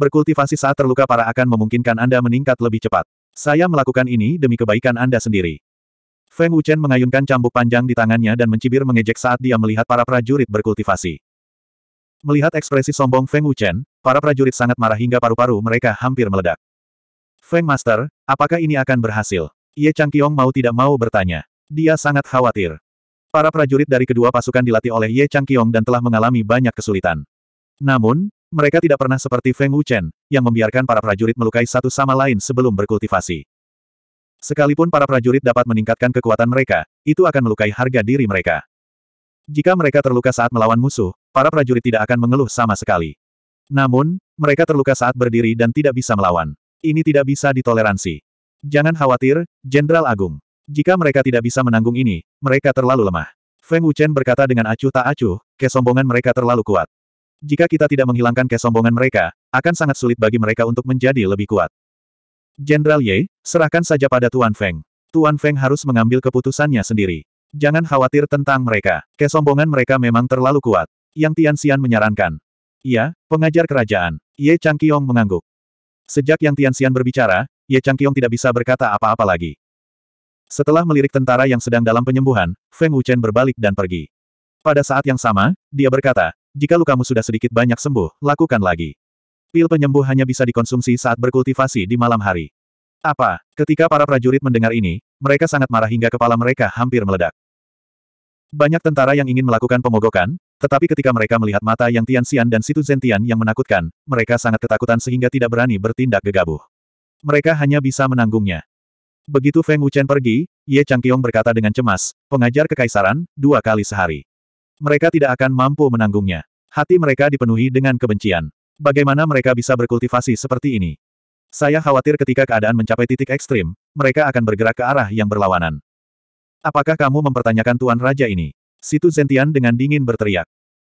Berkultivasi saat terluka parah akan memungkinkan Anda meningkat lebih cepat. Saya melakukan ini demi kebaikan Anda sendiri. Feng Wuchen mengayunkan cambuk panjang di tangannya dan mencibir mengejek saat dia melihat para prajurit berkultivasi. Melihat ekspresi sombong Feng Wuchen, para prajurit sangat marah hingga paru-paru mereka hampir meledak. Feng Master, apakah ini akan berhasil? Ye Changqiong mau tidak mau bertanya. Dia sangat khawatir. Para prajurit dari kedua pasukan dilatih oleh Ye Changqiong dan telah mengalami banyak kesulitan. Namun, mereka tidak pernah seperti Feng Wuchen, yang membiarkan para prajurit melukai satu sama lain sebelum berkultivasi. Sekalipun para prajurit dapat meningkatkan kekuatan mereka, itu akan melukai harga diri mereka. Jika mereka terluka saat melawan musuh, para prajurit tidak akan mengeluh sama sekali. Namun, mereka terluka saat berdiri dan tidak bisa melawan. Ini tidak bisa ditoleransi. Jangan khawatir, Jenderal Agung. Jika mereka tidak bisa menanggung ini, mereka terlalu lemah. Feng Wuchen berkata dengan acuh tak acuh, kesombongan mereka terlalu kuat. Jika kita tidak menghilangkan kesombongan mereka, akan sangat sulit bagi mereka untuk menjadi lebih kuat. Jenderal Ye, serahkan saja pada Tuan Feng. Tuan Feng harus mengambil keputusannya sendiri. Jangan khawatir tentang mereka. Kesombongan mereka memang terlalu kuat. Yang Tian Xian menyarankan. Iya, pengajar kerajaan. Ye Chang Changqiong mengangguk. Sejak Yang Tian Xian berbicara, Ye Chang Changqiong tidak bisa berkata apa-apa lagi. Setelah melirik tentara yang sedang dalam penyembuhan, Feng Wuchen berbalik dan pergi. Pada saat yang sama, dia berkata, jika lukamu sudah sedikit banyak sembuh, lakukan lagi. Pil penyembuh hanya bisa dikonsumsi saat berkultivasi di malam hari. Apa? Ketika para prajurit mendengar ini, mereka sangat marah hingga kepala mereka hampir meledak. Banyak tentara yang ingin melakukan pemogokan, tetapi ketika mereka melihat mata yang Tian Xian dan situ Zentian yang menakutkan, mereka sangat ketakutan sehingga tidak berani bertindak gegabah. Mereka hanya bisa menanggungnya. Begitu Feng Wuchen pergi, Ye Changqiong berkata dengan cemas, pengajar kekaisaran, dua kali sehari. Mereka tidak akan mampu menanggungnya. Hati mereka dipenuhi dengan kebencian. Bagaimana mereka bisa berkultivasi seperti ini? Saya khawatir ketika keadaan mencapai titik ekstrim, mereka akan bergerak ke arah yang berlawanan. Apakah kamu mempertanyakan Tuan Raja ini? Situ Zentian dengan dingin berteriak.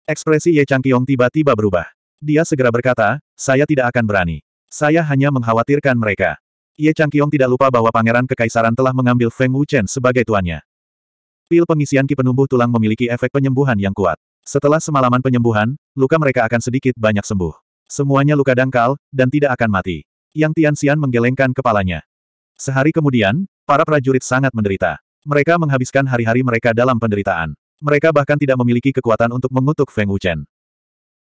Ekspresi Ye Changqiong tiba-tiba berubah. Dia segera berkata, saya tidak akan berani. Saya hanya mengkhawatirkan mereka. Ye Changqiong tidak lupa bahwa pangeran kekaisaran telah mengambil Feng Wuchen sebagai tuannya. Pil pengisian Ki penumbuh tulang memiliki efek penyembuhan yang kuat. Setelah semalaman penyembuhan, luka mereka akan sedikit banyak sembuh. Semuanya luka dangkal, dan tidak akan mati. Yang Tianxian menggelengkan kepalanya. Sehari kemudian, para prajurit sangat menderita. Mereka menghabiskan hari-hari mereka dalam penderitaan. Mereka bahkan tidak memiliki kekuatan untuk mengutuk Feng Wuchen.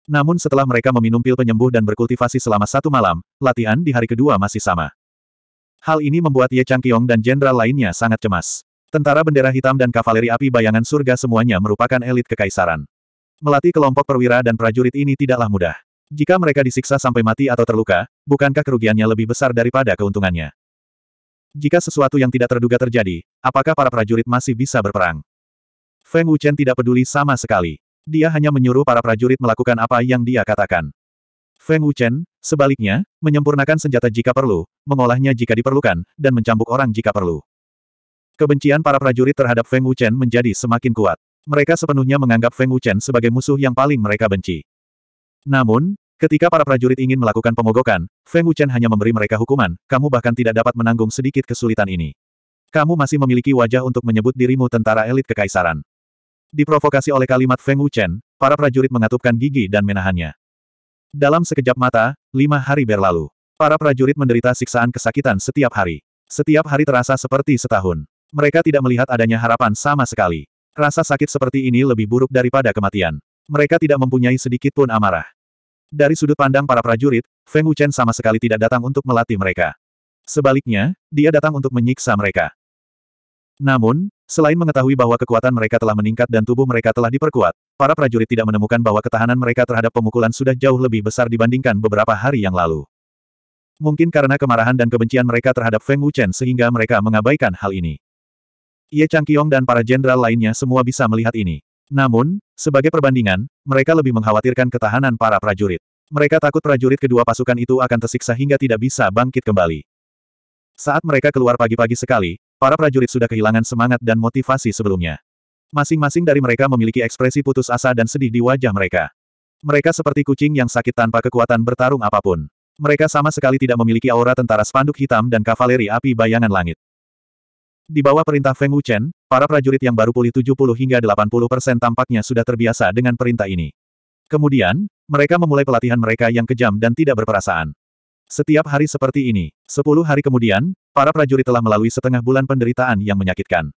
Namun setelah mereka meminum pil penyembuh dan berkultivasi selama satu malam, latihan di hari kedua masih sama. Hal ini membuat Ye Changqiong dan jenderal lainnya sangat cemas. Tentara bendera hitam dan kavaleri api bayangan surga semuanya merupakan elit kekaisaran. Melatih kelompok perwira dan prajurit ini tidaklah mudah. Jika mereka disiksa sampai mati atau terluka, bukankah kerugiannya lebih besar daripada keuntungannya? Jika sesuatu yang tidak terduga terjadi, apakah para prajurit masih bisa berperang? Feng Wuchen tidak peduli sama sekali. Dia hanya menyuruh para prajurit melakukan apa yang dia katakan. Feng Wuchen, sebaliknya, menyempurnakan senjata jika perlu, mengolahnya jika diperlukan, dan mencambuk orang jika perlu. Kebencian para prajurit terhadap Feng Wuchen menjadi semakin kuat. Mereka sepenuhnya menganggap Feng Wuchen sebagai musuh yang paling mereka benci. Namun, ketika para prajurit ingin melakukan pemogokan, Feng Wuchen hanya memberi mereka hukuman, kamu bahkan tidak dapat menanggung sedikit kesulitan ini. Kamu masih memiliki wajah untuk menyebut dirimu tentara elit kekaisaran. Diprovokasi oleh kalimat Feng Wuchen, para prajurit mengatupkan gigi dan menahannya. Dalam sekejap mata, lima hari berlalu. Para prajurit menderita siksaan kesakitan setiap hari. Setiap hari terasa seperti setahun. Mereka tidak melihat adanya harapan sama sekali. Rasa sakit seperti ini lebih buruk daripada kematian. Mereka tidak mempunyai sedikit pun amarah. Dari sudut pandang para prajurit, Feng Wuchen sama sekali tidak datang untuk melatih mereka. Sebaliknya, dia datang untuk menyiksa mereka. Namun, selain mengetahui bahwa kekuatan mereka telah meningkat dan tubuh mereka telah diperkuat, para prajurit tidak menemukan bahwa ketahanan mereka terhadap pemukulan sudah jauh lebih besar dibandingkan beberapa hari yang lalu. Mungkin karena kemarahan dan kebencian mereka terhadap Feng Wuchen sehingga mereka mengabaikan hal ini. Ye Changqiong dan para jenderal lainnya semua bisa melihat ini. Namun, sebagai perbandingan, mereka lebih mengkhawatirkan ketahanan para prajurit. Mereka takut prajurit kedua pasukan itu akan tersiksa hingga tidak bisa bangkit kembali. Saat mereka keluar pagi-pagi sekali, para prajurit sudah kehilangan semangat dan motivasi sebelumnya. Masing-masing dari mereka memiliki ekspresi putus asa dan sedih di wajah mereka. Mereka seperti kucing yang sakit tanpa kekuatan bertarung apapun. Mereka sama sekali tidak memiliki aura tentara spanduk hitam dan kavaleri api bayangan langit. Di bawah perintah Feng Wuchen, para prajurit yang baru pulih 70 hingga 80 persen tampaknya sudah terbiasa dengan perintah ini. Kemudian, mereka memulai pelatihan mereka yang kejam dan tidak berperasaan. Setiap hari seperti ini, 10 hari kemudian, para prajurit telah melalui setengah bulan penderitaan yang menyakitkan.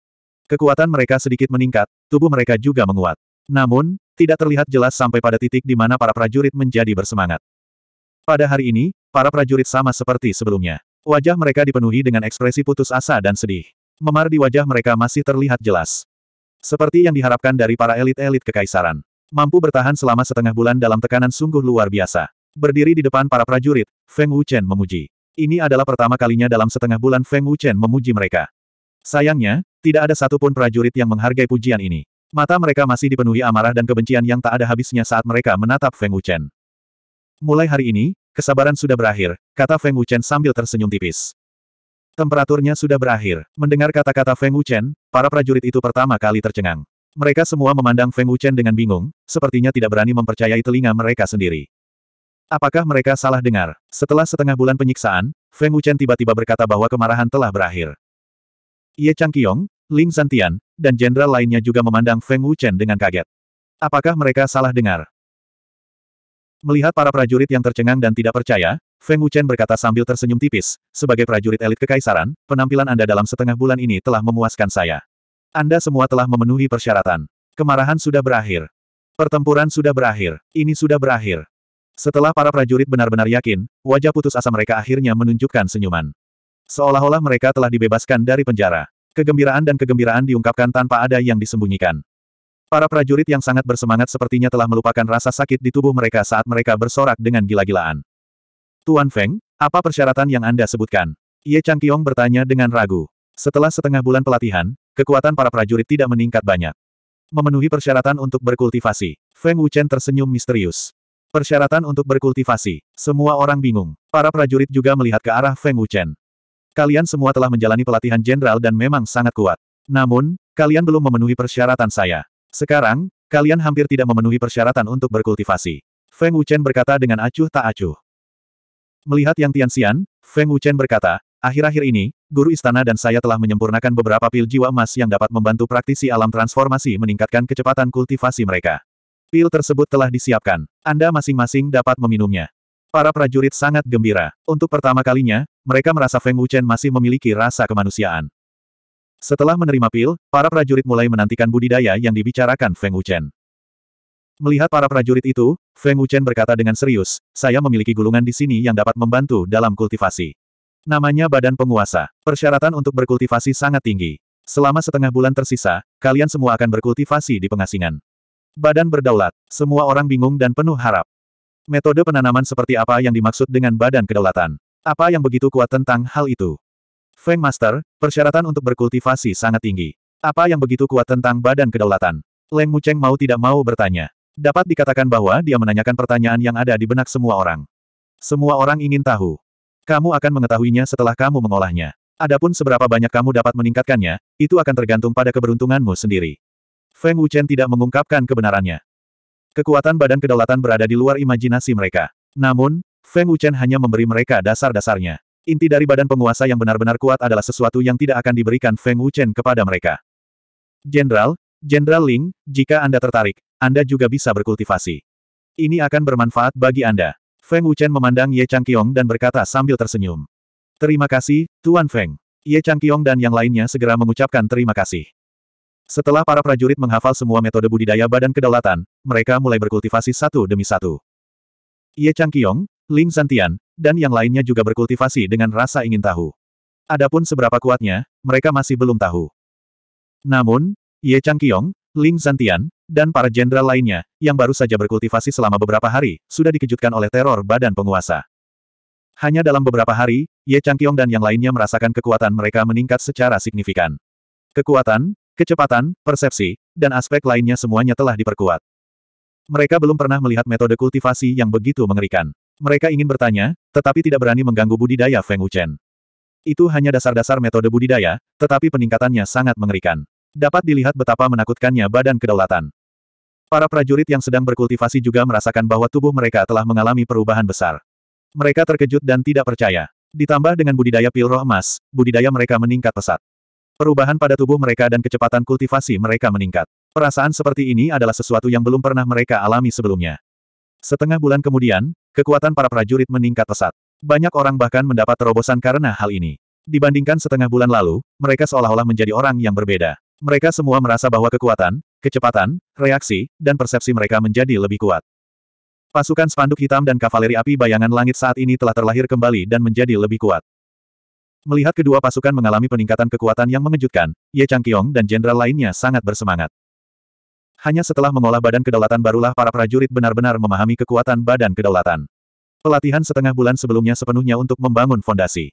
Kekuatan mereka sedikit meningkat, tubuh mereka juga menguat. Namun, tidak terlihat jelas sampai pada titik di mana para prajurit menjadi bersemangat. Pada hari ini, para prajurit sama seperti sebelumnya. Wajah mereka dipenuhi dengan ekspresi putus asa dan sedih. Memar di wajah mereka masih terlihat jelas. Seperti yang diharapkan dari para elit-elit kekaisaran. Mampu bertahan selama setengah bulan dalam tekanan sungguh luar biasa. Berdiri di depan para prajurit, Feng Wuchen memuji. Ini adalah pertama kalinya dalam setengah bulan Feng Wuchen memuji mereka. Sayangnya, tidak ada satupun prajurit yang menghargai pujian ini. Mata mereka masih dipenuhi amarah dan kebencian yang tak ada habisnya saat mereka menatap Feng Wuchen. Mulai hari ini, kesabaran sudah berakhir, kata Feng Wuchen sambil tersenyum tipis. Temperaturnya sudah berakhir. Mendengar kata-kata Feng Wuchen, para prajurit itu pertama kali tercengang. Mereka semua memandang Feng Wuchen dengan bingung, sepertinya tidak berani mempercayai telinga mereka sendiri. Apakah mereka salah dengar? Setelah setengah bulan penyiksaan, Feng Wuchen tiba-tiba berkata bahwa kemarahan telah berakhir. Ye Changqiong, Ling Santian, dan jenderal lainnya juga memandang Feng Wuchen dengan kaget. Apakah mereka salah dengar? Melihat para prajurit yang tercengang dan tidak percaya, Feng Wuchen berkata sambil tersenyum tipis, sebagai prajurit elit kekaisaran, penampilan Anda dalam setengah bulan ini telah memuaskan saya. Anda semua telah memenuhi persyaratan. Kemarahan sudah berakhir. Pertempuran sudah berakhir. Ini sudah berakhir. Setelah para prajurit benar-benar yakin, wajah putus asa mereka akhirnya menunjukkan senyuman. Seolah-olah mereka telah dibebaskan dari penjara. Kegembiraan dan kegembiraan diungkapkan tanpa ada yang disembunyikan. Para prajurit yang sangat bersemangat sepertinya telah melupakan rasa sakit di tubuh mereka saat mereka bersorak dengan gila-gilaan. Tuan Feng, apa persyaratan yang Anda sebutkan? Ye Changqiong bertanya dengan ragu. Setelah setengah bulan pelatihan, kekuatan para prajurit tidak meningkat banyak. Memenuhi persyaratan untuk berkultivasi. Feng Wuchen tersenyum misterius. Persyaratan untuk berkultivasi. Semua orang bingung. Para prajurit juga melihat ke arah Feng Wuchen. Kalian semua telah menjalani pelatihan jenderal dan memang sangat kuat. Namun, kalian belum memenuhi persyaratan saya. Sekarang, kalian hampir tidak memenuhi persyaratan untuk berkultivasi. Feng Wuchen berkata dengan acuh tak acuh. Melihat Yang Tian Xian, Feng Wuchen berkata, akhir-akhir ini, guru istana dan saya telah menyempurnakan beberapa pil jiwa emas yang dapat membantu praktisi alam transformasi meningkatkan kecepatan kultivasi mereka. Pil tersebut telah disiapkan. Anda masing-masing dapat meminumnya. Para prajurit sangat gembira. Untuk pertama kalinya, mereka merasa Feng Wuchen masih memiliki rasa kemanusiaan. Setelah menerima pil, para prajurit mulai menantikan budidaya yang dibicarakan Feng Wuchen. Melihat para prajurit itu, Feng Wuchen berkata dengan serius, saya memiliki gulungan di sini yang dapat membantu dalam kultivasi. Namanya Badan Penguasa. Persyaratan untuk berkultivasi sangat tinggi. Selama setengah bulan tersisa, kalian semua akan berkultivasi di pengasingan. Badan berdaulat. Semua orang bingung dan penuh harap. Metode penanaman seperti apa yang dimaksud dengan badan kedaulatan? Apa yang begitu kuat tentang hal itu? Feng Master, persyaratan untuk berkultivasi sangat tinggi. Apa yang begitu kuat tentang badan kedaulatan? Leng Mucheng mau tidak mau bertanya. Dapat dikatakan bahwa dia menanyakan pertanyaan yang ada di benak semua orang. Semua orang ingin tahu. Kamu akan mengetahuinya setelah kamu mengolahnya. Adapun seberapa banyak kamu dapat meningkatkannya, itu akan tergantung pada keberuntunganmu sendiri. Feng Wuchen tidak mengungkapkan kebenarannya. Kekuatan badan kedaulatan berada di luar imajinasi mereka. Namun, Feng Wuchen hanya memberi mereka dasar-dasarnya. Inti dari badan penguasa yang benar-benar kuat adalah sesuatu yang tidak akan diberikan Feng Wuchen kepada mereka. Jenderal, Jenderal Ling, jika Anda tertarik, Anda juga bisa berkultivasi. Ini akan bermanfaat bagi Anda. Feng Wuchen memandang Ye Changqiong dan berkata sambil tersenyum. Terima kasih, Tuan Feng. Ye Changqiong dan yang lainnya segera mengucapkan terima kasih. Setelah para prajurit menghafal semua metode budidaya badan kedaulatan, mereka mulai berkultivasi satu demi satu. Ye Changqiong, Ling Santian, dan yang lainnya juga berkultivasi dengan rasa ingin tahu. Adapun seberapa kuatnya, mereka masih belum tahu. Namun, Ye Changqiong, Ling Zantian, dan para jenderal lainnya, yang baru saja berkultivasi selama beberapa hari, sudah dikejutkan oleh teror badan penguasa. Hanya dalam beberapa hari, Ye Changqiong dan yang lainnya merasakan kekuatan mereka meningkat secara signifikan. Kekuatan, kecepatan, persepsi, dan aspek lainnya semuanya telah diperkuat. Mereka belum pernah melihat metode kultivasi yang begitu mengerikan. Mereka ingin bertanya, tetapi tidak berani mengganggu budidaya Feng Wuchen. Itu hanya dasar-dasar metode budidaya, tetapi peningkatannya sangat mengerikan. Dapat dilihat betapa menakutkannya badan kedaulatan. Para prajurit yang sedang berkultivasi juga merasakan bahwa tubuh mereka telah mengalami perubahan besar. Mereka terkejut dan tidak percaya. Ditambah dengan budidaya pil roh emas, budidaya mereka meningkat pesat. Perubahan pada tubuh mereka dan kecepatan kultivasi mereka meningkat. Perasaan seperti ini adalah sesuatu yang belum pernah mereka alami sebelumnya. Setengah bulan kemudian, kekuatan para prajurit meningkat pesat. Banyak orang bahkan mendapat terobosan karena hal ini. Dibandingkan setengah bulan lalu, mereka seolah-olah menjadi orang yang berbeda. Mereka semua merasa bahwa kekuatan, kecepatan, reaksi, dan persepsi mereka menjadi lebih kuat. Pasukan spanduk hitam dan kavaleri api bayangan langit saat ini telah terlahir kembali dan menjadi lebih kuat. Melihat kedua pasukan mengalami peningkatan kekuatan yang mengejutkan, Ye Changkyong dan jenderal lainnya sangat bersemangat. Hanya setelah mengolah badan kedaulatan barulah para prajurit benar-benar memahami kekuatan badan kedaulatan. Pelatihan setengah bulan sebelumnya sepenuhnya untuk membangun fondasi.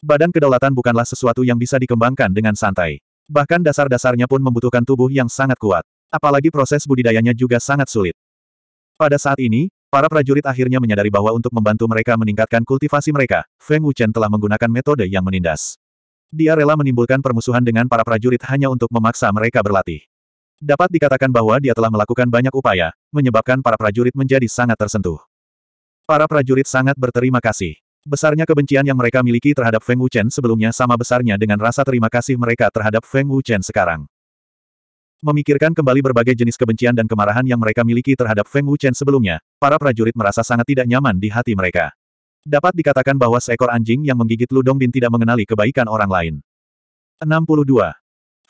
Badan kedaulatan bukanlah sesuatu yang bisa dikembangkan dengan santai. Bahkan dasar-dasarnya pun membutuhkan tubuh yang sangat kuat. Apalagi proses budidayanya juga sangat sulit. Pada saat ini, para prajurit akhirnya menyadari bahwa untuk membantu mereka meningkatkan kultivasi mereka, Feng Wuchen telah menggunakan metode yang menindas. Dia rela menimbulkan permusuhan dengan para prajurit hanya untuk memaksa mereka berlatih. Dapat dikatakan bahwa dia telah melakukan banyak upaya, menyebabkan para prajurit menjadi sangat tersentuh. Para prajurit sangat berterima kasih. Besarnya kebencian yang mereka miliki terhadap Feng Wuchen sebelumnya sama besarnya dengan rasa terima kasih mereka terhadap Feng Wuchen sekarang. Memikirkan kembali berbagai jenis kebencian dan kemarahan yang mereka miliki terhadap Feng Wuchen sebelumnya, para prajurit merasa sangat tidak nyaman di hati mereka. Dapat dikatakan bahwa seekor anjing yang menggigit Ludong Bin tidak mengenali kebaikan orang lain. 62.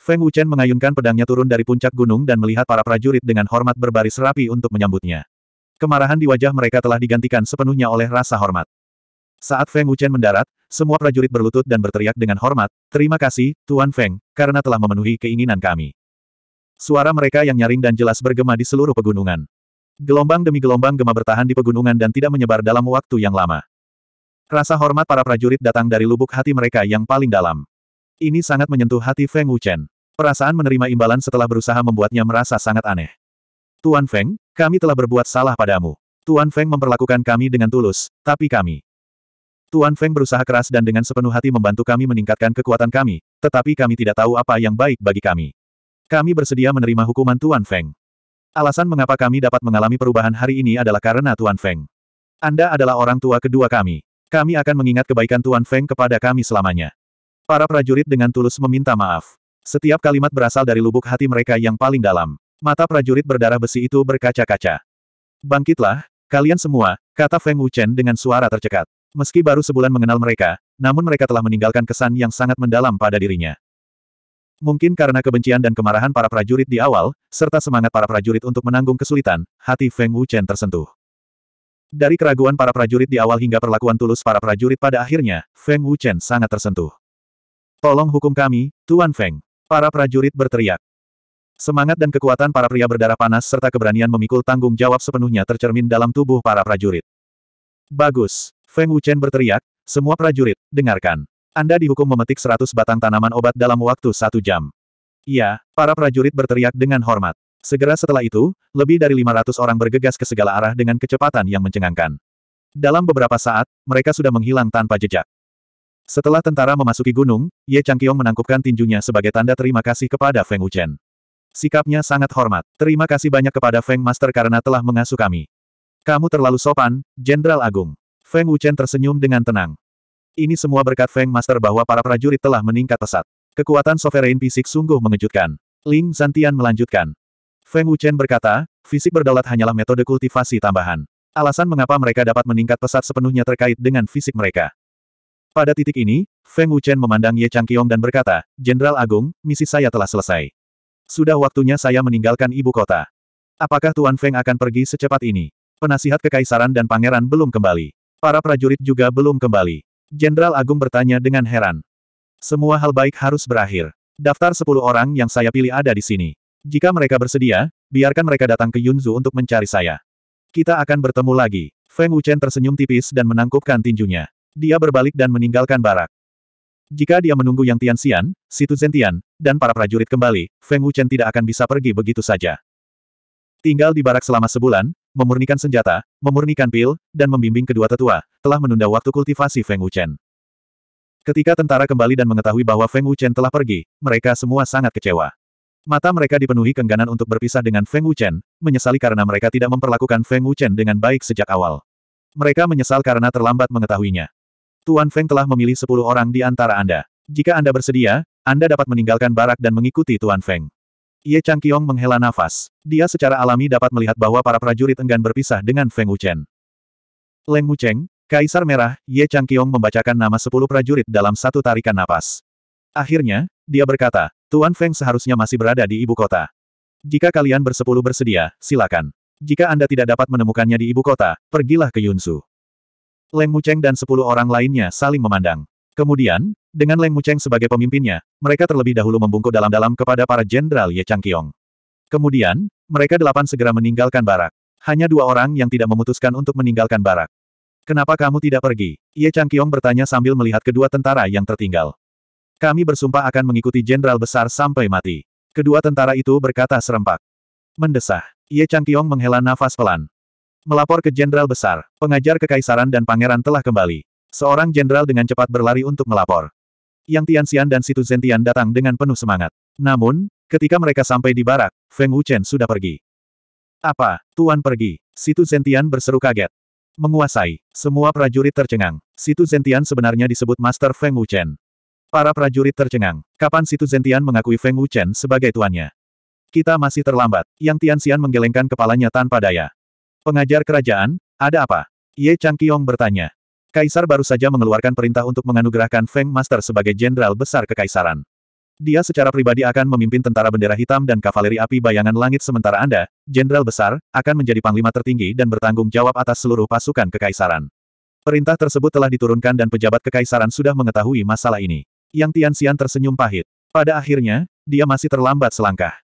Feng Wuchen mengayunkan pedangnya turun dari puncak gunung dan melihat para prajurit dengan hormat berbaris rapi untuk menyambutnya. Kemarahan di wajah mereka telah digantikan sepenuhnya oleh rasa hormat. Saat Feng Wuchen mendarat, semua prajurit berlutut dan berteriak dengan hormat, Terima kasih, Tuan Feng, karena telah memenuhi keinginan kami. Suara mereka yang nyaring dan jelas bergema di seluruh pegunungan. Gelombang demi gelombang gema bertahan di pegunungan dan tidak menyebar dalam waktu yang lama. Rasa hormat para prajurit datang dari lubuk hati mereka yang paling dalam. Ini sangat menyentuh hati Feng Wuchen. Perasaan menerima imbalan setelah berusaha membuatnya merasa sangat aneh. Tuan Feng, kami telah berbuat salah padamu. Tuan Feng memperlakukan kami dengan tulus, tapi kami. Tuan Feng berusaha keras dan dengan sepenuh hati membantu kami meningkatkan kekuatan kami, tetapi kami tidak tahu apa yang baik bagi kami. Kami bersedia menerima hukuman Tuan Feng. Alasan mengapa kami dapat mengalami perubahan hari ini adalah karena Tuan Feng. Anda adalah orang tua kedua kami. Kami akan mengingat kebaikan Tuan Feng kepada kami selamanya. Para prajurit dengan tulus meminta maaf. Setiap kalimat berasal dari lubuk hati mereka yang paling dalam. Mata prajurit berdarah besi itu berkaca-kaca. Bangkitlah, kalian semua, kata Feng Wuchen dengan suara tercekat. Meski baru sebulan mengenal mereka, namun mereka telah meninggalkan kesan yang sangat mendalam pada dirinya. Mungkin karena kebencian dan kemarahan para prajurit di awal, serta semangat para prajurit untuk menanggung kesulitan, hati Feng Wuchen tersentuh. Dari keraguan para prajurit di awal hingga perlakuan tulus para prajurit pada akhirnya, Feng Wuchen sangat tersentuh. Tolong hukum kami, Tuan Feng. Para prajurit berteriak. Semangat dan kekuatan para pria berdarah panas serta keberanian memikul tanggung jawab sepenuhnya tercermin dalam tubuh para prajurit. Bagus. Feng Wuchen berteriak, semua prajurit, dengarkan. Anda dihukum memetik seratus batang tanaman obat dalam waktu satu jam. Iya, para prajurit berteriak dengan hormat. Segera setelah itu, lebih dari 500 orang bergegas ke segala arah dengan kecepatan yang mencengangkan. Dalam beberapa saat, mereka sudah menghilang tanpa jejak. Setelah tentara memasuki gunung, Ye Changqiong menangkupkan tinjunya sebagai tanda terima kasih kepada Feng Wuchen. Sikapnya sangat hormat. Terima kasih banyak kepada Feng Master karena telah mengasuh kami. Kamu terlalu sopan, Jenderal Agung. Feng Wuchen tersenyum dengan tenang. Ini semua berkat Feng Master bahwa para prajurit telah meningkat pesat. Kekuatan sovereign fisik sungguh mengejutkan. Ling Zantian melanjutkan. Feng Wuchen berkata, fisik berdaulat hanyalah metode kultivasi tambahan. Alasan mengapa mereka dapat meningkat pesat sepenuhnya terkait dengan fisik mereka. Pada titik ini, Feng Wuchen memandang Ye Changqiong dan berkata, Jenderal Agung, misi saya telah selesai. Sudah waktunya saya meninggalkan ibu kota. Apakah Tuan Feng akan pergi secepat ini? Penasihat kekaisaran dan pangeran belum kembali. Para prajurit juga belum kembali. Jenderal Agung bertanya dengan heran. Semua hal baik harus berakhir. Daftar 10 orang yang saya pilih ada di sini. Jika mereka bersedia, biarkan mereka datang ke Yunzu untuk mencari saya. Kita akan bertemu lagi. Feng Wuchen tersenyum tipis dan menangkupkan tinjunya. Dia berbalik dan meninggalkan barak. Jika dia menunggu Yang Tianxian, Situ Zentian, dan para prajurit kembali, Feng Wuchen tidak akan bisa pergi begitu saja. Tinggal di barak selama sebulan, memurnikan senjata, memurnikan pil, dan membimbing kedua tetua, telah menunda waktu kultivasi Feng Wuchen. Ketika tentara kembali dan mengetahui bahwa Feng Wuchen telah pergi, mereka semua sangat kecewa. Mata mereka dipenuhi kengganan untuk berpisah dengan Feng Wuchen, menyesali karena mereka tidak memperlakukan Feng Wuchen dengan baik sejak awal. Mereka menyesal karena terlambat mengetahuinya. Tuan Feng telah memilih sepuluh orang di antara Anda. Jika Anda bersedia, Anda dapat meninggalkan barak dan mengikuti Tuan Feng. Ye Chang Changqiong menghela nafas. Dia secara alami dapat melihat bahwa para prajurit enggan berpisah dengan Feng Wuchen. Leng Wucheng, Kaisar Merah, Ye Chang Changqiong membacakan nama sepuluh prajurit dalam satu tarikan nafas. Akhirnya, dia berkata, Tuan Feng seharusnya masih berada di ibu kota. Jika kalian bersepuluh bersedia, silakan. Jika Anda tidak dapat menemukannya di ibu kota, pergilah ke Yunsu. Leng Mucheng dan sepuluh orang lainnya saling memandang. Kemudian, dengan Leng Mucheng sebagai pemimpinnya, mereka terlebih dahulu membungkuk dalam-dalam kepada para jenderal Ye Changkyong. Kemudian, mereka delapan segera meninggalkan barak. Hanya dua orang yang tidak memutuskan untuk meninggalkan barak. Kenapa kamu tidak pergi? Ye Changkyong bertanya sambil melihat kedua tentara yang tertinggal. Kami bersumpah akan mengikuti jenderal besar sampai mati. Kedua tentara itu berkata serempak. Mendesah. Ye Changkyong menghela nafas pelan. Melapor ke Jenderal Besar, pengajar kekaisaran dan pangeran telah kembali. Seorang jenderal dengan cepat berlari untuk melapor. Yang Tianxian dan Situ Zentian datang dengan penuh semangat. Namun, ketika mereka sampai di barak, Feng Wuchen sudah pergi. Apa, Tuan pergi? Situ Zentian berseru kaget. Menguasai, semua prajurit tercengang. Situ Zentian sebenarnya disebut Master Feng Wuchen. Para prajurit tercengang. Kapan Situ Zentian mengakui Feng Wuchen sebagai tuannya? Kita masih terlambat. Yang Tianxian menggelengkan kepalanya tanpa daya. Pengajar kerajaan, ada apa? Ye Changqiong bertanya. Kaisar baru saja mengeluarkan perintah untuk menganugerahkan Feng Master sebagai jenderal besar kekaisaran. Dia secara pribadi akan memimpin tentara bendera hitam dan kavaleri api bayangan langit sementara Anda, jenderal besar, akan menjadi panglima tertinggi dan bertanggung jawab atas seluruh pasukan kekaisaran. Perintah tersebut telah diturunkan dan pejabat kekaisaran sudah mengetahui masalah ini. Yang Tian Xian tersenyum pahit. Pada akhirnya, dia masih terlambat selangkah.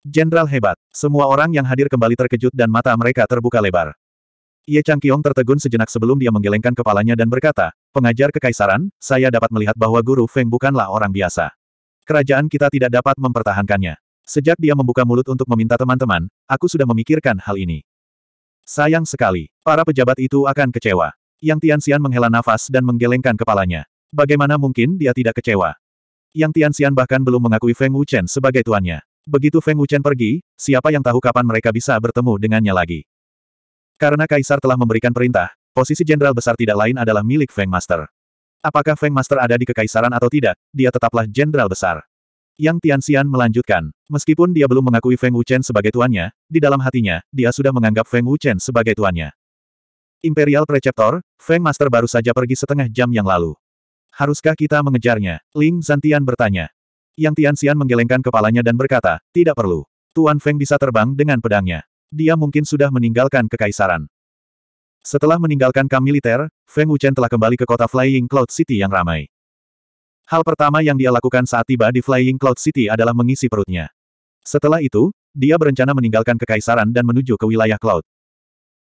Jenderal hebat. Semua orang yang hadir kembali terkejut dan mata mereka terbuka lebar. Ye Changqiong tertegun sejenak sebelum dia menggelengkan kepalanya dan berkata, Pengajar Kekaisaran, saya dapat melihat bahwa Guru Feng bukanlah orang biasa. Kerajaan kita tidak dapat mempertahankannya. Sejak dia membuka mulut untuk meminta teman-teman, aku sudah memikirkan hal ini. Sayang sekali, para pejabat itu akan kecewa. Yang Tianxian menghela nafas dan menggelengkan kepalanya. Bagaimana mungkin dia tidak kecewa? Yang Tianxian bahkan belum mengakui Feng Wuchen sebagai tuannya. Begitu Feng Wuchen pergi, siapa yang tahu kapan mereka bisa bertemu dengannya lagi. Karena Kaisar telah memberikan perintah, posisi jenderal besar tidak lain adalah milik Feng Master. Apakah Feng Master ada di kekaisaran atau tidak, dia tetaplah jenderal besar. Yang Tianxian melanjutkan, meskipun dia belum mengakui Feng Wuchen sebagai tuannya, di dalam hatinya, dia sudah menganggap Feng Wuchen sebagai tuannya. Imperial Preceptor, Feng Master baru saja pergi setengah jam yang lalu. Haruskah kita mengejarnya? Ling Zantian bertanya. Yang Tianxian menggelengkan kepalanya dan berkata, tidak perlu. Tuan Feng bisa terbang dengan pedangnya. Dia mungkin sudah meninggalkan kekaisaran. Setelah meninggalkan kamp militer, Feng Wuchen telah kembali ke kota Flying Cloud City yang ramai. Hal pertama yang dia lakukan saat tiba di Flying Cloud City adalah mengisi perutnya. Setelah itu, dia berencana meninggalkan kekaisaran dan menuju ke wilayah Cloud.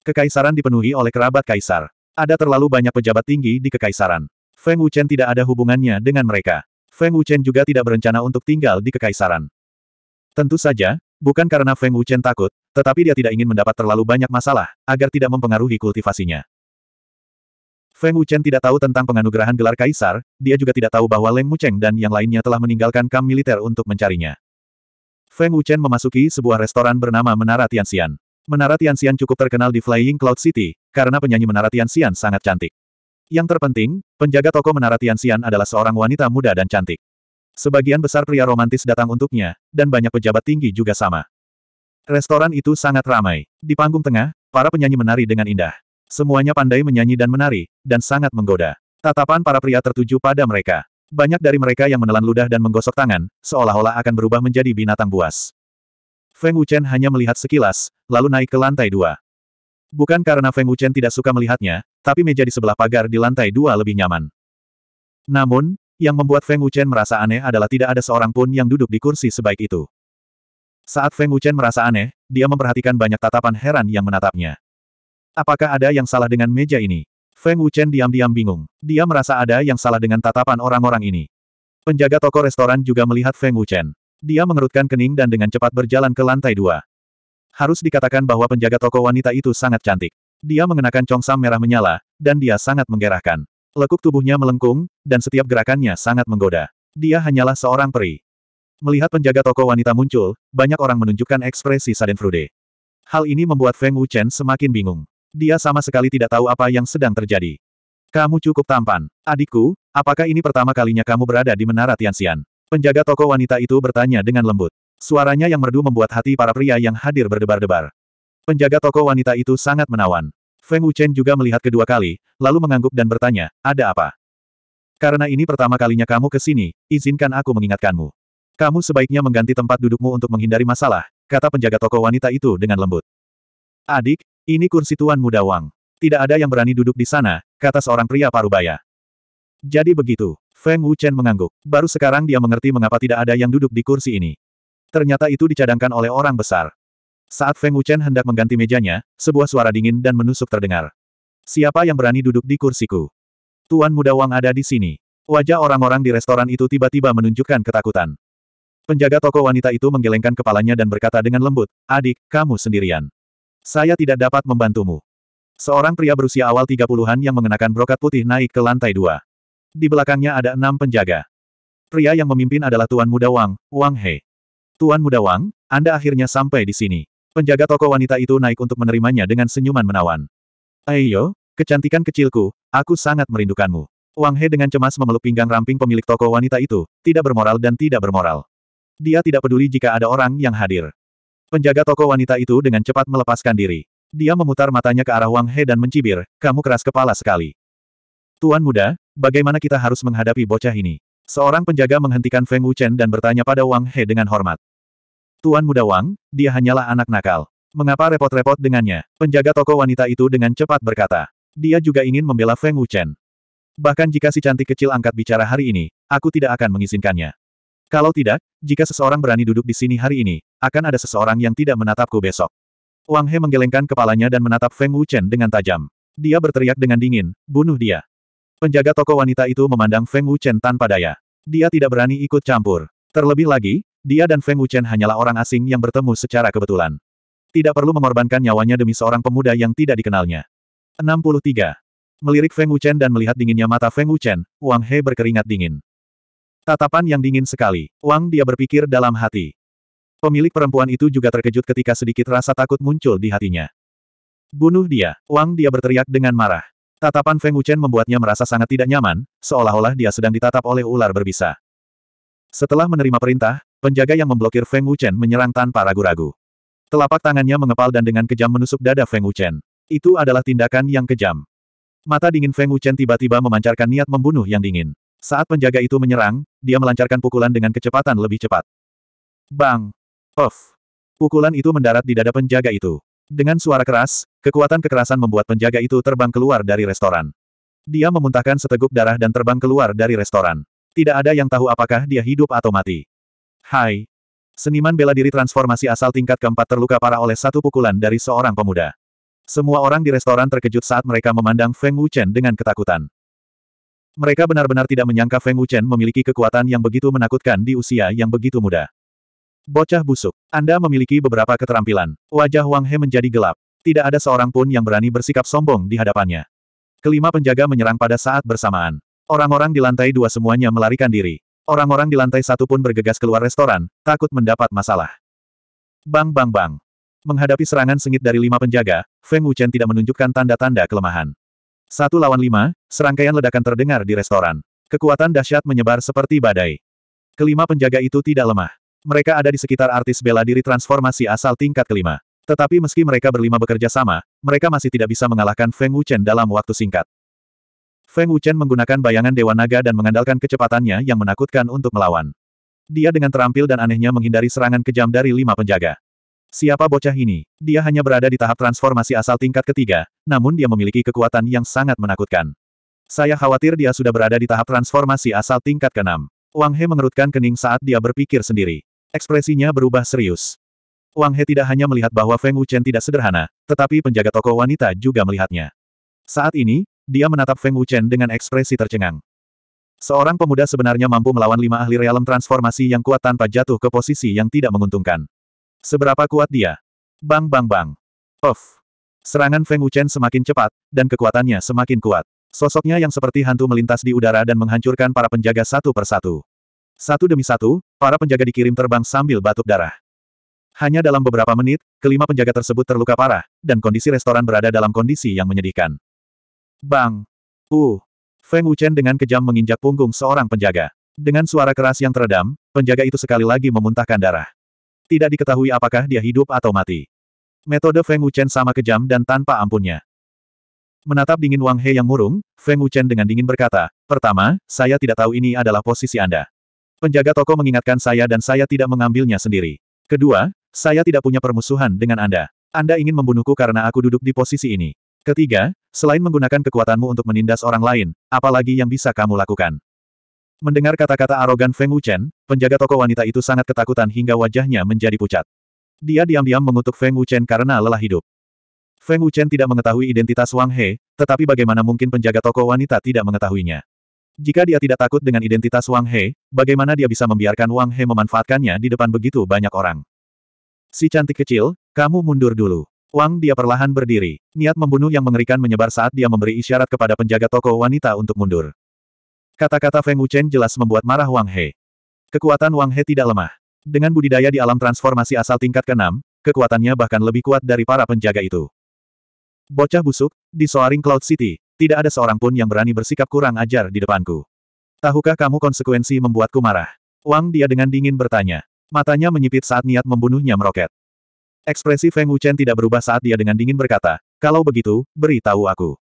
Kekaisaran dipenuhi oleh kerabat kaisar. Ada terlalu banyak pejabat tinggi di kekaisaran. Feng Wuchen tidak ada hubungannya dengan mereka. Feng Wuchen juga tidak berencana untuk tinggal di kekaisaran. Tentu saja, bukan karena Feng Wuchen takut, tetapi dia tidak ingin mendapat terlalu banyak masalah, agar tidak mempengaruhi kultivasinya. Feng Wuchen tidak tahu tentang penganugerahan gelar kaisar, dia juga tidak tahu bahwa Leng Mucheng dan yang lainnya telah meninggalkan kamp militer untuk mencarinya. Feng Wuchen memasuki sebuah restoran bernama Menara Tianxian. Menara Tianxian cukup terkenal di Flying Cloud City, karena penyanyi Menara Tianxian sangat cantik. Yang terpenting, penjaga toko menara Tianxian adalah seorang wanita muda dan cantik. Sebagian besar pria romantis datang untuknya, dan banyak pejabat tinggi juga sama. Restoran itu sangat ramai. Di panggung tengah, para penyanyi menari dengan indah. Semuanya pandai menyanyi dan menari, dan sangat menggoda. Tatapan para pria tertuju pada mereka. Banyak dari mereka yang menelan ludah dan menggosok tangan, seolah-olah akan berubah menjadi binatang buas. Feng Wuchen hanya melihat sekilas, lalu naik ke lantai dua. Bukan karena Feng Wuchen tidak suka melihatnya, tapi meja di sebelah pagar di lantai dua lebih nyaman. Namun, yang membuat Feng Wuchen merasa aneh adalah tidak ada seorang pun yang duduk di kursi sebaik itu. Saat Feng Wuchen merasa aneh, dia memperhatikan banyak tatapan heran yang menatapnya. Apakah ada yang salah dengan meja ini? Feng Wuchen diam-diam bingung. Dia merasa ada yang salah dengan tatapan orang-orang ini. Penjaga toko restoran juga melihat Feng Wuchen. Dia mengerutkan kening dan dengan cepat berjalan ke lantai dua. Harus dikatakan bahwa penjaga toko wanita itu sangat cantik. Dia mengenakan congsam merah menyala, dan dia sangat menggerahkan. Lekuk tubuhnya melengkung, dan setiap gerakannya sangat menggoda. Dia hanyalah seorang peri. Melihat penjaga toko wanita muncul, banyak orang menunjukkan ekspresi saden frude. Hal ini membuat Feng Wuchen semakin bingung. Dia sama sekali tidak tahu apa yang sedang terjadi. Kamu cukup tampan. Adikku, apakah ini pertama kalinya kamu berada di Menara Tianxian? Penjaga toko wanita itu bertanya dengan lembut. Suaranya yang merdu membuat hati para pria yang hadir berdebar-debar. Penjaga toko wanita itu sangat menawan. Feng Wuchen juga melihat kedua kali, lalu mengangguk dan bertanya, ada apa? Karena ini pertama kalinya kamu ke sini, izinkan aku mengingatkanmu. Kamu sebaiknya mengganti tempat dudukmu untuk menghindari masalah, kata penjaga toko wanita itu dengan lembut. Adik, ini kursi tuan muda Wang. Tidak ada yang berani duduk di sana, kata seorang pria parubaya. Jadi begitu, Feng Wuchen mengangguk. Baru sekarang dia mengerti mengapa tidak ada yang duduk di kursi ini. Ternyata itu dicadangkan oleh orang besar. Saat Feng Wuchen hendak mengganti mejanya, sebuah suara dingin dan menusuk terdengar. Siapa yang berani duduk di kursiku? Tuan muda Wang ada di sini. Wajah orang-orang di restoran itu tiba-tiba menunjukkan ketakutan. Penjaga toko wanita itu menggelengkan kepalanya dan berkata dengan lembut, Adik, kamu sendirian. Saya tidak dapat membantumu. Seorang pria berusia awal 30-an yang mengenakan brokat putih naik ke lantai dua. Di belakangnya ada enam penjaga. Pria yang memimpin adalah Tuan Muda Wang, Wang He. Tuan Muda Wang, Anda akhirnya sampai di sini. Penjaga toko wanita itu naik untuk menerimanya dengan senyuman menawan. Ayo, kecantikan kecilku, aku sangat merindukanmu. Wang He dengan cemas memeluk pinggang ramping pemilik toko wanita itu, tidak bermoral dan tidak bermoral. Dia tidak peduli jika ada orang yang hadir. Penjaga toko wanita itu dengan cepat melepaskan diri. Dia memutar matanya ke arah Wang He dan mencibir, kamu keras kepala sekali. Tuan muda, bagaimana kita harus menghadapi bocah ini? Seorang penjaga menghentikan Feng Wuchen dan bertanya pada Wang He dengan hormat. Tuan muda Wang, dia hanyalah anak nakal. Mengapa repot-repot dengannya? Penjaga toko wanita itu dengan cepat berkata. Dia juga ingin membela Feng Wuchen. Bahkan jika si cantik kecil angkat bicara hari ini, aku tidak akan mengizinkannya. Kalau tidak, jika seseorang berani duduk di sini hari ini, akan ada seseorang yang tidak menatapku besok. Wang He menggelengkan kepalanya dan menatap Feng Wuchen dengan tajam. Dia berteriak dengan dingin, bunuh dia. Penjaga toko wanita itu memandang Feng Wuchen tanpa daya. Dia tidak berani ikut campur. Terlebih lagi, dia dan Feng Wuchen hanyalah orang asing yang bertemu secara kebetulan. Tidak perlu mengorbankan nyawanya demi seorang pemuda yang tidak dikenalnya. 63. Melirik Feng Wuchen dan melihat dinginnya mata Feng Wuchen, Wang He berkeringat dingin. Tatapan yang dingin sekali. Wang dia berpikir dalam hati. Pemilik perempuan itu juga terkejut ketika sedikit rasa takut muncul di hatinya. Bunuh dia. Wang dia berteriak dengan marah. Tatapan Feng Wuchen membuatnya merasa sangat tidak nyaman, seolah-olah dia sedang ditatap oleh ular berbisa. Setelah menerima perintah, penjaga yang memblokir Feng Wuchen menyerang tanpa ragu-ragu. Telapak tangannya mengepal dan dengan kejam menusuk dada Feng Wuchen. Itu adalah tindakan yang kejam. Mata dingin Feng Wuchen tiba-tiba memancarkan niat membunuh yang dingin. Saat penjaga itu menyerang, dia melancarkan pukulan dengan kecepatan lebih cepat. Bang! Puff! Pukulan itu mendarat di dada penjaga itu. Dengan suara keras, kekuatan kekerasan membuat penjaga itu terbang keluar dari restoran. Dia memuntahkan seteguk darah dan terbang keluar dari restoran. Tidak ada yang tahu apakah dia hidup atau mati. Hai. Seniman bela diri transformasi asal tingkat keempat terluka parah oleh satu pukulan dari seorang pemuda. Semua orang di restoran terkejut saat mereka memandang Feng Wuchen dengan ketakutan. Mereka benar-benar tidak menyangka Feng Wuchen memiliki kekuatan yang begitu menakutkan di usia yang begitu muda. Bocah busuk. Anda memiliki beberapa keterampilan. Wajah Wang He menjadi gelap. Tidak ada seorang pun yang berani bersikap sombong di hadapannya. Kelima penjaga menyerang pada saat bersamaan. Orang-orang di lantai dua semuanya melarikan diri. Orang-orang di lantai satu pun bergegas keluar restoran, takut mendapat masalah. Bang bang bang. Menghadapi serangan sengit dari lima penjaga, Feng Wuchen tidak menunjukkan tanda-tanda kelemahan. Satu lawan lima, serangkaian ledakan terdengar di restoran. Kekuatan dahsyat menyebar seperti badai. Kelima penjaga itu tidak lemah. Mereka ada di sekitar artis bela diri transformasi asal tingkat kelima. Tetapi meski mereka berlima bekerja sama, mereka masih tidak bisa mengalahkan Feng Wuchen dalam waktu singkat. Feng Wuchen menggunakan bayangan Dewa Naga dan mengandalkan kecepatannya yang menakutkan untuk melawan. Dia dengan terampil dan anehnya menghindari serangan kejam dari lima penjaga. Siapa bocah ini? Dia hanya berada di tahap transformasi asal tingkat ketiga, namun dia memiliki kekuatan yang sangat menakutkan. Saya khawatir dia sudah berada di tahap transformasi asal tingkat keenam. Wang He mengerutkan kening saat dia berpikir sendiri. Ekspresinya berubah serius. Wang He tidak hanya melihat bahwa Feng Wuchen tidak sederhana, tetapi penjaga toko wanita juga melihatnya. Saat ini, dia menatap Feng Wuchen dengan ekspresi tercengang. Seorang pemuda sebenarnya mampu melawan lima ahli realem transformasi yang kuat tanpa jatuh ke posisi yang tidak menguntungkan. Seberapa kuat dia? Bang bang bang. Of. Serangan Feng Wuchen semakin cepat, dan kekuatannya semakin kuat. Sosoknya yang seperti hantu melintas di udara dan menghancurkan para penjaga satu persatu. Satu demi satu, para penjaga dikirim terbang sambil batuk darah. Hanya dalam beberapa menit, kelima penjaga tersebut terluka parah, dan kondisi restoran berada dalam kondisi yang menyedihkan. Bang! Uh! Feng Wuchen dengan kejam menginjak punggung seorang penjaga. Dengan suara keras yang teredam, penjaga itu sekali lagi memuntahkan darah. Tidak diketahui apakah dia hidup atau mati. Metode Feng Wuchen sama kejam dan tanpa ampunnya. Menatap dingin Wang He yang murung, Feng Wuchen dengan dingin berkata, Pertama, saya tidak tahu ini adalah posisi Anda. Penjaga toko mengingatkan saya dan saya tidak mengambilnya sendiri. Kedua, saya tidak punya permusuhan dengan Anda. Anda ingin membunuhku karena aku duduk di posisi ini. Ketiga, selain menggunakan kekuatanmu untuk menindas orang lain, apalagi yang bisa kamu lakukan? Mendengar kata-kata arogan Feng Wuchen, penjaga toko wanita itu sangat ketakutan hingga wajahnya menjadi pucat. Dia diam-diam mengutuk Feng Wuchen karena lelah hidup. Feng Wuchen tidak mengetahui identitas Wang He, tetapi bagaimana mungkin penjaga toko wanita tidak mengetahuinya. Jika dia tidak takut dengan identitas Wang He, bagaimana dia bisa membiarkan Wang He memanfaatkannya di depan begitu banyak orang? Si cantik kecil, kamu mundur dulu. Wang dia perlahan berdiri. Niat membunuh yang mengerikan menyebar saat dia memberi isyarat kepada penjaga toko wanita untuk mundur. Kata-kata Feng Wuchen jelas membuat marah Wang He. Kekuatan Wang He tidak lemah. Dengan budidaya di alam transformasi asal tingkat ke-6, kekuatannya bahkan lebih kuat dari para penjaga itu. Bocah busuk, di Soaring Cloud City, tidak ada seorang pun yang berani bersikap kurang ajar di depanku. Tahukah kamu konsekuensi membuatku marah? Wang dia dengan dingin bertanya. Matanya menyipit saat niat membunuhnya meroket. Ekspresi Feng Wuchen tidak berubah saat dia dengan dingin berkata, kalau begitu, beritahu aku.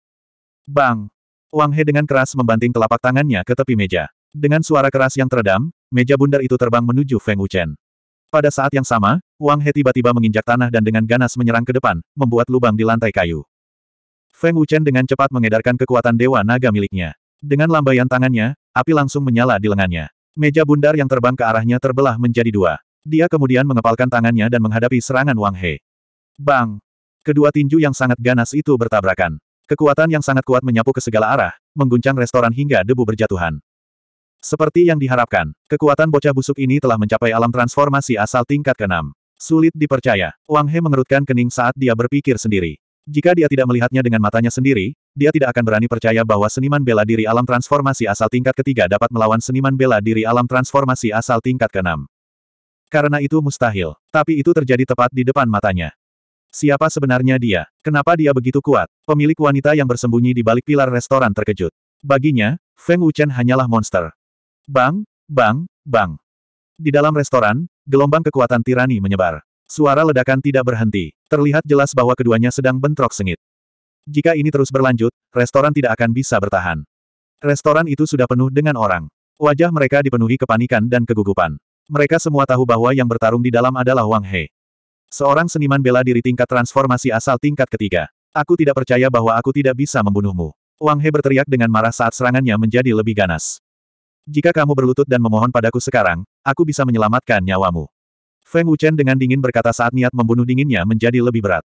Bang! Wang He dengan keras membanting telapak tangannya ke tepi meja. Dengan suara keras yang teredam, meja bundar itu terbang menuju Feng Wuchen. Pada saat yang sama, Wang He tiba-tiba menginjak tanah dan dengan ganas menyerang ke depan, membuat lubang di lantai kayu. Feng Wuchen dengan cepat mengedarkan kekuatan Dewa Naga miliknya. Dengan lambaian tangannya, api langsung menyala di lengannya. Meja bundar yang terbang ke arahnya terbelah menjadi dua. Dia kemudian mengepalkan tangannya dan menghadapi serangan Wang He. Bang! Kedua tinju yang sangat ganas itu bertabrakan. Kekuatan yang sangat kuat menyapu ke segala arah, mengguncang restoran hingga debu berjatuhan. Seperti yang diharapkan, kekuatan bocah busuk ini telah mencapai alam transformasi asal tingkat keenam. Sulit dipercaya, Wang He mengerutkan kening saat dia berpikir sendiri. Jika dia tidak melihatnya dengan matanya sendiri, dia tidak akan berani percaya bahwa seniman bela diri alam transformasi asal tingkat ketiga dapat melawan seniman bela diri alam transformasi asal tingkat keenam. Karena itu mustahil. Tapi itu terjadi tepat di depan matanya. Siapa sebenarnya dia? Kenapa dia begitu kuat? Pemilik wanita yang bersembunyi di balik pilar restoran terkejut. Baginya, Feng Wuchen hanyalah monster. Bang, bang, bang. Di dalam restoran, gelombang kekuatan tirani menyebar. Suara ledakan tidak berhenti. Terlihat jelas bahwa keduanya sedang bentrok sengit. Jika ini terus berlanjut, restoran tidak akan bisa bertahan. Restoran itu sudah penuh dengan orang. Wajah mereka dipenuhi kepanikan dan kegugupan. Mereka semua tahu bahwa yang bertarung di dalam adalah Wang He. Seorang seniman bela diri tingkat transformasi asal tingkat ketiga. Aku tidak percaya bahwa aku tidak bisa membunuhmu. Wang He berteriak dengan marah saat serangannya menjadi lebih ganas. Jika kamu berlutut dan memohon padaku sekarang, aku bisa menyelamatkan nyawamu. Feng Wuchen dengan dingin berkata saat niat membunuh dinginnya menjadi lebih berat.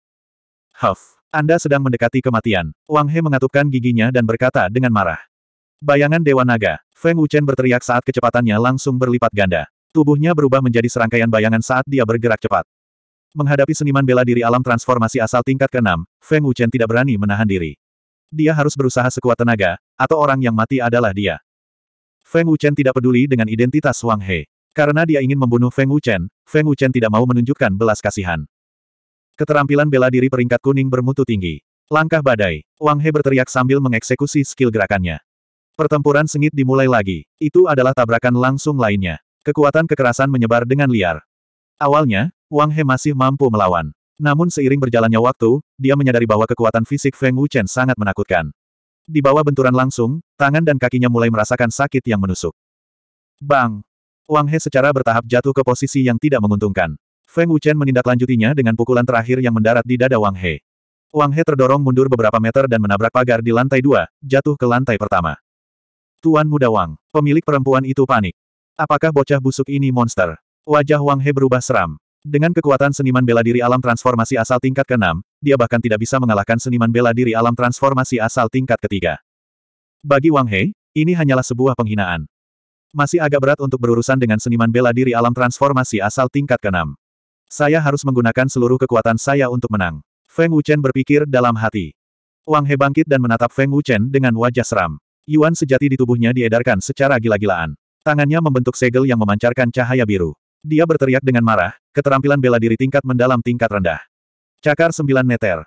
Huff, Anda sedang mendekati kematian. Wang He mengatupkan giginya dan berkata dengan marah. Bayangan Dewa Naga, Feng Wuchen berteriak saat kecepatannya langsung berlipat ganda. Tubuhnya berubah menjadi serangkaian bayangan saat dia bergerak cepat. Menghadapi seniman bela diri alam transformasi asal tingkat ke-6, Feng Wuchen tidak berani menahan diri. Dia harus berusaha sekuat tenaga, atau orang yang mati adalah dia. Feng Wuchen tidak peduli dengan identitas Wang He. Karena dia ingin membunuh Feng Wuchen, Feng Wuchen tidak mau menunjukkan belas kasihan. Keterampilan bela diri peringkat kuning bermutu tinggi. Langkah badai. Wang He berteriak sambil mengeksekusi skill gerakannya. Pertempuran sengit dimulai lagi. Itu adalah tabrakan langsung lainnya. Kekuatan kekerasan menyebar dengan liar. Awalnya, Wang He masih mampu melawan. Namun seiring berjalannya waktu, dia menyadari bahwa kekuatan fisik Feng Wuchen sangat menakutkan. Di bawah benturan langsung, tangan dan kakinya mulai merasakan sakit yang menusuk. Bang! Wang He secara bertahap jatuh ke posisi yang tidak menguntungkan. Feng Wuchen menindaklanjutinya dengan pukulan terakhir yang mendarat di dada Wang He. Wang He terdorong mundur beberapa meter dan menabrak pagar di lantai dua, jatuh ke lantai pertama. Tuan muda Wang, pemilik perempuan itu panik. Apakah bocah busuk ini monster? Wajah Wang He berubah seram. Dengan kekuatan seniman bela diri alam transformasi asal tingkat ke-6, dia bahkan tidak bisa mengalahkan seniman bela diri alam transformasi asal tingkat ketiga. Bagi Wang He, ini hanyalah sebuah penghinaan. Masih agak berat untuk berurusan dengan seniman bela diri alam transformasi asal tingkat keenam. Saya harus menggunakan seluruh kekuatan saya untuk menang. Feng Wuchen berpikir dalam hati. Wang He bangkit dan menatap Feng Wuchen dengan wajah seram. Yuan sejati di tubuhnya diedarkan secara gila-gilaan. Tangannya membentuk segel yang memancarkan cahaya biru. Dia berteriak dengan marah, keterampilan bela diri tingkat mendalam tingkat rendah. Cakar sembilan meter.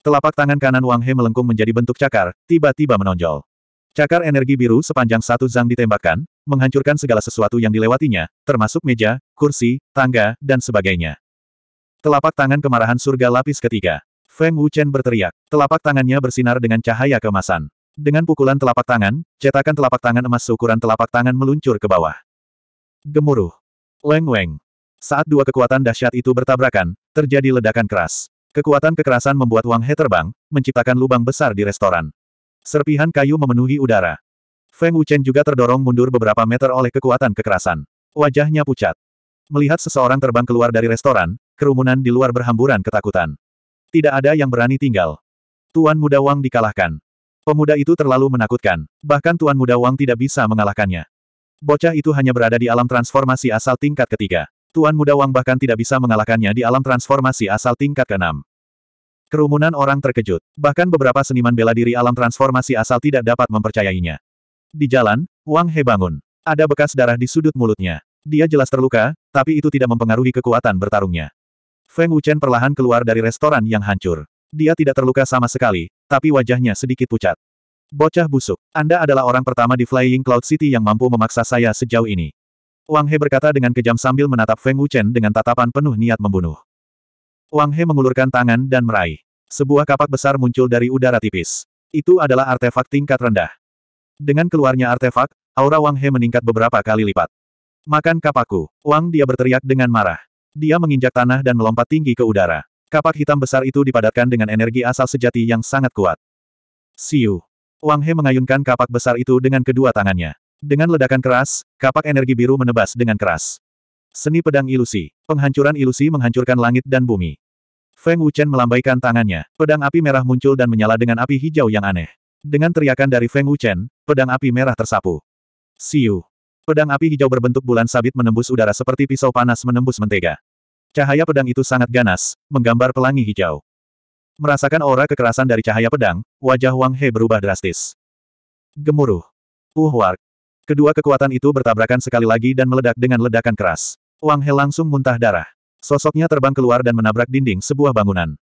Telapak tangan kanan Wang He melengkung menjadi bentuk cakar, tiba-tiba menonjol. Cakar energi biru sepanjang satu zang ditembakkan, menghancurkan segala sesuatu yang dilewatinya, termasuk meja, kursi, tangga, dan sebagainya. Telapak tangan kemarahan surga lapis ketiga. Feng Wuchen berteriak. Telapak tangannya bersinar dengan cahaya kemasan. Dengan pukulan telapak tangan, cetakan telapak tangan emas seukuran telapak tangan meluncur ke bawah. Gemuruh. Leng Weng. Saat dua kekuatan dahsyat itu bertabrakan, terjadi ledakan keras. Kekuatan kekerasan membuat Wang He terbang, menciptakan lubang besar di restoran. Serpihan kayu memenuhi udara. Feng Wuchen juga terdorong mundur beberapa meter oleh kekuatan kekerasan. Wajahnya pucat. Melihat seseorang terbang keluar dari restoran, kerumunan di luar berhamburan ketakutan. Tidak ada yang berani tinggal. Tuan Muda Wang dikalahkan. Pemuda itu terlalu menakutkan, bahkan Tuan Muda Wang tidak bisa mengalahkannya. Bocah itu hanya berada di alam transformasi asal tingkat ketiga. Tuan Muda Wang bahkan tidak bisa mengalahkannya di alam transformasi asal tingkat keenam. Kerumunan orang terkejut. Bahkan beberapa seniman bela diri alam transformasi asal tidak dapat mempercayainya. Di jalan, Wang He bangun. Ada bekas darah di sudut mulutnya. Dia jelas terluka, tapi itu tidak mempengaruhi kekuatan bertarungnya. Feng Wuchen perlahan keluar dari restoran yang hancur. Dia tidak terluka sama sekali, tapi wajahnya sedikit pucat. Bocah busuk, Anda adalah orang pertama di Flying Cloud City yang mampu memaksa saya sejauh ini. Wang He berkata dengan kejam sambil menatap Feng Wuchen dengan tatapan penuh niat membunuh. Wang He mengulurkan tangan dan meraih. Sebuah kapak besar muncul dari udara tipis. Itu adalah artefak tingkat rendah. Dengan keluarnya artefak, aura Wang He meningkat beberapa kali lipat. Makan kapakku. Wang dia berteriak dengan marah. Dia menginjak tanah dan melompat tinggi ke udara. Kapak hitam besar itu dipadatkan dengan energi asal sejati yang sangat kuat. Siu. Wang He mengayunkan kapak besar itu dengan kedua tangannya. Dengan ledakan keras, kapak energi biru menebas dengan keras. Seni pedang ilusi. Penghancuran ilusi menghancurkan langit dan bumi. Feng Wuchen melambaikan tangannya. Pedang api merah muncul dan menyala dengan api hijau yang aneh. Dengan teriakan dari Feng Wuchen, pedang api merah tersapu. Siu. Pedang api hijau berbentuk bulan sabit menembus udara seperti pisau panas menembus mentega. Cahaya pedang itu sangat ganas, menggambar pelangi hijau. Merasakan aura kekerasan dari cahaya pedang, wajah Wang He berubah drastis. Gemuruh. Uhwark. Kedua kekuatan itu bertabrakan sekali lagi dan meledak dengan ledakan keras. Wang He langsung muntah darah. Sosoknya terbang keluar dan menabrak dinding sebuah bangunan.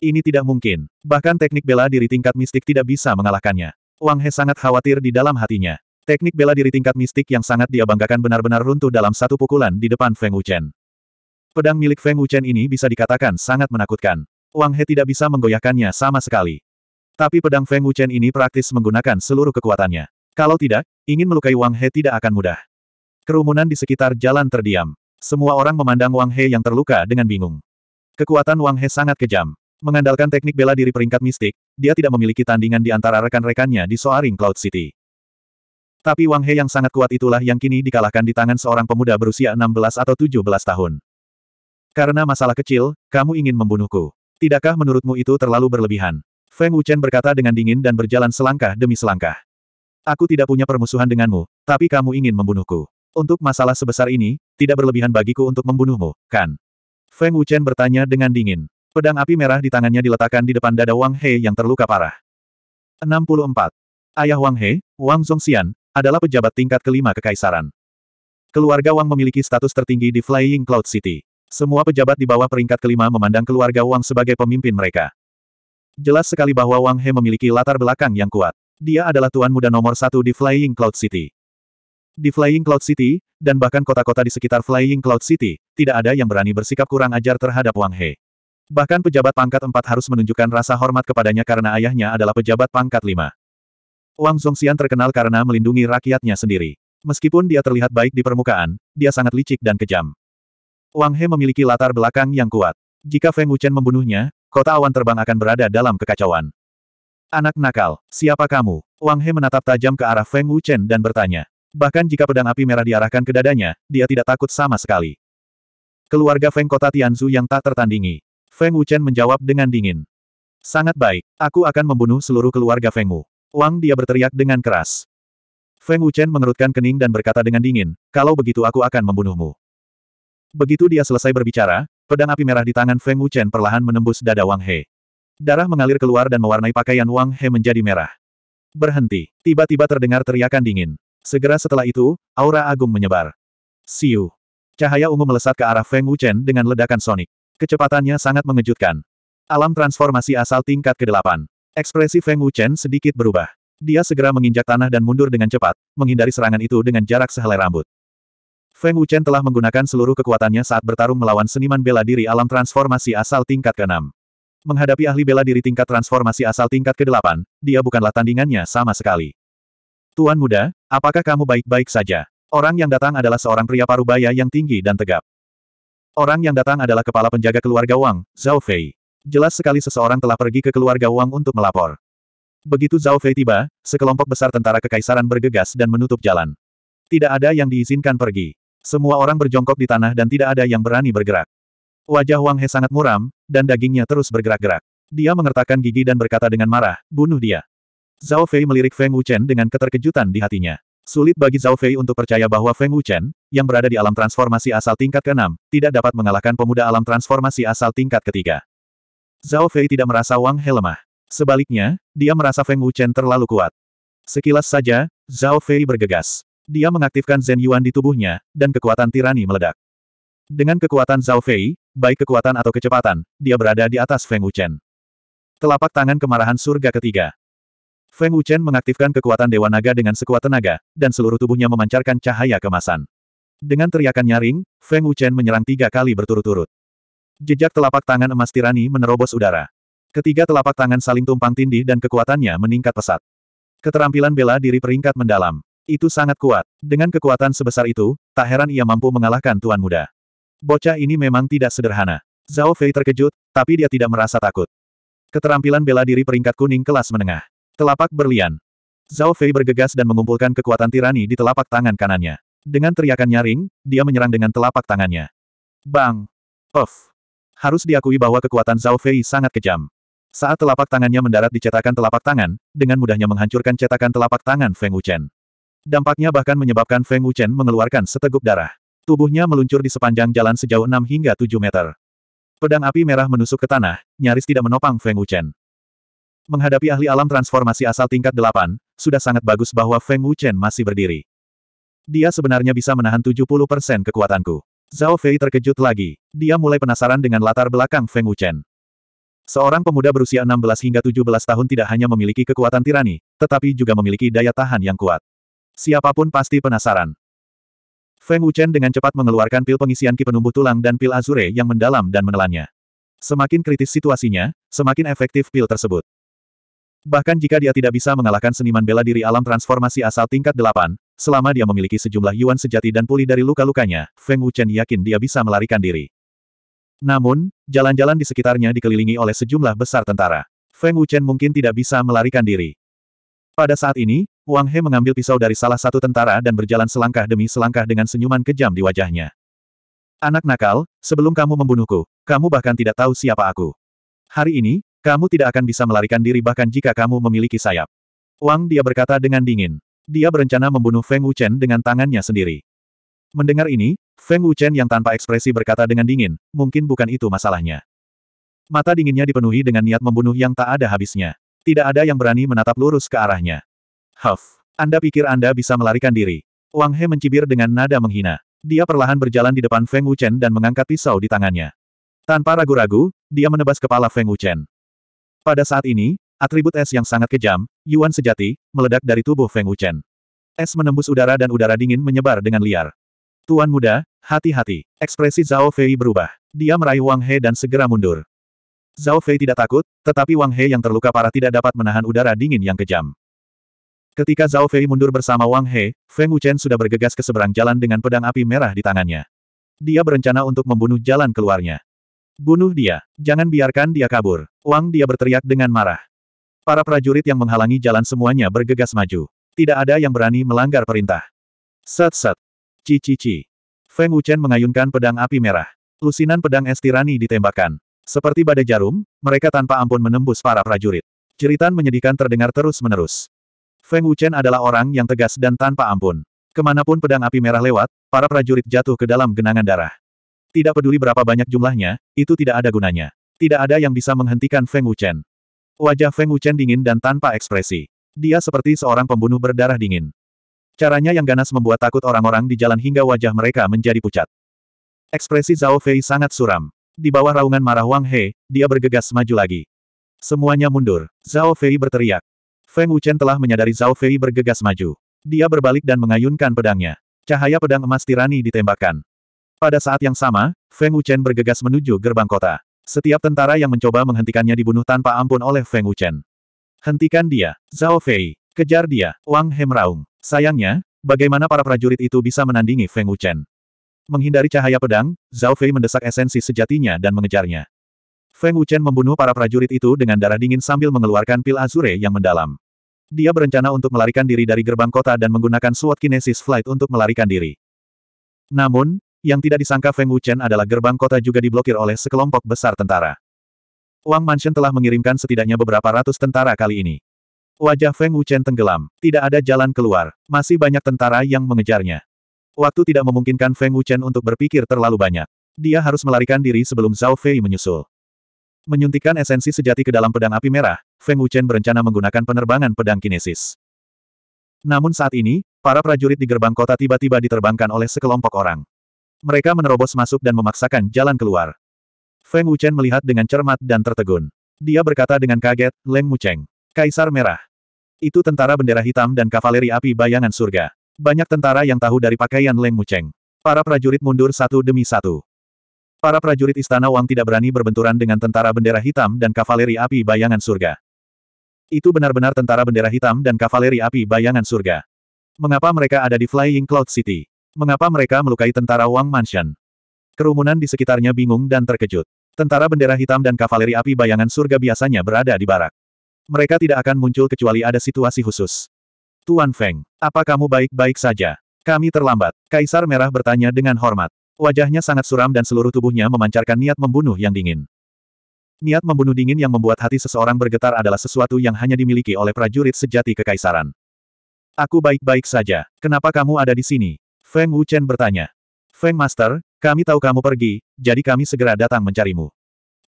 Ini tidak mungkin. Bahkan teknik bela diri tingkat mistik tidak bisa mengalahkannya. Wang He sangat khawatir di dalam hatinya. Teknik bela diri tingkat mistik yang sangat dia banggakan benar-benar runtuh dalam satu pukulan di depan Feng Wuchen. Pedang milik Feng Wuchen ini bisa dikatakan sangat menakutkan. Wang He tidak bisa menggoyahkannya sama sekali. Tapi pedang Feng Wuchen ini praktis menggunakan seluruh kekuatannya. Kalau tidak, ingin melukai Wang He tidak akan mudah. Kerumunan di sekitar jalan terdiam. Semua orang memandang Wang He yang terluka dengan bingung. Kekuatan Wang He sangat kejam. Mengandalkan teknik bela diri peringkat mistik, dia tidak memiliki tandingan di antara rekan-rekannya di Soaring Cloud City. Tapi Wang He yang sangat kuat itulah yang kini dikalahkan di tangan seorang pemuda berusia 16 atau 17 tahun. Karena masalah kecil, kamu ingin membunuhku. Tidakkah menurutmu itu terlalu berlebihan? Feng Wuchen berkata dengan dingin dan berjalan selangkah demi selangkah. Aku tidak punya permusuhan denganmu, tapi kamu ingin membunuhku. Untuk masalah sebesar ini, tidak berlebihan bagiku untuk membunuhmu, kan? Feng Wuchen bertanya dengan dingin. Pedang api merah di tangannya diletakkan di depan dada Wang He yang terluka parah. 64. Ayah Wang He, Wang Zongxian, adalah pejabat tingkat kelima kekaisaran. Keluarga Wang memiliki status tertinggi di Flying Cloud City. Semua pejabat di bawah peringkat kelima memandang keluarga Wang sebagai pemimpin mereka. Jelas sekali bahwa Wang He memiliki latar belakang yang kuat. Dia adalah tuan muda nomor satu di Flying Cloud City. Di Flying Cloud City, dan bahkan kota-kota di sekitar Flying Cloud City, tidak ada yang berani bersikap kurang ajar terhadap Wang He. Bahkan pejabat pangkat 4 harus menunjukkan rasa hormat kepadanya karena ayahnya adalah pejabat pangkat 5. Wang Zongxian terkenal karena melindungi rakyatnya sendiri. Meskipun dia terlihat baik di permukaan, dia sangat licik dan kejam. Wang He memiliki latar belakang yang kuat. Jika Feng Wuchen membunuhnya, kota awan terbang akan berada dalam kekacauan. Anak nakal, siapa kamu? Wang He menatap tajam ke arah Feng Wuchen dan bertanya. Bahkan jika pedang api merah diarahkan ke dadanya, dia tidak takut sama sekali. Keluarga Feng kota Tianzu yang tak tertandingi. Feng Wuchen menjawab dengan dingin. Sangat baik, aku akan membunuh seluruh keluarga Feng Fengmu. Wang dia berteriak dengan keras. Feng Wuchen mengerutkan kening dan berkata dengan dingin, kalau begitu aku akan membunuhmu. Begitu dia selesai berbicara, pedang api merah di tangan Feng Wuchen perlahan menembus dada Wang He. Darah mengalir keluar dan mewarnai pakaian Wang He menjadi merah. Berhenti. Tiba-tiba terdengar teriakan dingin. Segera setelah itu, aura agung menyebar. Siu. Cahaya ungu melesat ke arah Feng Wuchen dengan ledakan sonik. Kecepatannya sangat mengejutkan. Alam transformasi asal tingkat ke-8. Ekspresi Feng Wuchen sedikit berubah. Dia segera menginjak tanah dan mundur dengan cepat, menghindari serangan itu dengan jarak sehelai rambut. Feng Wuchen telah menggunakan seluruh kekuatannya saat bertarung melawan seniman bela diri alam transformasi asal tingkat ke-6. Menghadapi ahli bela diri tingkat transformasi asal tingkat ke-8, dia bukanlah tandingannya sama sekali. Tuan muda, apakah kamu baik-baik saja? Orang yang datang adalah seorang pria parubaya yang tinggi dan tegap. Orang yang datang adalah kepala penjaga keluarga Wang, Zhao Fei. Jelas sekali seseorang telah pergi ke keluarga Wang untuk melapor. Begitu Zhao Fei tiba, sekelompok besar tentara kekaisaran bergegas dan menutup jalan. Tidak ada yang diizinkan pergi. Semua orang berjongkok di tanah dan tidak ada yang berani bergerak. Wajah Wang He sangat muram, dan dagingnya terus bergerak-gerak. Dia mengertakkan gigi dan berkata dengan marah, bunuh dia. Zhao Fei melirik Feng Wuchen dengan keterkejutan di hatinya. Sulit bagi Zhao Fei untuk percaya bahwa Feng Wuchen, yang berada di alam transformasi asal tingkat ke-6, tidak dapat mengalahkan pemuda alam transformasi asal tingkat ketiga. Zhao Fei tidak merasa Wang He lemah. Sebaliknya, dia merasa Feng Wuchen terlalu kuat. Sekilas saja, Zhao Fei bergegas. Dia mengaktifkan Zen Yuan di tubuhnya, dan kekuatan tirani meledak. Dengan kekuatan Zhao Fei, baik kekuatan atau kecepatan, dia berada di atas Feng Wuchen. Telapak tangan kemarahan surga ketiga. Feng Wuchen mengaktifkan kekuatan Dewa Naga dengan sekuat tenaga, dan seluruh tubuhnya memancarkan cahaya kemasan. Dengan teriakan nyaring, Feng Wuchen menyerang tiga kali berturut-turut. Jejak telapak tangan emas tirani menerobos udara. Ketiga telapak tangan saling tumpang tindih dan kekuatannya meningkat pesat. Keterampilan bela diri peringkat mendalam. Itu sangat kuat. Dengan kekuatan sebesar itu, tak heran ia mampu mengalahkan tuan muda. Bocah ini memang tidak sederhana. Zhao Fei terkejut, tapi dia tidak merasa takut. Keterampilan bela diri peringkat kuning kelas menengah. Telapak berlian. Zhao Fei bergegas dan mengumpulkan kekuatan tirani di telapak tangan kanannya. Dengan teriakan nyaring, dia menyerang dengan telapak tangannya. Bang! Puff! Harus diakui bahwa kekuatan Zhao Fei sangat kejam. Saat telapak tangannya mendarat di cetakan telapak tangan, dengan mudahnya menghancurkan cetakan telapak tangan Feng Wuchen. Dampaknya bahkan menyebabkan Feng Wuchen mengeluarkan seteguk darah. Tubuhnya meluncur di sepanjang jalan sejauh 6 hingga 7 meter. Pedang api merah menusuk ke tanah, nyaris tidak menopang Feng Wuchen. Menghadapi ahli alam transformasi asal tingkat delapan, sudah sangat bagus bahwa Feng Wuchen masih berdiri. Dia sebenarnya bisa menahan 70% kekuatanku. Zhao Fei terkejut lagi. Dia mulai penasaran dengan latar belakang Feng Wuchen. Seorang pemuda berusia 16 hingga 17 tahun tidak hanya memiliki kekuatan tirani, tetapi juga memiliki daya tahan yang kuat. Siapapun pasti penasaran. Feng Wuchen dengan cepat mengeluarkan pil pengisian ki penumbuh tulang dan pil azure yang mendalam dan menelannya. Semakin kritis situasinya, semakin efektif pil tersebut. Bahkan jika dia tidak bisa mengalahkan seniman bela diri alam transformasi asal tingkat delapan, selama dia memiliki sejumlah yuan sejati dan pulih dari luka-lukanya, Feng Wuchen yakin dia bisa melarikan diri. Namun, jalan-jalan di sekitarnya dikelilingi oleh sejumlah besar tentara. Feng Wuchen mungkin tidak bisa melarikan diri. Pada saat ini, Wang He mengambil pisau dari salah satu tentara dan berjalan selangkah demi selangkah dengan senyuman kejam di wajahnya. Anak nakal, sebelum kamu membunuhku, kamu bahkan tidak tahu siapa aku. Hari ini, kamu tidak akan bisa melarikan diri bahkan jika kamu memiliki sayap. Wang dia berkata dengan dingin. Dia berencana membunuh Feng Wuchen dengan tangannya sendiri. Mendengar ini, Feng Wuchen yang tanpa ekspresi berkata dengan dingin, mungkin bukan itu masalahnya. Mata dinginnya dipenuhi dengan niat membunuh yang tak ada habisnya. Tidak ada yang berani menatap lurus ke arahnya. Huff, Anda pikir Anda bisa melarikan diri. Wang He mencibir dengan nada menghina. Dia perlahan berjalan di depan Feng Wuchen dan mengangkat pisau di tangannya. Tanpa ragu-ragu, dia menebas kepala Feng Wuchen. Pada saat ini, atribut es yang sangat kejam, Yuan sejati, meledak dari tubuh Feng Wuchen. Es menembus udara dan udara dingin menyebar dengan liar. Tuan muda, hati-hati. Ekspresi Zhao Fei berubah. Dia meraih Wang He dan segera mundur. Zhao Fei tidak takut, tetapi Wang He yang terluka parah tidak dapat menahan udara dingin yang kejam. Ketika Zhao Fei mundur bersama Wang He, Feng Wuchen sudah bergegas ke seberang jalan dengan pedang api merah di tangannya. Dia berencana untuk membunuh jalan keluarnya. Bunuh dia. Jangan biarkan dia kabur. Wang dia berteriak dengan marah. Para prajurit yang menghalangi jalan semuanya bergegas maju. Tidak ada yang berani melanggar perintah. Sat, sat, ci, ci ci. Feng Wuchen mengayunkan pedang api merah. Lusinan pedang estirani ditembakkan. Seperti badai jarum, mereka tanpa ampun menembus para prajurit. Jeritan menyedihkan terdengar terus-menerus. Feng Wuchen adalah orang yang tegas dan tanpa ampun. Kemanapun pedang api merah lewat, para prajurit jatuh ke dalam genangan darah. Tidak peduli berapa banyak jumlahnya, itu tidak ada gunanya. Tidak ada yang bisa menghentikan Feng Wuchen. Wajah Feng Wuchen dingin dan tanpa ekspresi. Dia seperti seorang pembunuh berdarah dingin. Caranya yang ganas membuat takut orang-orang di jalan hingga wajah mereka menjadi pucat. Ekspresi Zhao Fei sangat suram. Di bawah raungan marah Wang He, dia bergegas maju lagi. Semuanya mundur. Zhao Fei berteriak. Feng Wuchen telah menyadari Zhao Fei bergegas maju. Dia berbalik dan mengayunkan pedangnya. Cahaya pedang emas tirani ditembakkan. Pada saat yang sama, Feng Wuchen bergegas menuju gerbang kota. Setiap tentara yang mencoba menghentikannya dibunuh tanpa ampun oleh Feng Wuchen. Hentikan dia, Zhao Fei. Kejar dia, Wang Hemraung. Sayangnya, bagaimana para prajurit itu bisa menandingi Feng Wuchen? Menghindari cahaya pedang, Zhao Fei mendesak esensi sejatinya dan mengejarnya. Feng Wuchen membunuh para prajurit itu dengan darah dingin sambil mengeluarkan pil azure yang mendalam. Dia berencana untuk melarikan diri dari gerbang kota dan menggunakan SWAT kinesis flight untuk melarikan diri. Namun, yang tidak disangka Feng Wuchen adalah gerbang kota juga diblokir oleh sekelompok besar tentara. Wang Mansion telah mengirimkan setidaknya beberapa ratus tentara kali ini. Wajah Feng Wuchen tenggelam. Tidak ada jalan keluar. Masih banyak tentara yang mengejarnya. Waktu tidak memungkinkan Feng Wuchen untuk berpikir terlalu banyak. Dia harus melarikan diri sebelum Zhao Fei menyusul. Menyuntikkan esensi sejati ke dalam pedang api merah, Feng Wuchen berencana menggunakan penerbangan pedang kinesis. Namun saat ini, para prajurit di gerbang kota tiba-tiba diterbangkan oleh sekelompok orang. Mereka menerobos masuk dan memaksakan jalan keluar. Feng Wuchen melihat dengan cermat dan tertegun. Dia berkata dengan kaget, Leng Mucheng. Kaisar Merah. Itu tentara bendera hitam dan kavaleri api bayangan surga. Banyak tentara yang tahu dari pakaian Leng Mucheng. Para prajurit mundur satu demi satu. Para prajurit Istana Wang tidak berani berbenturan dengan tentara bendera hitam dan kavaleri api bayangan surga. Itu benar-benar tentara bendera hitam dan kavaleri api bayangan surga. Mengapa mereka ada di Flying Cloud City? Mengapa mereka melukai tentara Wang Mansion? Kerumunan di sekitarnya bingung dan terkejut. Tentara bendera hitam dan kavaleri api bayangan surga biasanya berada di barak. Mereka tidak akan muncul kecuali ada situasi khusus. Tuan Feng, apa kamu baik-baik saja? Kami terlambat. Kaisar Merah bertanya dengan hormat. Wajahnya sangat suram dan seluruh tubuhnya memancarkan niat membunuh yang dingin. Niat membunuh dingin yang membuat hati seseorang bergetar adalah sesuatu yang hanya dimiliki oleh prajurit sejati kekaisaran. Aku baik-baik saja. Kenapa kamu ada di sini? Feng Wuchen bertanya. Feng Master, kami tahu kamu pergi, jadi kami segera datang mencarimu.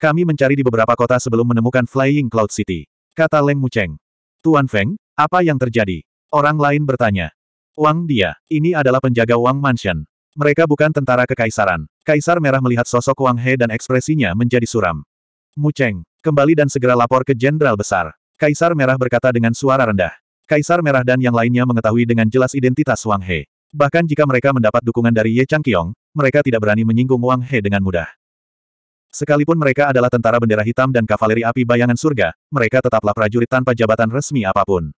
Kami mencari di beberapa kota sebelum menemukan Flying Cloud City. Kata Leng Mucheng. Tuan Feng, apa yang terjadi? Orang lain bertanya. Wang Dia, ini adalah penjaga Wang Mansion. Mereka bukan tentara kekaisaran. Kaisar Merah melihat sosok Wang He dan ekspresinya menjadi suram. Mucheng, kembali dan segera lapor ke Jenderal Besar. Kaisar Merah berkata dengan suara rendah. Kaisar Merah dan yang lainnya mengetahui dengan jelas identitas Wang He. Bahkan jika mereka mendapat dukungan dari Ye Chang Changqiong, mereka tidak berani menyinggung Wang He dengan mudah. Sekalipun mereka adalah tentara bendera hitam dan kavaleri api bayangan surga, mereka tetaplah prajurit tanpa jabatan resmi apapun.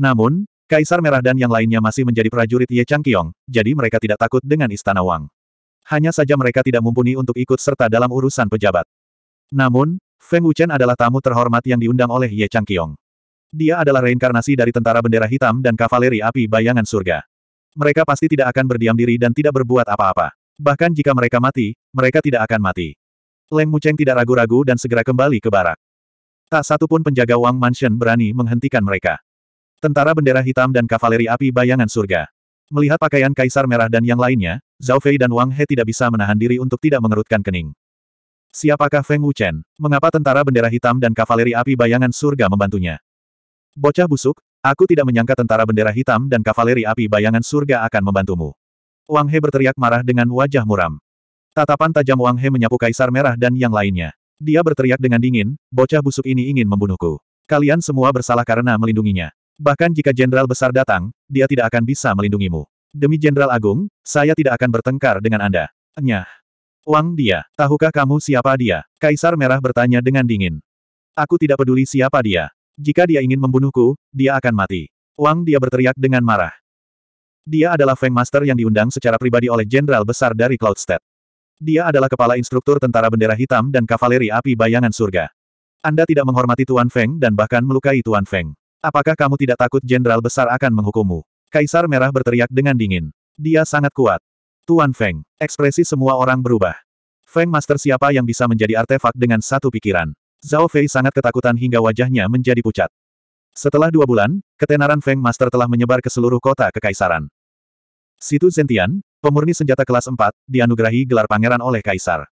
Namun, Kaisar Merah dan yang lainnya masih menjadi prajurit Ye Chang Changqiong, jadi mereka tidak takut dengan Istana Wang. Hanya saja mereka tidak mumpuni untuk ikut serta dalam urusan pejabat. Namun, Feng Wuchen adalah tamu terhormat yang diundang oleh Ye Chang Changqiong. Dia adalah reinkarnasi dari tentara bendera hitam dan kavaleri api bayangan surga. Mereka pasti tidak akan berdiam diri dan tidak berbuat apa-apa. Bahkan jika mereka mati, mereka tidak akan mati. Leng Mucheng tidak ragu-ragu dan segera kembali ke barak. Tak satu pun penjaga Wang Mansion berani menghentikan mereka. Tentara bendera hitam dan kavaleri api bayangan surga. Melihat pakaian kaisar merah dan yang lainnya, Zhao Fei dan Wang He tidak bisa menahan diri untuk tidak mengerutkan kening. Siapakah Feng Wuchen? Mengapa tentara bendera hitam dan kavaleri api bayangan surga membantunya? Bocah busuk, Aku tidak menyangka tentara bendera hitam dan kavaleri api bayangan surga akan membantumu. Wang He berteriak marah dengan wajah muram. Tatapan tajam Wang He menyapu Kaisar Merah dan yang lainnya. Dia berteriak dengan dingin, bocah busuk ini ingin membunuhku. Kalian semua bersalah karena melindunginya. Bahkan jika jenderal besar datang, dia tidak akan bisa melindungimu. Demi jenderal agung, saya tidak akan bertengkar dengan Anda. Nyah. Wang dia, tahukah kamu siapa dia? Kaisar Merah bertanya dengan dingin. Aku tidak peduli siapa dia. Jika dia ingin membunuhku, dia akan mati. Wang dia berteriak dengan marah. Dia adalah Feng Master yang diundang secara pribadi oleh Jenderal Besar dari Cloud State. Dia adalah kepala instruktur tentara bendera hitam dan kavaleri api bayangan surga. Anda tidak menghormati Tuan Feng dan bahkan melukai Tuan Feng. Apakah kamu tidak takut Jenderal Besar akan menghukummu? Kaisar Merah berteriak dengan dingin. Dia sangat kuat. Tuan Feng, ekspresi semua orang berubah. Feng Master siapa yang bisa menjadi artefak dengan satu pikiran? Zhao Fei sangat ketakutan hingga wajahnya menjadi pucat. Setelah dua bulan, ketenaran Feng Master telah menyebar ke seluruh kota Kekaisaran. Situ Zentian, pemurni senjata kelas 4, dianugerahi gelar pangeran oleh Kaisar.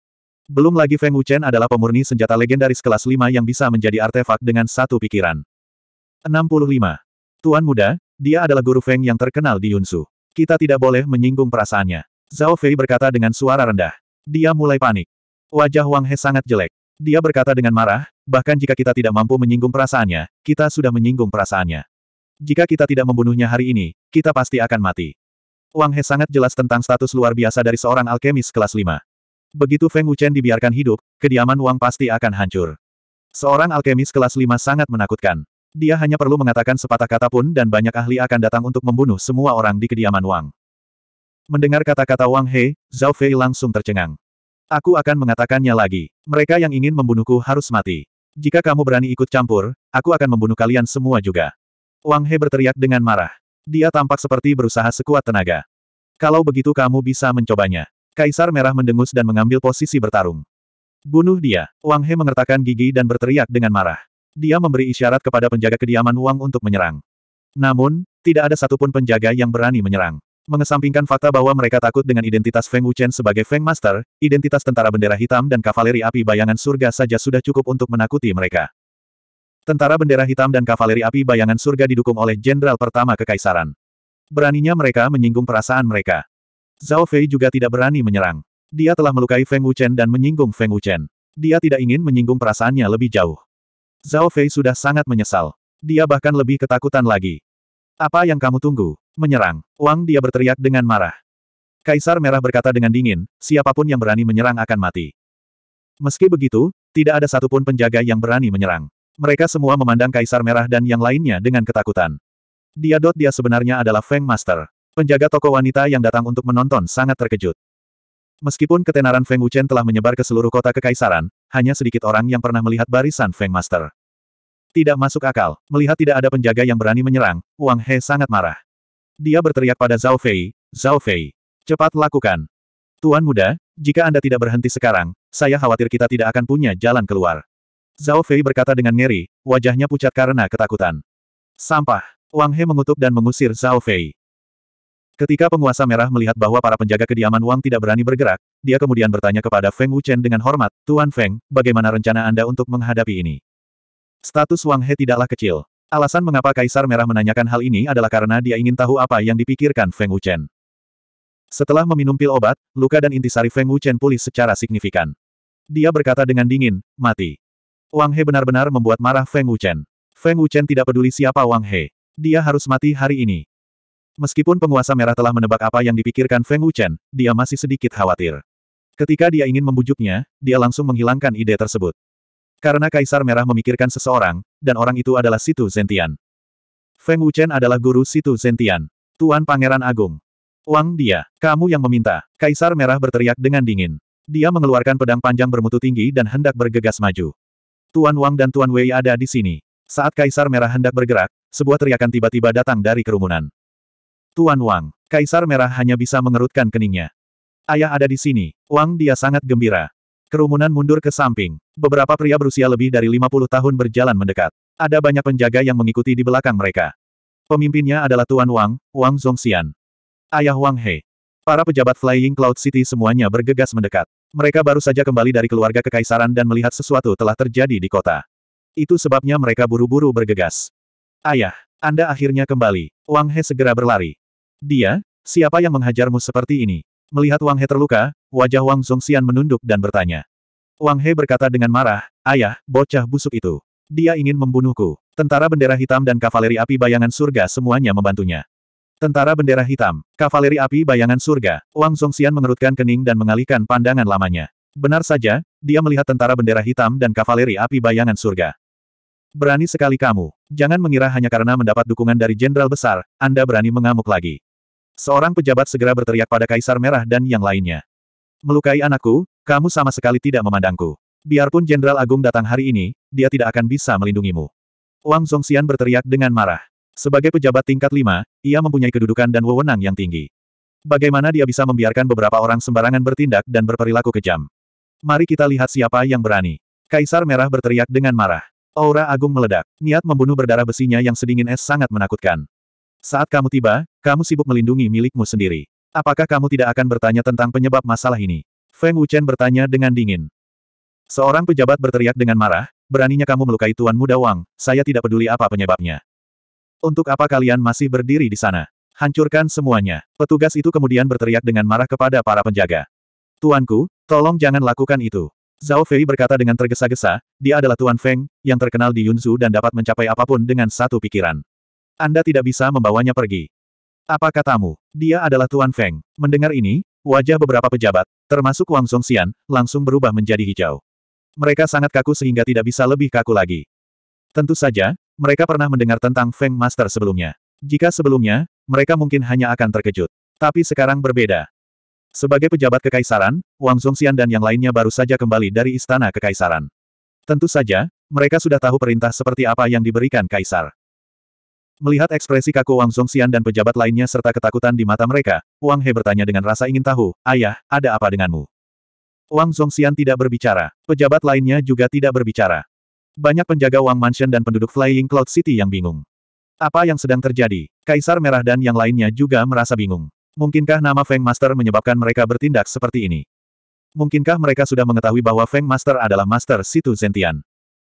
Belum lagi Feng Wuchen adalah pemurni senjata legendaris kelas 5 yang bisa menjadi artefak dengan satu pikiran. 65. Tuan muda, dia adalah guru Feng yang terkenal di Yunsu. Kita tidak boleh menyinggung perasaannya. Zhao Fei berkata dengan suara rendah. Dia mulai panik. Wajah Wang He sangat jelek. Dia berkata dengan marah, bahkan jika kita tidak mampu menyinggung perasaannya, kita sudah menyinggung perasaannya. Jika kita tidak membunuhnya hari ini, kita pasti akan mati. Wang He sangat jelas tentang status luar biasa dari seorang alkemis kelas 5. Begitu Feng Wuchen dibiarkan hidup, kediaman Wang pasti akan hancur. Seorang alkemis kelas 5 sangat menakutkan. Dia hanya perlu mengatakan sepatah kata pun dan banyak ahli akan datang untuk membunuh semua orang di kediaman Wang. Mendengar kata-kata Wang He, Zhao Fei langsung tercengang. Aku akan mengatakannya lagi. Mereka yang ingin membunuhku harus mati. Jika kamu berani ikut campur, aku akan membunuh kalian semua juga. Wang He berteriak dengan marah. Dia tampak seperti berusaha sekuat tenaga. Kalau begitu kamu bisa mencobanya. Kaisar Merah mendengus dan mengambil posisi bertarung. Bunuh dia. Wang He mengertakkan gigi dan berteriak dengan marah. Dia memberi isyarat kepada penjaga kediaman Wang untuk menyerang. Namun, tidak ada satupun penjaga yang berani menyerang. Mengesampingkan fakta bahwa mereka takut dengan identitas Feng Wuchen sebagai Feng Master, identitas tentara bendera hitam dan kavaleri api bayangan surga saja sudah cukup untuk menakuti mereka. Tentara bendera hitam dan kavaleri api bayangan surga didukung oleh jenderal pertama kekaisaran. Beraninya mereka menyinggung perasaan mereka. Zhao Fei juga tidak berani menyerang. Dia telah melukai Feng Wuchen dan menyinggung Feng Wuchen. Dia tidak ingin menyinggung perasaannya lebih jauh. Zhao Fei sudah sangat menyesal. Dia bahkan lebih ketakutan lagi. Apa yang kamu tunggu? Menyerang. Wang dia berteriak dengan marah. Kaisar Merah berkata dengan dingin, siapapun yang berani menyerang akan mati. Meski begitu, tidak ada satupun penjaga yang berani menyerang. Mereka semua memandang Kaisar Merah dan yang lainnya dengan ketakutan. Dia dot dia sebenarnya adalah Feng Master. Penjaga toko wanita yang datang untuk menonton sangat terkejut. Meskipun ketenaran Feng Wuchen telah menyebar ke seluruh kota kekaisaran, hanya sedikit orang yang pernah melihat barisan Feng Master. Tidak masuk akal, melihat tidak ada penjaga yang berani menyerang, Wang He sangat marah. Dia berteriak pada Zhao Fei, Zhao Fei, cepat lakukan. Tuan muda, jika Anda tidak berhenti sekarang, saya khawatir kita tidak akan punya jalan keluar. Zhao Fei berkata dengan ngeri, wajahnya pucat karena ketakutan. Sampah, Wang He mengutuk dan mengusir Zhao Fei. Ketika penguasa merah melihat bahwa para penjaga kediaman Wang tidak berani bergerak, dia kemudian bertanya kepada Feng Wuchen dengan hormat, Tuan Feng, bagaimana rencana Anda untuk menghadapi ini? Status Wang He tidaklah kecil. Alasan mengapa Kaisar Merah menanyakan hal ini adalah karena dia ingin tahu apa yang dipikirkan Feng Wuchen. Setelah meminum pil obat, luka dan intisari Feng Wuchen pulih secara signifikan. Dia berkata dengan dingin, mati. Wang He benar-benar membuat marah Feng Wuchen. Feng Wuchen tidak peduli siapa Wang He. Dia harus mati hari ini. Meskipun penguasa merah telah menebak apa yang dipikirkan Feng Wuchen, dia masih sedikit khawatir. Ketika dia ingin membujuknya, dia langsung menghilangkan ide tersebut. Karena Kaisar Merah memikirkan seseorang, dan orang itu adalah Situ Zentian. Feng Wuchen adalah guru Situ Zentian. Tuan Pangeran Agung. Wang dia, kamu yang meminta. Kaisar Merah berteriak dengan dingin. Dia mengeluarkan pedang panjang bermutu tinggi dan hendak bergegas maju. Tuan Wang dan Tuan Wei ada di sini. Saat Kaisar Merah hendak bergerak, sebuah teriakan tiba-tiba datang dari kerumunan. Tuan Wang, Kaisar Merah hanya bisa mengerutkan keningnya. Ayah ada di sini, Wang dia sangat gembira. Kerumunan mundur ke samping. Beberapa pria berusia lebih dari 50 tahun berjalan mendekat. Ada banyak penjaga yang mengikuti di belakang mereka. Pemimpinnya adalah Tuan Wang, Wang Zongxian. Ayah Wang He. Para pejabat Flying Cloud City semuanya bergegas mendekat. Mereka baru saja kembali dari keluarga kekaisaran dan melihat sesuatu telah terjadi di kota. Itu sebabnya mereka buru-buru bergegas. Ayah, Anda akhirnya kembali. Wang He segera berlari. Dia, siapa yang menghajarmu seperti ini? Melihat Wang He terluka, wajah Wang Zongxian menunduk dan bertanya. Wang He berkata dengan marah, Ayah, bocah busuk itu. Dia ingin membunuhku. Tentara bendera hitam dan kavaleri api bayangan surga semuanya membantunya. Tentara bendera hitam, kavaleri api bayangan surga, Wang Zongxian mengerutkan kening dan mengalihkan pandangan lamanya. Benar saja, dia melihat tentara bendera hitam dan kavaleri api bayangan surga. Berani sekali kamu. Jangan mengira hanya karena mendapat dukungan dari jenderal besar, Anda berani mengamuk lagi. Seorang pejabat segera berteriak pada Kaisar Merah dan yang lainnya. Melukai anakku, kamu sama sekali tidak memandangku. Biarpun Jenderal Agung datang hari ini, dia tidak akan bisa melindungimu. Wang Zhongxian berteriak dengan marah. Sebagai pejabat tingkat lima, ia mempunyai kedudukan dan wewenang yang tinggi. Bagaimana dia bisa membiarkan beberapa orang sembarangan bertindak dan berperilaku kejam? Mari kita lihat siapa yang berani. Kaisar Merah berteriak dengan marah. Aura agung meledak. Niat membunuh berdarah besinya yang sedingin es sangat menakutkan. Saat kamu tiba, kamu sibuk melindungi milikmu sendiri. Apakah kamu tidak akan bertanya tentang penyebab masalah ini? Feng Wuchen bertanya dengan dingin. Seorang pejabat berteriak dengan marah, beraninya kamu melukai Tuan Muda Wang, saya tidak peduli apa penyebabnya. Untuk apa kalian masih berdiri di sana? Hancurkan semuanya. Petugas itu kemudian berteriak dengan marah kepada para penjaga. Tuanku, tolong jangan lakukan itu. Zhao Fei berkata dengan tergesa-gesa, dia adalah Tuan Feng, yang terkenal di Yunzu dan dapat mencapai apapun dengan satu pikiran. Anda tidak bisa membawanya pergi. Apa katamu? Dia adalah Tuan Feng. Mendengar ini, wajah beberapa pejabat, termasuk Wang Songxian, langsung berubah menjadi hijau. Mereka sangat kaku sehingga tidak bisa lebih kaku lagi. Tentu saja, mereka pernah mendengar tentang Feng Master sebelumnya. Jika sebelumnya, mereka mungkin hanya akan terkejut. Tapi sekarang berbeda. Sebagai pejabat kekaisaran, Wang Zongxian dan yang lainnya baru saja kembali dari istana kekaisaran. Tentu saja, mereka sudah tahu perintah seperti apa yang diberikan kaisar. Melihat ekspresi kaku Wang Zongxian dan pejabat lainnya serta ketakutan di mata mereka, Wang He bertanya dengan rasa ingin tahu, Ayah, ada apa denganmu? Wang Zongxian tidak berbicara, pejabat lainnya juga tidak berbicara. Banyak penjaga Wang Mansion dan penduduk Flying Cloud City yang bingung. Apa yang sedang terjadi? Kaisar Merah dan yang lainnya juga merasa bingung. Mungkinkah nama Feng Master menyebabkan mereka bertindak seperti ini? Mungkinkah mereka sudah mengetahui bahwa Feng Master adalah Master Situ Zentian?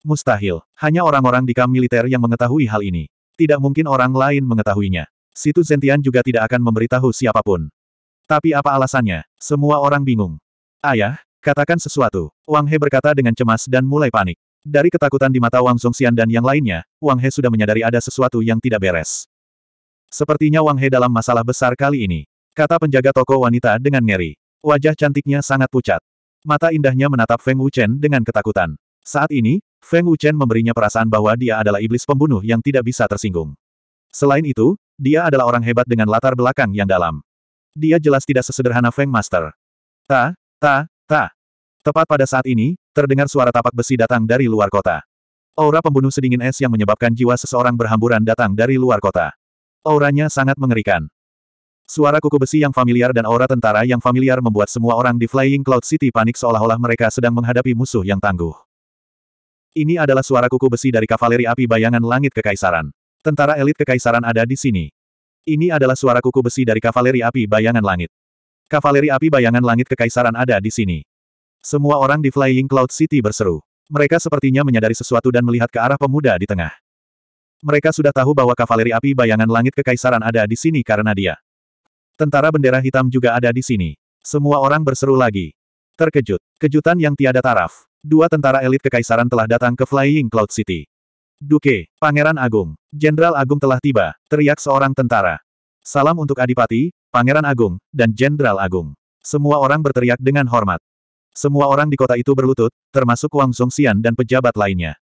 Mustahil. Hanya orang-orang di kamp militer yang mengetahui hal ini. Tidak mungkin orang lain mengetahuinya. Situ Zentian juga tidak akan memberitahu siapapun. Tapi apa alasannya? Semua orang bingung. Ayah, katakan sesuatu. Wang He berkata dengan cemas dan mulai panik. Dari ketakutan di mata Wang Zongxian dan yang lainnya, Wang He sudah menyadari ada sesuatu yang tidak beres. Sepertinya Wang He dalam masalah besar kali ini. Kata penjaga toko wanita dengan ngeri. Wajah cantiknya sangat pucat. Mata indahnya menatap Feng Wuchen dengan ketakutan. Saat ini, Feng Wuchen memberinya perasaan bahwa dia adalah iblis pembunuh yang tidak bisa tersinggung. Selain itu, dia adalah orang hebat dengan latar belakang yang dalam. Dia jelas tidak sesederhana Feng Master. Ta, ta, ta. Tepat pada saat ini, terdengar suara tapak besi datang dari luar kota. Aura pembunuh sedingin es yang menyebabkan jiwa seseorang berhamburan datang dari luar kota. Auranya sangat mengerikan. Suara kuku besi yang familiar dan aura tentara yang familiar membuat semua orang di Flying Cloud City panik seolah-olah mereka sedang menghadapi musuh yang tangguh. Ini adalah suara kuku besi dari kavaleri api bayangan langit kekaisaran. Tentara elit kekaisaran ada di sini. Ini adalah suara kuku besi dari kavaleri api bayangan langit. Kavaleri api bayangan langit kekaisaran ada di sini. Semua orang di Flying Cloud City berseru. Mereka sepertinya menyadari sesuatu dan melihat ke arah pemuda di tengah. Mereka sudah tahu bahwa kavaleri api bayangan langit kekaisaran ada di sini karena dia. Tentara bendera hitam juga ada di sini. Semua orang berseru lagi. Terkejut. Kejutan yang tiada taraf. Dua tentara elit kekaisaran telah datang ke Flying Cloud City. Duke, Pangeran Agung, Jenderal Agung telah tiba, teriak seorang tentara. Salam untuk Adipati, Pangeran Agung, dan Jenderal Agung. Semua orang berteriak dengan hormat. Semua orang di kota itu berlutut, termasuk Wang Zongxian dan pejabat lainnya.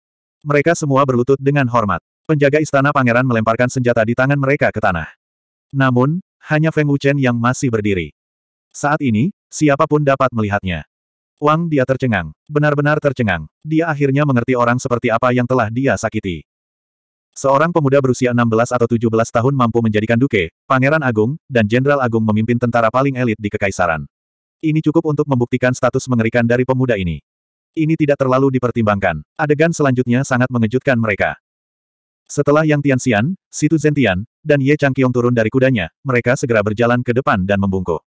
Mereka semua berlutut dengan hormat. Penjaga istana pangeran melemparkan senjata di tangan mereka ke tanah. Namun, hanya Feng Wuchen yang masih berdiri. Saat ini, siapapun dapat melihatnya. Wang dia tercengang. Benar-benar tercengang. Dia akhirnya mengerti orang seperti apa yang telah dia sakiti. Seorang pemuda berusia 16 atau 17 tahun mampu menjadikan duke, pangeran agung, dan jenderal agung memimpin tentara paling elit di kekaisaran. Ini cukup untuk membuktikan status mengerikan dari pemuda ini. Ini tidak terlalu dipertimbangkan. Adegan selanjutnya sangat mengejutkan mereka. Setelah Yang Tianxian, Situ Zentian, dan Ye Changqiong turun dari kudanya, mereka segera berjalan ke depan dan membungkuk.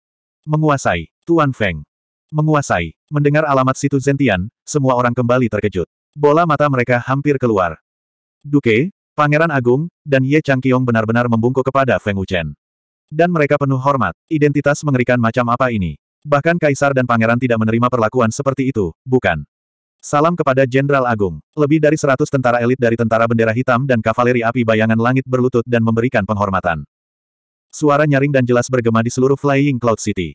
Menguasai, Tuan Feng. Menguasai. Mendengar alamat situ Zentian, semua orang kembali terkejut. Bola mata mereka hampir keluar. Duke, Pangeran Agung, dan Ye Changqiong benar-benar membungkuk kepada Feng Wuchen. Dan mereka penuh hormat. Identitas mengerikan macam apa ini? Bahkan kaisar dan pangeran tidak menerima perlakuan seperti itu, bukan? Salam kepada Jenderal Agung. Lebih dari seratus tentara elit dari tentara bendera hitam dan kavaleri api bayangan langit berlutut dan memberikan penghormatan. Suara nyaring dan jelas bergema di seluruh Flying Cloud City.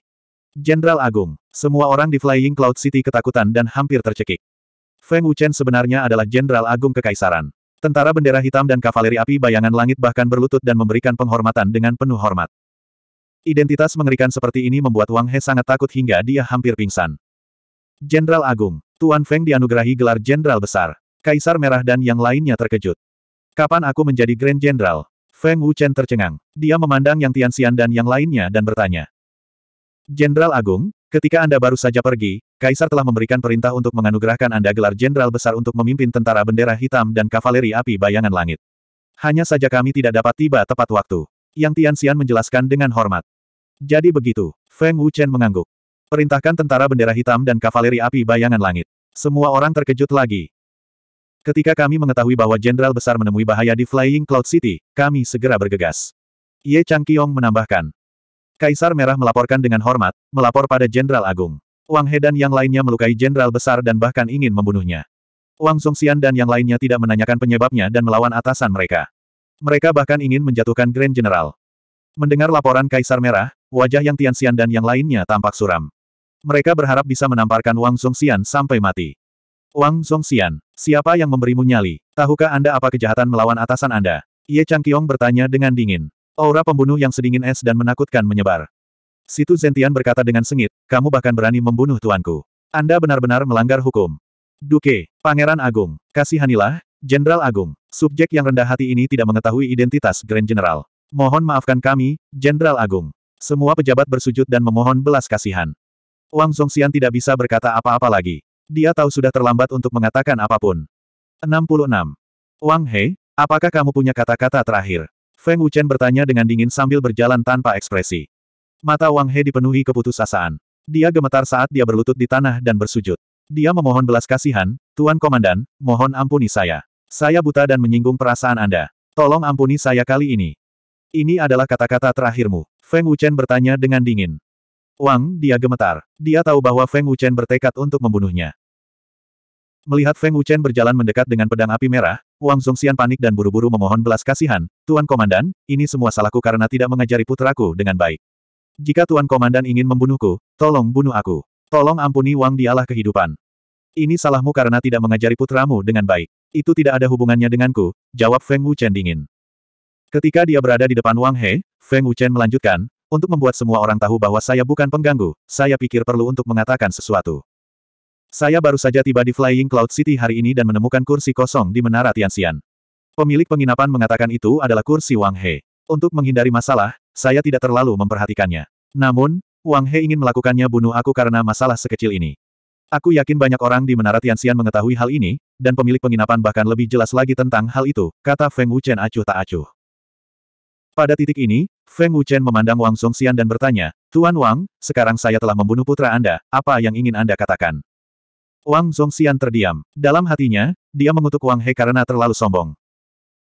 Jenderal Agung, semua orang di Flying Cloud City ketakutan dan hampir tercekik. Feng Wuchen sebenarnya adalah Jenderal Agung Kekaisaran. Tentara bendera hitam dan kavaleri api bayangan langit bahkan berlutut dan memberikan penghormatan dengan penuh hormat. Identitas mengerikan seperti ini membuat Wang He sangat takut hingga dia hampir pingsan. Jenderal Agung, Tuan Feng dianugerahi gelar Jenderal Besar, Kaisar Merah dan yang lainnya terkejut. Kapan aku menjadi Grand Jenderal? Feng Wuchen tercengang. Dia memandang Yang Tianxian dan yang lainnya dan bertanya. Jenderal Agung, ketika Anda baru saja pergi, Kaisar telah memberikan perintah untuk menganugerahkan Anda gelar Jenderal Besar untuk memimpin tentara bendera hitam dan kavaleri api bayangan langit. Hanya saja kami tidak dapat tiba tepat waktu. Yang Tianxian menjelaskan dengan hormat. Jadi begitu, Feng Wuchen mengangguk. Perintahkan tentara bendera hitam dan kavaleri api bayangan langit. Semua orang terkejut lagi. Ketika kami mengetahui bahwa Jenderal Besar menemui bahaya di Flying Cloud City, kami segera bergegas. Ye Changqiong menambahkan. Kaisar Merah melaporkan dengan hormat, melapor pada Jenderal Agung. Wang He dan yang lainnya melukai Jenderal Besar dan bahkan ingin membunuhnya. Wang Songxian dan yang lainnya tidak menanyakan penyebabnya dan melawan atasan mereka. Mereka bahkan ingin menjatuhkan Grand General. Mendengar laporan Kaisar Merah, wajah Yang Tianxian dan yang lainnya tampak suram. Mereka berharap bisa menamparkan Wang Songxian sampai mati. Wang Songxian, siapa yang memberimu nyali? Tahukah Anda apa kejahatan melawan atasan Anda? Ye Changqiong bertanya dengan dingin. Aura pembunuh yang sedingin es dan menakutkan menyebar. Situ Zentian berkata dengan sengit, kamu bahkan berani membunuh tuanku. Anda benar-benar melanggar hukum. Duke, Pangeran Agung, kasihanilah, Jenderal Agung, subjek yang rendah hati ini tidak mengetahui identitas Grand General. Mohon maafkan kami, Jenderal Agung. Semua pejabat bersujud dan memohon belas kasihan. Wang Zongxian tidak bisa berkata apa-apa lagi. Dia tahu sudah terlambat untuk mengatakan apapun. 66. Wang He, apakah kamu punya kata-kata terakhir? Feng Wuchen bertanya dengan dingin sambil berjalan tanpa ekspresi. Mata Wang He dipenuhi keputusasaan. Dia gemetar saat dia berlutut di tanah dan bersujud. Dia memohon belas kasihan, Tuan Komandan, mohon ampuni saya. Saya buta dan menyinggung perasaan Anda. Tolong ampuni saya kali ini. Ini adalah kata-kata terakhirmu. Feng Wuchen bertanya dengan dingin. Wang, dia gemetar. Dia tahu bahwa Feng Wuchen bertekad untuk membunuhnya. Melihat Feng Wuchen berjalan mendekat dengan pedang api merah, Wang Zongxian panik dan buru-buru memohon belas kasihan, Tuan Komandan, ini semua salahku karena tidak mengajari putraku dengan baik. Jika Tuan Komandan ingin membunuhku, tolong bunuh aku. Tolong ampuni Wang dialah kehidupan. Ini salahmu karena tidak mengajari putramu dengan baik. Itu tidak ada hubungannya denganku, jawab Feng Wuchen dingin. Ketika dia berada di depan Wang He, Feng Wuchen melanjutkan, untuk membuat semua orang tahu bahwa saya bukan pengganggu, saya pikir perlu untuk mengatakan sesuatu. Saya baru saja tiba di Flying Cloud City hari ini dan menemukan kursi kosong di Menara Tianxian. Pemilik penginapan mengatakan itu adalah kursi Wang He. Untuk menghindari masalah, saya tidak terlalu memperhatikannya. Namun, Wang He ingin melakukannya bunuh aku karena masalah sekecil ini. Aku yakin banyak orang di Menara Tianxian mengetahui hal ini, dan pemilik penginapan bahkan lebih jelas lagi tentang hal itu, kata Feng Wuchen acuh tak acuh. Pada titik ini, Feng Wuchen memandang Wang Songxian dan bertanya, Tuan Wang, sekarang saya telah membunuh putra Anda, apa yang ingin Anda katakan? Wang Zongxian terdiam. Dalam hatinya, dia mengutuk Wang He karena terlalu sombong.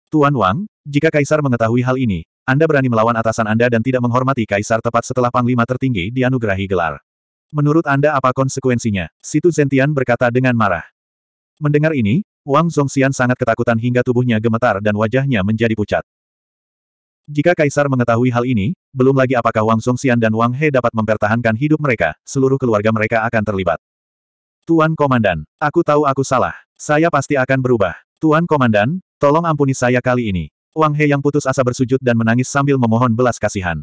Tuan Wang, jika Kaisar mengetahui hal ini, Anda berani melawan atasan Anda dan tidak menghormati Kaisar tepat setelah Panglima tertinggi dianugerahi gelar. Menurut Anda apa konsekuensinya? Situ Zentian berkata dengan marah. Mendengar ini, Wang Zongxian sangat ketakutan hingga tubuhnya gemetar dan wajahnya menjadi pucat. Jika Kaisar mengetahui hal ini, belum lagi apakah Wang Zongxian dan Wang He dapat mempertahankan hidup mereka, seluruh keluarga mereka akan terlibat. Tuan Komandan, aku tahu aku salah. Saya pasti akan berubah. Tuan Komandan, tolong ampuni saya kali ini. Wang He yang putus asa bersujud dan menangis sambil memohon belas kasihan.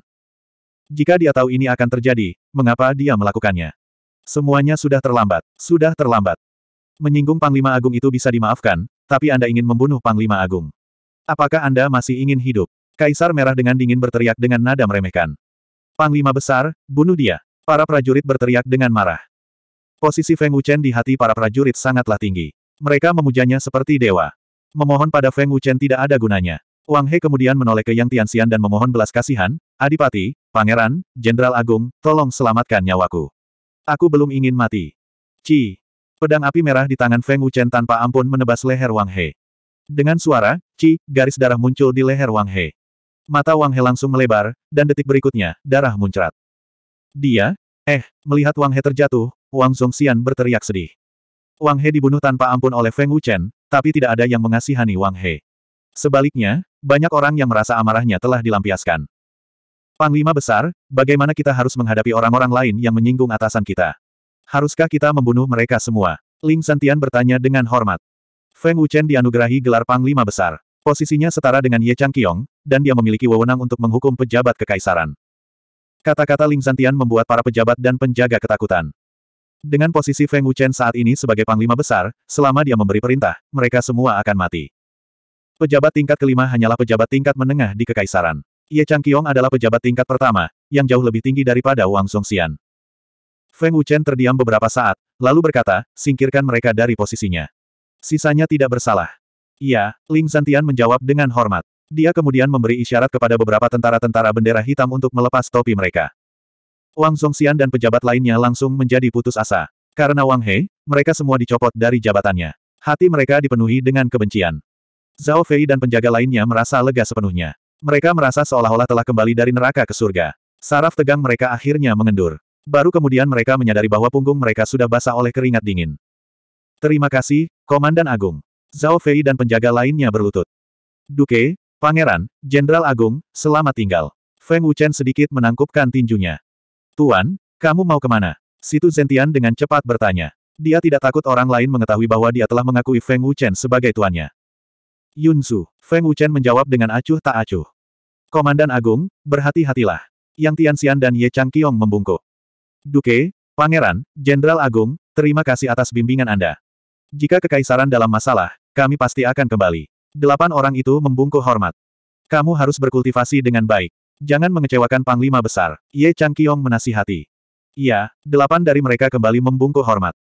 Jika dia tahu ini akan terjadi, mengapa dia melakukannya? Semuanya sudah terlambat. Sudah terlambat. Menyinggung Panglima Agung itu bisa dimaafkan, tapi Anda ingin membunuh Panglima Agung. Apakah Anda masih ingin hidup? Kaisar Merah dengan dingin berteriak dengan nada meremehkan. Panglima Besar, bunuh dia. Para prajurit berteriak dengan marah. Posisi Feng Wuchen di hati para prajurit sangatlah tinggi. Mereka memujanya seperti dewa. Memohon pada Feng Wuchen tidak ada gunanya. Wang He kemudian menoleh ke Yang Tianxian dan memohon belas kasihan, Adipati, Pangeran, Jenderal Agung, tolong selamatkan nyawaku. Aku belum ingin mati. Ci. Pedang api merah di tangan Feng Wuchen tanpa ampun menebas leher Wang He. Dengan suara, Ci, garis darah muncul di leher Wang He. Mata Wang He langsung melebar, dan detik berikutnya, darah muncrat. Dia, eh, melihat Wang He terjatuh, Wang Zhongxian berteriak sedih. Wang He dibunuh tanpa ampun oleh Feng Wuchen, tapi tidak ada yang mengasihani Wang He. Sebaliknya, banyak orang yang merasa amarahnya telah dilampiaskan. Panglima besar, bagaimana kita harus menghadapi orang-orang lain yang menyinggung atasan kita? Haruskah kita membunuh mereka semua? Ling Santian bertanya dengan hormat. Feng Wuchen dianugerahi gelar Panglima besar. Posisinya setara dengan Ye Changqiong, dan dia memiliki wewenang untuk menghukum pejabat kekaisaran. Kata-kata Ling Santian membuat para pejabat dan penjaga ketakutan. Dengan posisi Feng Wuchen saat ini sebagai panglima besar, selama dia memberi perintah, mereka semua akan mati. Pejabat tingkat kelima hanyalah pejabat tingkat menengah di kekaisaran. Ye Changqiong adalah pejabat tingkat pertama, yang jauh lebih tinggi daripada Wang Songxian. Feng Wuchen terdiam beberapa saat, lalu berkata, singkirkan mereka dari posisinya. Sisanya tidak bersalah. Iya, Ling Zantian menjawab dengan hormat. Dia kemudian memberi isyarat kepada beberapa tentara-tentara bendera hitam untuk melepas topi mereka. Wang Songxian dan pejabat lainnya langsung menjadi putus asa. Karena Wang He, mereka semua dicopot dari jabatannya. Hati mereka dipenuhi dengan kebencian. Zhao Fei dan penjaga lainnya merasa lega sepenuhnya. Mereka merasa seolah-olah telah kembali dari neraka ke surga. Saraf tegang mereka akhirnya mengendur. Baru kemudian mereka menyadari bahwa punggung mereka sudah basah oleh keringat dingin. Terima kasih, Komandan Agung. Zhao Fei dan penjaga lainnya berlutut. Duke, Pangeran, Jenderal Agung, selamat tinggal. Feng Wuchen sedikit menangkupkan tinjunya. Tuan, kamu mau kemana? Situ Zentian dengan cepat bertanya. Dia tidak takut orang lain mengetahui bahwa dia telah mengakui Feng Wuchen sebagai tuannya. Yun Su, Feng Wuchen menjawab dengan acuh tak acuh. Komandan Agung, berhati-hatilah. Yang Tianxian dan Ye Chang Changqiong membungkuk. Duke, Pangeran, Jenderal Agung, terima kasih atas bimbingan Anda. Jika kekaisaran dalam masalah, kami pasti akan kembali. Delapan orang itu membungkuk hormat. Kamu harus berkultivasi dengan baik. Jangan mengecewakan Panglima Besar, Ye Chang Kiong menasihati. Iya, delapan dari mereka kembali membungkuk hormat.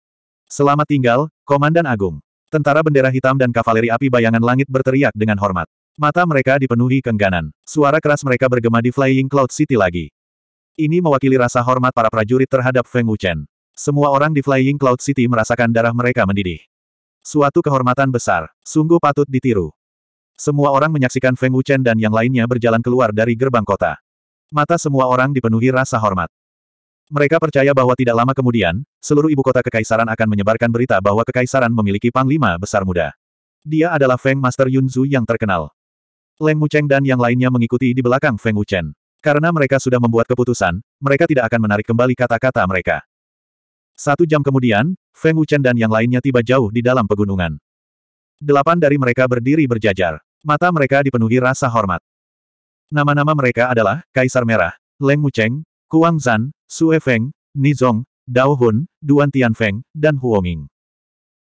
Selamat tinggal, Komandan Agung. Tentara bendera hitam dan kavaleri api bayangan langit berteriak dengan hormat. Mata mereka dipenuhi kengganan. Suara keras mereka bergema di Flying Cloud City lagi. Ini mewakili rasa hormat para prajurit terhadap Feng Wuchen. Semua orang di Flying Cloud City merasakan darah mereka mendidih. Suatu kehormatan besar, sungguh patut ditiru. Semua orang menyaksikan Feng Wuchen dan yang lainnya berjalan keluar dari gerbang kota. Mata semua orang dipenuhi rasa hormat. Mereka percaya bahwa tidak lama kemudian, seluruh ibu kota kekaisaran akan menyebarkan berita bahwa kekaisaran memiliki panglima besar muda. Dia adalah Feng Master Yun Zhu yang terkenal. Leng Wucheng dan yang lainnya mengikuti di belakang Feng Wuchen. Karena mereka sudah membuat keputusan, mereka tidak akan menarik kembali kata-kata mereka. Satu jam kemudian, Feng Wuchen dan yang lainnya tiba jauh di dalam pegunungan. Delapan dari mereka berdiri berjajar. Mata mereka dipenuhi rasa hormat. Nama-nama mereka adalah Kaisar Merah, Leng Mucheng, Kuang Zan, Sue Feng, Nizong, Dao Hun, Duan Tianfeng, dan Huoming.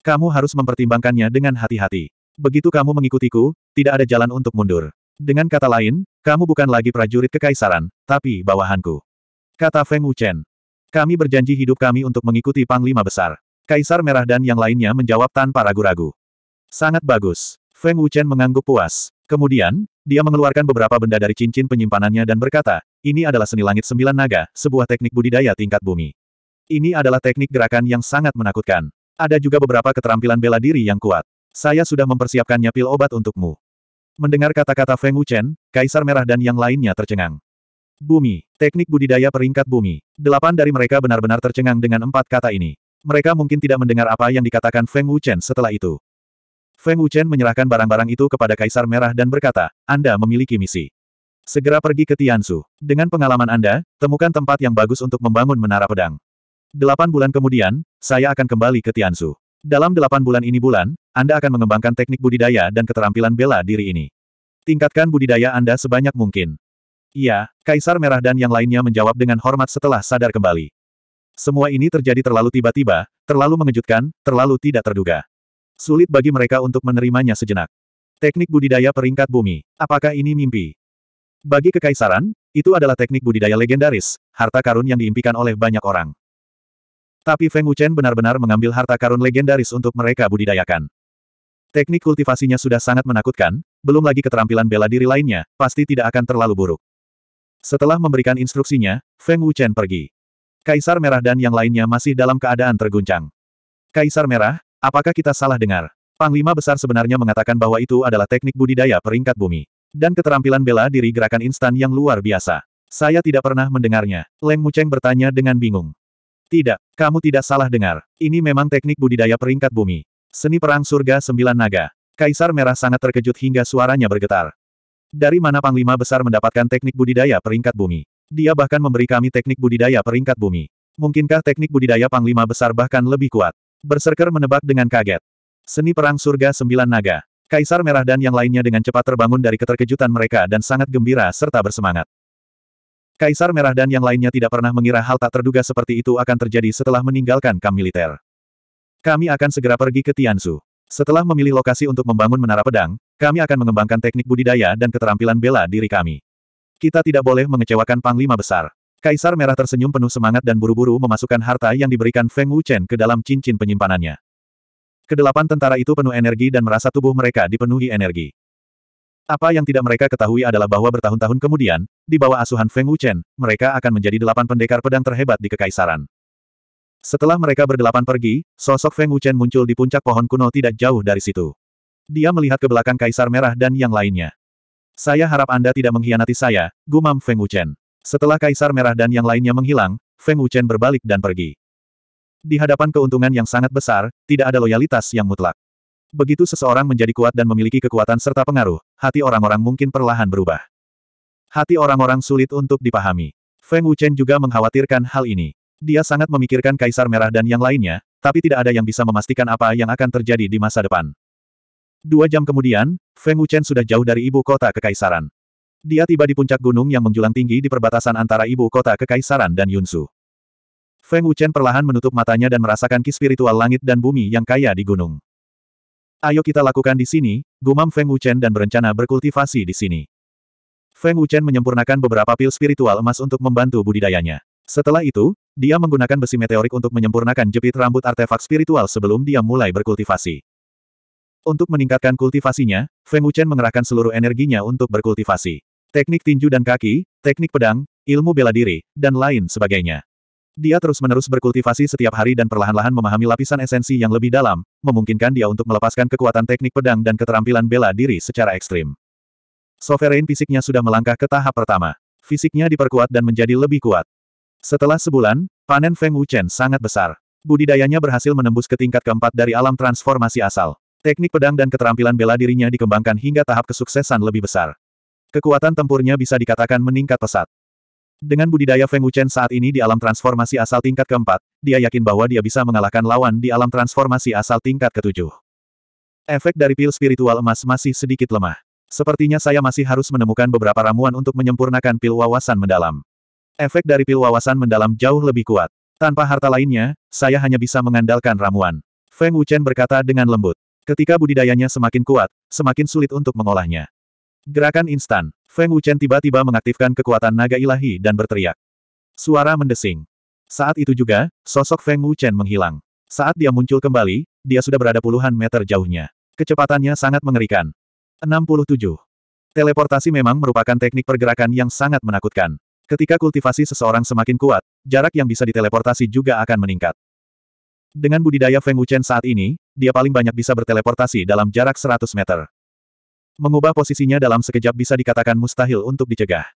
Kamu harus mempertimbangkannya dengan hati-hati. Begitu kamu mengikutiku, tidak ada jalan untuk mundur. Dengan kata lain, kamu bukan lagi prajurit kekaisaran, tapi bawahanku. Kata Feng Wuchen. Kami berjanji hidup kami untuk mengikuti Panglima Besar. Kaisar Merah dan yang lainnya menjawab tanpa ragu-ragu. Sangat bagus. Feng Wuchen mengangguk puas. Kemudian, dia mengeluarkan beberapa benda dari cincin penyimpanannya dan berkata, ini adalah seni langit sembilan naga, sebuah teknik budidaya tingkat bumi. Ini adalah teknik gerakan yang sangat menakutkan. Ada juga beberapa keterampilan bela diri yang kuat. Saya sudah mempersiapkannya pil obat untukmu. Mendengar kata-kata Feng Wuchen, Kaisar Merah dan yang lainnya tercengang. Bumi, teknik budidaya peringkat bumi. Delapan dari mereka benar-benar tercengang dengan empat kata ini. Mereka mungkin tidak mendengar apa yang dikatakan Feng Wuchen setelah itu. Feng Wuchen menyerahkan barang-barang itu kepada Kaisar Merah dan berkata, Anda memiliki misi. Segera pergi ke Tiansu. Dengan pengalaman Anda, temukan tempat yang bagus untuk membangun menara pedang. Delapan bulan kemudian, saya akan kembali ke Tiansu. Dalam delapan bulan ini bulan, Anda akan mengembangkan teknik budidaya dan keterampilan bela diri ini. Tingkatkan budidaya Anda sebanyak mungkin. Iya, Kaisar Merah dan yang lainnya menjawab dengan hormat setelah sadar kembali. Semua ini terjadi terlalu tiba-tiba, terlalu mengejutkan, terlalu tidak terduga. Sulit bagi mereka untuk menerimanya sejenak. Teknik budidaya peringkat bumi. Apakah ini mimpi? Bagi kekaisaran, itu adalah teknik budidaya legendaris, harta karun yang diimpikan oleh banyak orang. Tapi Feng Wuchen benar-benar mengambil harta karun legendaris untuk mereka budidayakan. Teknik kultivasinya sudah sangat menakutkan, belum lagi keterampilan bela diri lainnya, pasti tidak akan terlalu buruk. Setelah memberikan instruksinya, Feng Wuchen pergi. Kaisar Merah dan yang lainnya masih dalam keadaan terguncang. Kaisar Merah, Apakah kita salah dengar? Panglima besar sebenarnya mengatakan bahwa itu adalah teknik budidaya peringkat bumi. Dan keterampilan bela diri gerakan instan yang luar biasa. Saya tidak pernah mendengarnya. Leng Muceng bertanya dengan bingung. Tidak, kamu tidak salah dengar. Ini memang teknik budidaya peringkat bumi. Seni Perang Surga Sembilan Naga. Kaisar Merah sangat terkejut hingga suaranya bergetar. Dari mana Panglima Besar mendapatkan teknik budidaya peringkat bumi? Dia bahkan memberi kami teknik budidaya peringkat bumi. Mungkinkah teknik budidaya Panglima Besar bahkan lebih kuat? Berserker menebak dengan kaget. Seni Perang Surga Sembilan Naga. Kaisar Merah dan yang lainnya dengan cepat terbangun dari keterkejutan mereka dan sangat gembira serta bersemangat. Kaisar Merah dan yang lainnya tidak pernah mengira hal tak terduga seperti itu akan terjadi setelah meninggalkan kamp militer. Kami akan segera pergi ke Tianzu. Setelah memilih lokasi untuk membangun menara pedang, kami akan mengembangkan teknik budidaya dan keterampilan bela diri kami. Kita tidak boleh mengecewakan Panglima Besar. Kaisar Merah tersenyum penuh semangat dan buru-buru memasukkan harta yang diberikan Feng Wuchen ke dalam cincin penyimpanannya. Kedelapan tentara itu penuh energi dan merasa tubuh mereka dipenuhi energi. Apa yang tidak mereka ketahui adalah bahwa bertahun-tahun kemudian, di bawah asuhan Feng Wuchen, mereka akan menjadi delapan pendekar pedang terhebat di kekaisaran. Setelah mereka berdelapan pergi, sosok Feng Wuchen muncul di puncak pohon kuno tidak jauh dari situ. Dia melihat ke belakang Kaisar Merah dan yang lainnya. Saya harap Anda tidak mengkhianati saya, gumam Feng Wuchen. Setelah Kaisar Merah dan yang lainnya menghilang, Feng Wuchen berbalik dan pergi. Di hadapan keuntungan yang sangat besar, tidak ada loyalitas yang mutlak. Begitu seseorang menjadi kuat dan memiliki kekuatan serta pengaruh, hati orang-orang mungkin perlahan berubah. Hati orang-orang sulit untuk dipahami. Feng Wuchen juga mengkhawatirkan hal ini. Dia sangat memikirkan Kaisar Merah dan yang lainnya, tapi tidak ada yang bisa memastikan apa yang akan terjadi di masa depan. Dua jam kemudian, Feng Wuchen sudah jauh dari ibu kota kekaisaran. Dia tiba di puncak gunung yang menjulang tinggi di perbatasan antara ibu kota Kekaisaran dan Yunsu. Feng Wuchen perlahan menutup matanya dan merasakan ki spiritual langit dan bumi yang kaya di gunung. Ayo kita lakukan di sini, gumam Feng Wuchen dan berencana berkultivasi di sini. Feng Wuchen menyempurnakan beberapa pil spiritual emas untuk membantu budidayanya. Setelah itu, dia menggunakan besi meteorik untuk menyempurnakan jepit rambut artefak spiritual sebelum dia mulai berkultivasi. Untuk meningkatkan kultivasinya, Feng Wuchen mengerahkan seluruh energinya untuk berkultivasi teknik tinju dan kaki, teknik pedang, ilmu bela diri, dan lain sebagainya. Dia terus-menerus berkultivasi setiap hari dan perlahan-lahan memahami lapisan esensi yang lebih dalam, memungkinkan dia untuk melepaskan kekuatan teknik pedang dan keterampilan bela diri secara ekstrim. Sovereign fisiknya sudah melangkah ke tahap pertama. Fisiknya diperkuat dan menjadi lebih kuat. Setelah sebulan, panen Feng Wuchen sangat besar. Budidayanya berhasil menembus ke tingkat keempat dari alam transformasi asal. Teknik pedang dan keterampilan bela dirinya dikembangkan hingga tahap kesuksesan lebih besar. Kekuatan tempurnya bisa dikatakan meningkat pesat. Dengan budidaya Feng Wuchen saat ini di alam transformasi asal tingkat keempat, dia yakin bahwa dia bisa mengalahkan lawan di alam transformasi asal tingkat ketujuh. Efek dari pil spiritual emas masih sedikit lemah. Sepertinya saya masih harus menemukan beberapa ramuan untuk menyempurnakan pil wawasan mendalam. Efek dari pil wawasan mendalam jauh lebih kuat. Tanpa harta lainnya, saya hanya bisa mengandalkan ramuan. Feng Wuchen berkata dengan lembut. Ketika budidayanya semakin kuat, semakin sulit untuk mengolahnya. Gerakan instan. Feng Wuchen tiba-tiba mengaktifkan kekuatan naga ilahi dan berteriak. Suara mendesing. Saat itu juga, sosok Feng Wuchen menghilang. Saat dia muncul kembali, dia sudah berada puluhan meter jauhnya. Kecepatannya sangat mengerikan. 67. Teleportasi memang merupakan teknik pergerakan yang sangat menakutkan. Ketika kultivasi seseorang semakin kuat, jarak yang bisa diteleportasi juga akan meningkat. Dengan budidaya Feng Wuchen saat ini, dia paling banyak bisa berteleportasi dalam jarak 100 meter. Mengubah posisinya dalam sekejap bisa dikatakan mustahil untuk dicegah.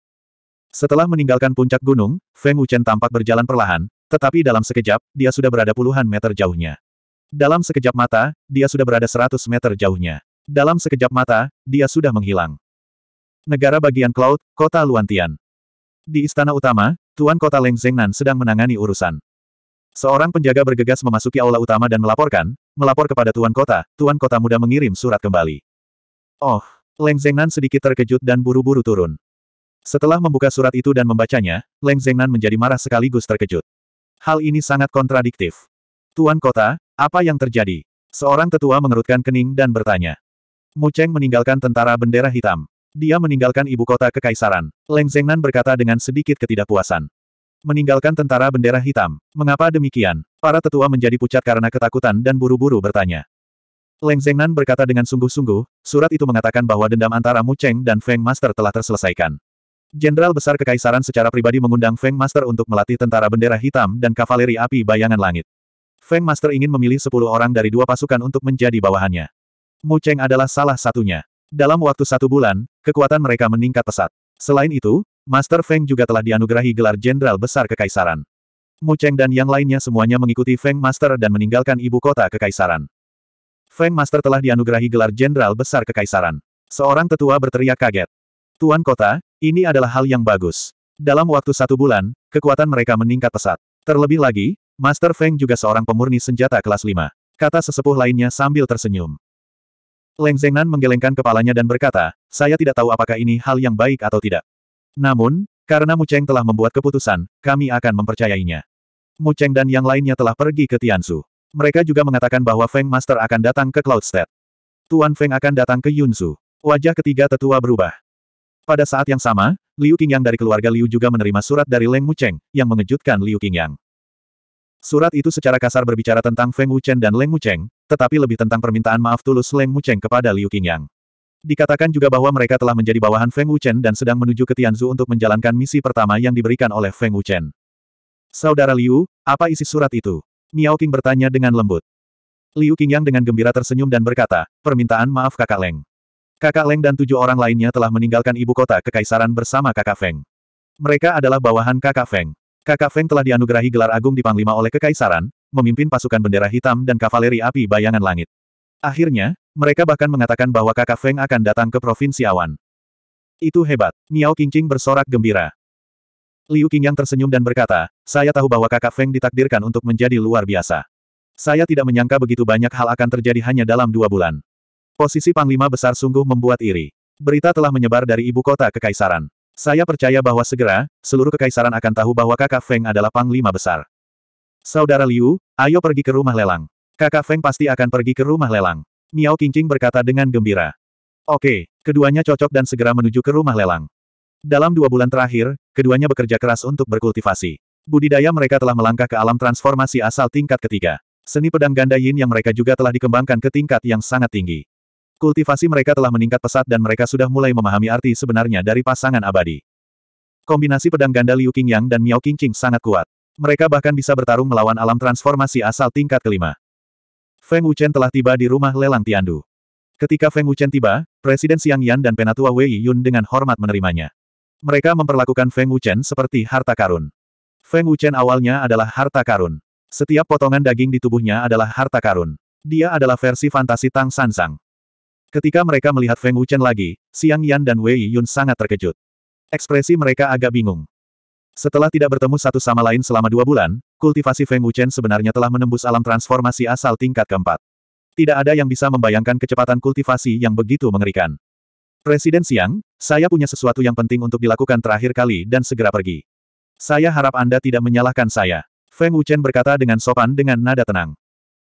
Setelah meninggalkan puncak gunung, Feng Wuchen tampak berjalan perlahan, tetapi dalam sekejap, dia sudah berada puluhan meter jauhnya. Dalam sekejap mata, dia sudah berada seratus meter jauhnya. Dalam sekejap mata, dia sudah menghilang. Negara bagian Cloud, Kota Luantian. Di istana utama, Tuan Kota Leng Zengnan sedang menangani urusan. Seorang penjaga bergegas memasuki aula utama dan melaporkan, melapor kepada Tuan Kota, Tuan Kota muda mengirim surat kembali. Oh, Leng Zengnan sedikit terkejut dan buru-buru turun. Setelah membuka surat itu dan membacanya, Leng Zengnan menjadi marah sekaligus terkejut. Hal ini sangat kontradiktif. Tuan kota, apa yang terjadi? Seorang tetua mengerutkan kening dan bertanya. Mu Cheng meninggalkan tentara bendera hitam. Dia meninggalkan ibu kota kekaisaran. Leng Zengnan berkata dengan sedikit ketidakpuasan. Meninggalkan tentara bendera hitam. Mengapa demikian? Para tetua menjadi pucat karena ketakutan dan buru-buru bertanya. Leng Zengnan berkata dengan sungguh-sungguh, surat itu mengatakan bahwa dendam antara Mu Cheng dan Feng Master telah terselesaikan. Jenderal Besar Kekaisaran secara pribadi mengundang Feng Master untuk melatih tentara bendera hitam dan kavaleri api bayangan langit. Feng Master ingin memilih sepuluh orang dari dua pasukan untuk menjadi bawahannya. Mu Cheng adalah salah satunya. Dalam waktu satu bulan, kekuatan mereka meningkat pesat. Selain itu, Master Feng juga telah dianugerahi gelar Jenderal Besar Kekaisaran. Mu Cheng dan yang lainnya semuanya mengikuti Feng Master dan meninggalkan ibu kota Kekaisaran. Feng Master telah dianugerahi gelar Jenderal Besar Kekaisaran. Seorang tetua berteriak kaget. Tuan Kota, ini adalah hal yang bagus. Dalam waktu satu bulan, kekuatan mereka meningkat pesat. Terlebih lagi, Master Feng juga seorang pemurni senjata kelas 5. Kata sesepuh lainnya sambil tersenyum. Leng Zengnan menggelengkan kepalanya dan berkata, saya tidak tahu apakah ini hal yang baik atau tidak. Namun, karena Mu Cheng telah membuat keputusan, kami akan mempercayainya. Mu Cheng dan yang lainnya telah pergi ke Tianzu. Mereka juga mengatakan bahwa Feng Master akan datang ke Cloudstead. Tuan Feng akan datang ke Yunzu. Wajah ketiga tetua berubah. Pada saat yang sama, Liu Qingyang dari keluarga Liu juga menerima surat dari Leng Mucheng, yang mengejutkan Liu Qingyang. Surat itu secara kasar berbicara tentang Feng Wuchen dan Leng Mucheng, tetapi lebih tentang permintaan maaf tulus Leng Mucheng kepada Liu Qingyang. Dikatakan juga bahwa mereka telah menjadi bawahan Feng Wuchen dan sedang menuju ke Tianzu untuk menjalankan misi pertama yang diberikan oleh Feng Wuchen. Saudara Liu, apa isi surat itu? Miao King bertanya dengan lembut. Liu Qingyang dengan gembira tersenyum dan berkata, permintaan maaf kakak Leng. Kakak Leng dan tujuh orang lainnya telah meninggalkan ibu kota kekaisaran bersama kakak Feng. Mereka adalah bawahan kakak Feng. Kakak Feng telah dianugerahi gelar agung di Panglima oleh kekaisaran, memimpin pasukan bendera hitam dan kavaleri api bayangan langit. Akhirnya, mereka bahkan mengatakan bahwa kakak Feng akan datang ke Provinsi Awan. Itu hebat. Miao Qingqing bersorak gembira. Liu yang tersenyum dan berkata, saya tahu bahwa kakak Feng ditakdirkan untuk menjadi luar biasa. Saya tidak menyangka begitu banyak hal akan terjadi hanya dalam dua bulan. Posisi Panglima Besar sungguh membuat iri. Berita telah menyebar dari ibu kota Kekaisaran. Saya percaya bahwa segera, seluruh Kekaisaran akan tahu bahwa kakak Feng adalah Panglima Besar. Saudara Liu, ayo pergi ke rumah lelang. Kakak Feng pasti akan pergi ke rumah lelang. Miao Qingqing berkata dengan gembira. Oke, keduanya cocok dan segera menuju ke rumah lelang. Dalam dua bulan terakhir, keduanya bekerja keras untuk berkultivasi. Budidaya mereka telah melangkah ke alam transformasi asal tingkat ketiga. Seni pedang ganda yin yang mereka juga telah dikembangkan ke tingkat yang sangat tinggi. Kultivasi mereka telah meningkat pesat dan mereka sudah mulai memahami arti sebenarnya dari pasangan abadi. Kombinasi pedang ganda Liu Qingyang dan Miao Qingqing sangat kuat. Mereka bahkan bisa bertarung melawan alam transformasi asal tingkat kelima. Feng Wuchen telah tiba di rumah lelang Tiandu. Ketika Feng Wuchen tiba, Presiden Xiang Yan dan Penatua Wei Yun dengan hormat menerimanya. Mereka memperlakukan Feng Wuchen seperti harta karun. Feng Wuchen awalnya adalah harta karun. Setiap potongan daging di tubuhnya adalah harta karun. Dia adalah versi fantasi Tang Sansang. Ketika mereka melihat Feng Wuchen lagi, Siang Yan dan Wei Yun sangat terkejut. Ekspresi mereka agak bingung. Setelah tidak bertemu satu sama lain selama dua bulan, kultivasi Feng Wuchen sebenarnya telah menembus alam transformasi asal tingkat keempat. Tidak ada yang bisa membayangkan kecepatan kultivasi yang begitu mengerikan. Presiden Siang, saya punya sesuatu yang penting untuk dilakukan terakhir kali dan segera pergi. Saya harap Anda tidak menyalahkan saya. Feng Wuchen berkata dengan sopan dengan nada tenang.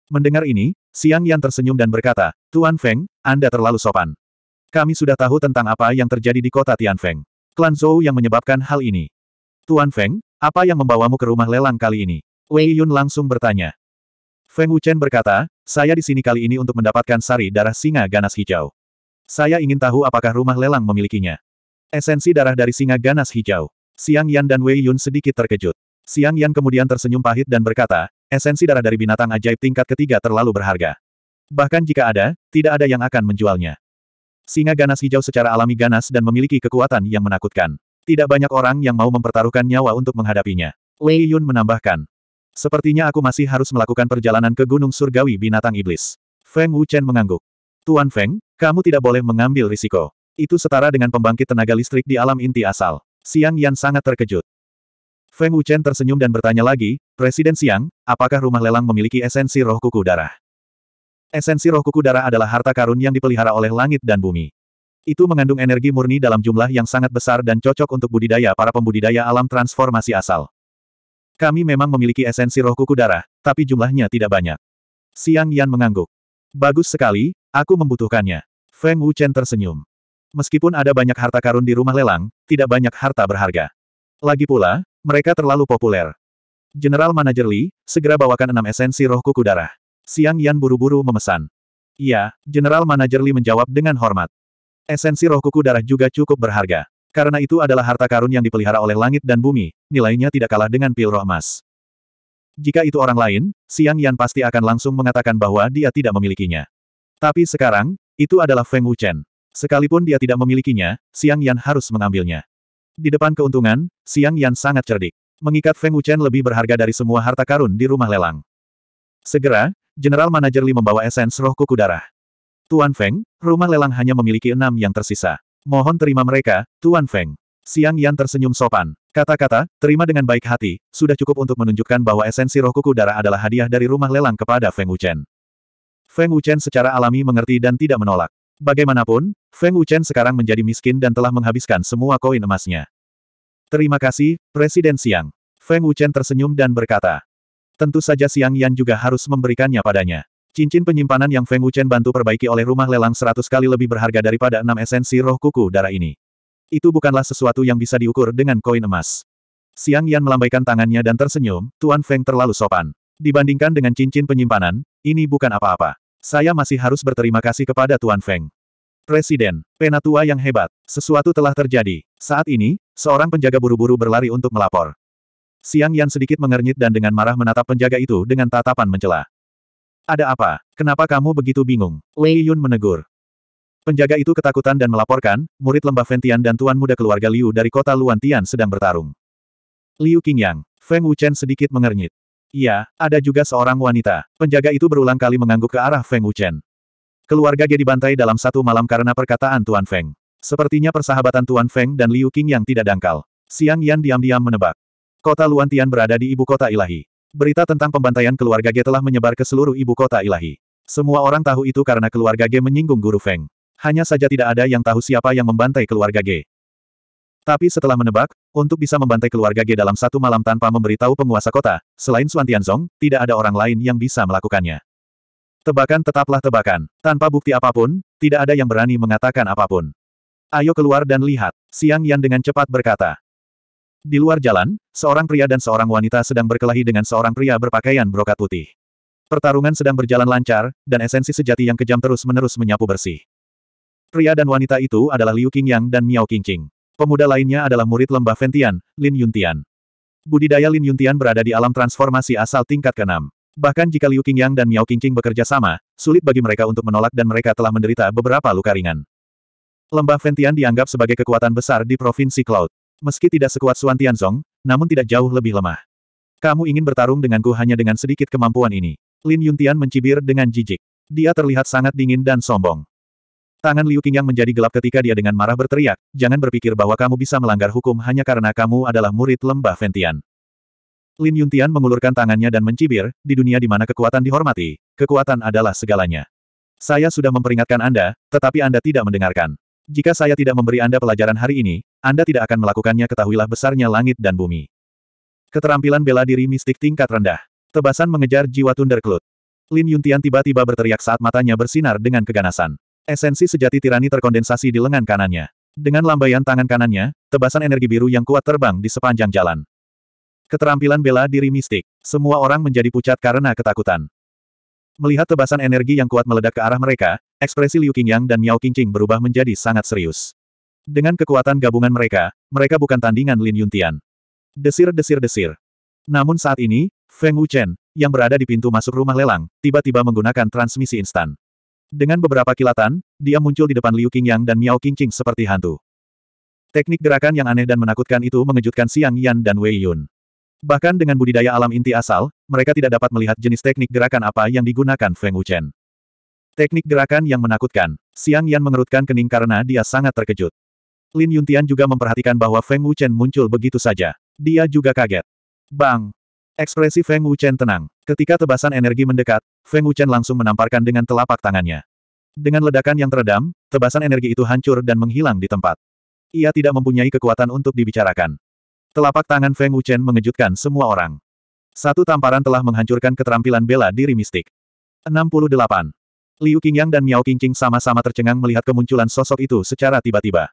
Mendengar ini, Siang Yan tersenyum dan berkata, Tuan Feng, Anda terlalu sopan. Kami sudah tahu tentang apa yang terjadi di kota Tianfeng. Klan Zhou yang menyebabkan hal ini. Tuan Feng, apa yang membawamu ke rumah lelang kali ini? Wei Yun langsung bertanya. Feng Wuchen berkata, saya di sini kali ini untuk mendapatkan sari darah singa ganas hijau. Saya ingin tahu apakah rumah lelang memilikinya. Esensi darah dari singa ganas hijau. Siang Yan dan Wei Yun sedikit terkejut. Siang Yan kemudian tersenyum pahit dan berkata, esensi darah dari binatang ajaib tingkat ketiga terlalu berharga. Bahkan jika ada, tidak ada yang akan menjualnya. Singa ganas hijau secara alami ganas dan memiliki kekuatan yang menakutkan. Tidak banyak orang yang mau mempertaruhkan nyawa untuk menghadapinya. Wei Yun menambahkan. Sepertinya aku masih harus melakukan perjalanan ke Gunung Surgawi Binatang Iblis. Feng Wuchen mengangguk. Tuan Feng, kamu tidak boleh mengambil risiko. Itu setara dengan pembangkit tenaga listrik di alam inti asal. Siang Yan sangat terkejut. Feng Wuchen tersenyum dan bertanya lagi, Presiden Siang, apakah rumah lelang memiliki esensi roh kuku darah? Esensi roh kuku darah adalah harta karun yang dipelihara oleh langit dan bumi. Itu mengandung energi murni dalam jumlah yang sangat besar dan cocok untuk budidaya para pembudidaya alam transformasi asal. Kami memang memiliki esensi roh kuku darah, tapi jumlahnya tidak banyak. Siang Yan mengangguk. Bagus sekali, aku membutuhkannya. Feng Wuchen tersenyum. Meskipun ada banyak harta karun di rumah lelang, tidak banyak harta berharga. Lagi pula, mereka terlalu populer. General Manager Li, segera bawakan enam esensi roh kuku darah. Siang Yan buru-buru memesan. Iya, General Manager Li menjawab dengan hormat. Esensi roh kuku darah juga cukup berharga. Karena itu adalah harta karun yang dipelihara oleh langit dan bumi, nilainya tidak kalah dengan pil roh emas. Jika itu orang lain, Siang Yan pasti akan langsung mengatakan bahwa dia tidak memilikinya. Tapi sekarang, itu adalah Feng Wuchen. Sekalipun dia tidak memilikinya, Xiang Yan harus mengambilnya. Di depan keuntungan, Xiang Yan sangat cerdik. Mengikat Feng Wuchen lebih berharga dari semua harta karun di rumah lelang. Segera, General Manager Li membawa esens roh kuku darah. Tuan Feng, rumah lelang hanya memiliki enam yang tersisa. Mohon terima mereka, Tuan Feng. Siang Yan tersenyum sopan. Kata-kata, terima dengan baik hati, sudah cukup untuk menunjukkan bahwa esensi roh kuku darah adalah hadiah dari rumah lelang kepada Feng Wuchen. Feng Wuchen secara alami mengerti dan tidak menolak. Bagaimanapun, Feng Wuchen sekarang menjadi miskin dan telah menghabiskan semua koin emasnya. Terima kasih, Presiden Siang. Feng Wuchen tersenyum dan berkata. Tentu saja Siang Yan juga harus memberikannya padanya. Cincin penyimpanan yang Feng Wuchen bantu perbaiki oleh rumah lelang seratus kali lebih berharga daripada enam esensi roh kuku darah ini. Itu bukanlah sesuatu yang bisa diukur dengan koin emas. Siang Yan melambaikan tangannya dan tersenyum, Tuan Feng terlalu sopan. Dibandingkan dengan cincin penyimpanan, ini bukan apa-apa. Saya masih harus berterima kasih kepada Tuan Feng. Presiden, penatua yang hebat, sesuatu telah terjadi. Saat ini, seorang penjaga buru-buru berlari untuk melapor. Siang Yan sedikit mengernyit dan dengan marah menatap penjaga itu dengan tatapan mencela. Ada apa? Kenapa kamu begitu bingung? Wei Yun menegur. Penjaga itu ketakutan dan melaporkan, murid lembah Ventian dan tuan muda keluarga Liu dari kota Luantian sedang bertarung. Liu Qingyang, Feng Wuchen sedikit mengernyit. Iya, ada juga seorang wanita. Penjaga itu berulang kali mengangguk ke arah Feng Wuchen. Keluarga Ge dibantai dalam satu malam karena perkataan Tuan Feng. Sepertinya persahabatan Tuan Feng dan Liu Qing yang tidak dangkal. Siang Yan diam-diam menebak. Kota Tian berada di ibu kota ilahi. Berita tentang pembantaian keluarga Ge telah menyebar ke seluruh ibu kota ilahi. Semua orang tahu itu karena keluarga Ge menyinggung Guru Feng. Hanya saja tidak ada yang tahu siapa yang membantai keluarga Ge. Tapi setelah menebak, untuk bisa membantai keluarga G dalam satu malam tanpa memberitahu penguasa kota, selain Suan Tianzong, tidak ada orang lain yang bisa melakukannya. Tebakan tetaplah tebakan. Tanpa bukti apapun, tidak ada yang berani mengatakan apapun. Ayo keluar dan lihat. Siang Yan dengan cepat berkata. Di luar jalan, seorang pria dan seorang wanita sedang berkelahi dengan seorang pria berpakaian brokat putih. Pertarungan sedang berjalan lancar, dan esensi sejati yang kejam terus-menerus menyapu bersih. Pria dan wanita itu adalah Liu Qingyang dan Miao Qingqing. Pemuda lainnya adalah murid lembah Ventian, Lin Yuntian. Budidaya Lin Yuntian berada di alam transformasi asal tingkat ke-6. Bahkan jika Liu Qingyang dan Miao Qingqing bekerja sama, sulit bagi mereka untuk menolak dan mereka telah menderita beberapa luka ringan. Lembah Ventian dianggap sebagai kekuatan besar di Provinsi Cloud. Meski tidak sekuat Suan Tianzong, namun tidak jauh lebih lemah. Kamu ingin bertarung denganku hanya dengan sedikit kemampuan ini. Lin Yuntian mencibir dengan jijik. Dia terlihat sangat dingin dan sombong. Tangan Liu Qingyang menjadi gelap ketika dia dengan marah berteriak, jangan berpikir bahwa kamu bisa melanggar hukum hanya karena kamu adalah murid lembah Ventian. Lin Yuntian mengulurkan tangannya dan mencibir, di dunia di mana kekuatan dihormati, kekuatan adalah segalanya. Saya sudah memperingatkan Anda, tetapi Anda tidak mendengarkan. Jika saya tidak memberi Anda pelajaran hari ini, Anda tidak akan melakukannya ketahuilah besarnya langit dan bumi. Keterampilan bela diri mistik tingkat rendah. Tebasan mengejar jiwa Thunderclut. Lin Yuntian tiba-tiba berteriak saat matanya bersinar dengan keganasan. Esensi sejati tirani terkondensasi di lengan kanannya. Dengan lambaian tangan kanannya, tebasan energi biru yang kuat terbang di sepanjang jalan. Keterampilan bela diri mistik. Semua orang menjadi pucat karena ketakutan. Melihat tebasan energi yang kuat meledak ke arah mereka, ekspresi Liu Qingyang dan Miao Qingqing berubah menjadi sangat serius. Dengan kekuatan gabungan mereka, mereka bukan tandingan Lin Yuntian. Desir-desir-desir. Namun saat ini, Feng Wuchen, yang berada di pintu masuk rumah lelang, tiba-tiba menggunakan transmisi instan. Dengan beberapa kilatan, dia muncul di depan Liu Qingyang dan Miao Qingqing seperti hantu. Teknik gerakan yang aneh dan menakutkan itu mengejutkan Siang Yan dan Wei Yun. Bahkan dengan budidaya alam inti asal, mereka tidak dapat melihat jenis teknik gerakan apa yang digunakan Feng Wuchen. Teknik gerakan yang menakutkan. Siang Yan mengerutkan kening karena dia sangat terkejut. Lin Yuntian juga memperhatikan bahwa Feng Wuchen muncul begitu saja. Dia juga kaget. Bang! Ekspresi Feng Wuchen tenang. Ketika tebasan energi mendekat, Feng Wuchen langsung menamparkan dengan telapak tangannya. Dengan ledakan yang teredam, tebasan energi itu hancur dan menghilang di tempat. Ia tidak mempunyai kekuatan untuk dibicarakan. Telapak tangan Feng Wuchen mengejutkan semua orang. Satu tamparan telah menghancurkan keterampilan bela diri mistik. 68. Liu Qingyang dan Miao Qingqing sama-sama tercengang melihat kemunculan sosok itu secara tiba-tiba.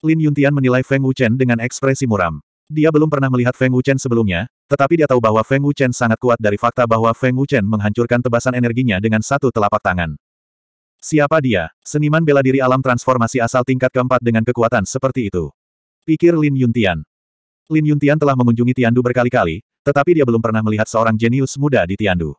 Lin Yuntian menilai Feng Wuchen dengan ekspresi muram. Dia belum pernah melihat Feng Wuchen sebelumnya, tetapi dia tahu bahwa Feng Wuchen sangat kuat dari fakta bahwa Feng Wuchen menghancurkan tebasan energinya dengan satu telapak tangan. Siapa dia? Seniman bela diri alam transformasi asal tingkat keempat dengan kekuatan seperti itu. Pikir Lin Yuntian. Lin Yuntian telah mengunjungi Tiandu berkali-kali, tetapi dia belum pernah melihat seorang jenius muda di Tiandu.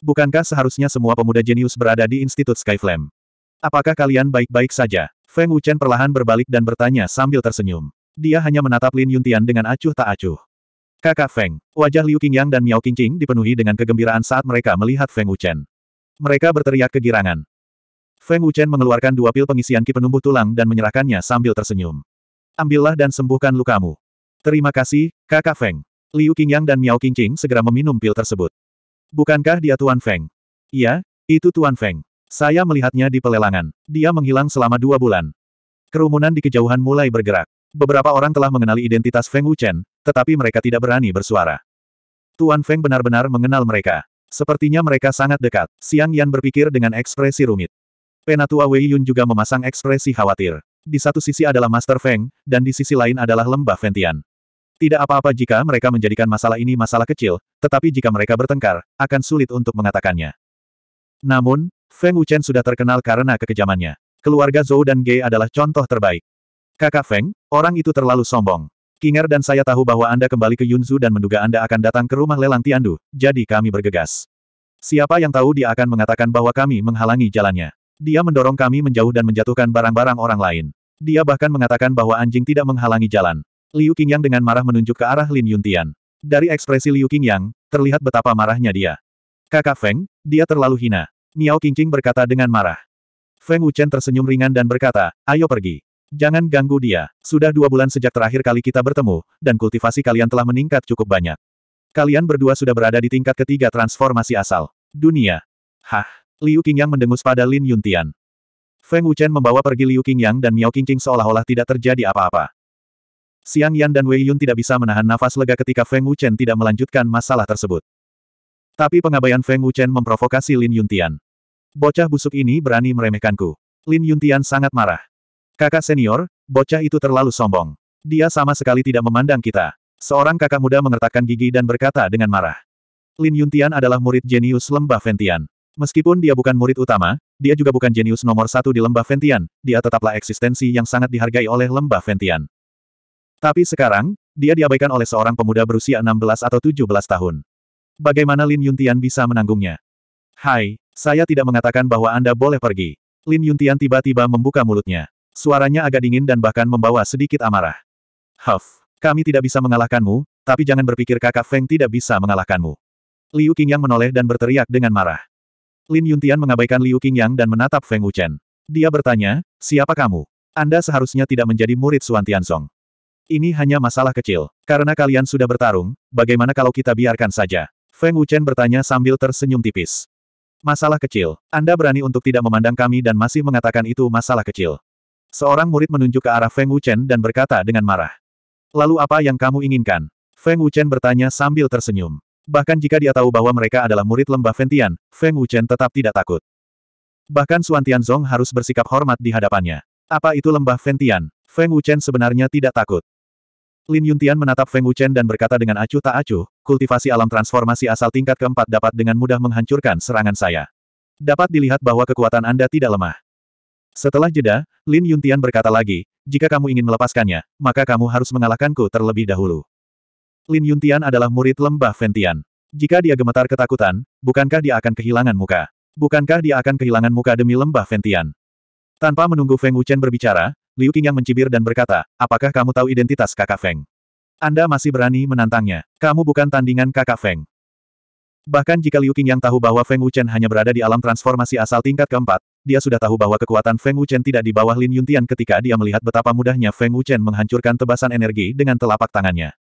Bukankah seharusnya semua pemuda jenius berada di Institut Skyflame? Apakah kalian baik-baik saja? Feng Wuchen perlahan berbalik dan bertanya sambil tersenyum. Dia hanya menatap Lin Yuntian dengan acuh tak acuh. Kakak Feng, wajah Liu Qingyang dan Miao Qingqing dipenuhi dengan kegembiraan saat mereka melihat Feng Wuchen. Mereka berteriak kegirangan. Feng Wuchen mengeluarkan dua pil pengisian ki penumbuh tulang dan menyerahkannya sambil tersenyum. Ambillah dan sembuhkan lukamu. Terima kasih, kakak Feng. Liu Qingyang dan Miao Qingqing segera meminum pil tersebut. Bukankah dia Tuan Feng? Iya, itu Tuan Feng. Saya melihatnya di pelelangan. Dia menghilang selama dua bulan. Kerumunan di kejauhan mulai bergerak. Beberapa orang telah mengenali identitas Feng Wuchen, tetapi mereka tidak berani bersuara. Tuan Feng benar-benar mengenal mereka. Sepertinya mereka sangat dekat. Siang Yan berpikir dengan ekspresi rumit. Penatua Wei Yun juga memasang ekspresi khawatir. Di satu sisi adalah Master Feng, dan di sisi lain adalah lembah Ventian. Tidak apa-apa jika mereka menjadikan masalah ini masalah kecil, tetapi jika mereka bertengkar, akan sulit untuk mengatakannya. Namun, Feng Wuchen sudah terkenal karena kekejamannya. Keluarga Zhou dan Ge adalah contoh terbaik. Kakak Feng, orang itu terlalu sombong. Kinger dan saya tahu bahwa Anda kembali ke Yunzu dan menduga Anda akan datang ke rumah lelang Tiandu, jadi kami bergegas. Siapa yang tahu dia akan mengatakan bahwa kami menghalangi jalannya. Dia mendorong kami menjauh dan menjatuhkan barang-barang orang lain. Dia bahkan mengatakan bahwa anjing tidak menghalangi jalan. Liu Qingyang dengan marah menunjuk ke arah Lin Yuntian. Dari ekspresi Liu Qingyang, terlihat betapa marahnya dia. Kakak Feng, dia terlalu hina. Miao Qingqing berkata dengan marah. Feng Wuchen tersenyum ringan dan berkata, ayo pergi. Jangan ganggu dia. Sudah dua bulan sejak terakhir kali kita bertemu, dan kultivasi kalian telah meningkat cukup banyak. Kalian berdua sudah berada di tingkat ketiga transformasi asal. Dunia. Hah. Liu Qingyang mendengus pada Lin Yuntian. Feng Wuchen membawa pergi Liu Qingyang dan Miao Qingqing seolah-olah tidak terjadi apa-apa. Siang Yan dan Wei Yun tidak bisa menahan nafas lega ketika Feng Wuchen tidak melanjutkan masalah tersebut. Tapi pengabaian Feng Wuchen memprovokasi Lin Yuntian. Bocah busuk ini berani meremehkanku. Lin Yuntian sangat marah. Kakak senior, bocah itu terlalu sombong. Dia sama sekali tidak memandang kita. Seorang kakak muda mengertakkan gigi dan berkata dengan marah. Lin Yuntian adalah murid jenius Lembah Ventian. Meskipun dia bukan murid utama, dia juga bukan jenius nomor satu di Lembah Ventian, dia tetaplah eksistensi yang sangat dihargai oleh Lembah Ventian. Tapi sekarang, dia diabaikan oleh seorang pemuda berusia 16 atau 17 tahun. Bagaimana Lin Yuntian bisa menanggungnya? Hai, saya tidak mengatakan bahwa Anda boleh pergi. Lin Yuntian tiba-tiba membuka mulutnya. Suaranya agak dingin dan bahkan membawa sedikit amarah. Huff, kami tidak bisa mengalahkanmu, tapi jangan berpikir kakak Feng tidak bisa mengalahkanmu. Liu Qingyang menoleh dan berteriak dengan marah. Lin Yuntian mengabaikan Liu Qingyang dan menatap Feng Wuchen. Dia bertanya, siapa kamu? Anda seharusnya tidak menjadi murid Suan Tianzong. Ini hanya masalah kecil. Karena kalian sudah bertarung, bagaimana kalau kita biarkan saja? Feng Wuchen bertanya sambil tersenyum tipis. Masalah kecil. Anda berani untuk tidak memandang kami dan masih mengatakan itu masalah kecil. Seorang murid menunjuk ke arah Feng Wuchen dan berkata dengan marah. Lalu apa yang kamu inginkan? Feng Wuchen bertanya sambil tersenyum. Bahkan jika dia tahu bahwa mereka adalah murid lembah Ventian, Feng Wuchen tetap tidak takut. Bahkan Suan Tianzong harus bersikap hormat di hadapannya. Apa itu lembah Ventian? Feng Wuchen sebenarnya tidak takut. Lin Yuntian menatap Feng Wuchen dan berkata dengan acuh tak acuh, kultivasi alam transformasi asal tingkat keempat dapat dengan mudah menghancurkan serangan saya. Dapat dilihat bahwa kekuatan Anda tidak lemah. Setelah jeda, Lin Yuntian berkata lagi, jika kamu ingin melepaskannya, maka kamu harus mengalahkanku terlebih dahulu. Lin Yuntian adalah murid lembah Ventian. Jika dia gemetar ketakutan, bukankah dia akan kehilangan muka? Bukankah dia akan kehilangan muka demi lembah Ventian? Tanpa menunggu Feng Wuchen berbicara, Liu Qingyang mencibir dan berkata, apakah kamu tahu identitas kakak Feng? Anda masih berani menantangnya. Kamu bukan tandingan kakak Feng. Bahkan jika Liu Qing yang tahu bahwa Feng Wuchen hanya berada di alam transformasi asal tingkat keempat, dia sudah tahu bahwa kekuatan Feng Wuchen tidak di bawah Lin Yuntian ketika dia melihat betapa mudahnya Feng Wuchen menghancurkan tebasan energi dengan telapak tangannya.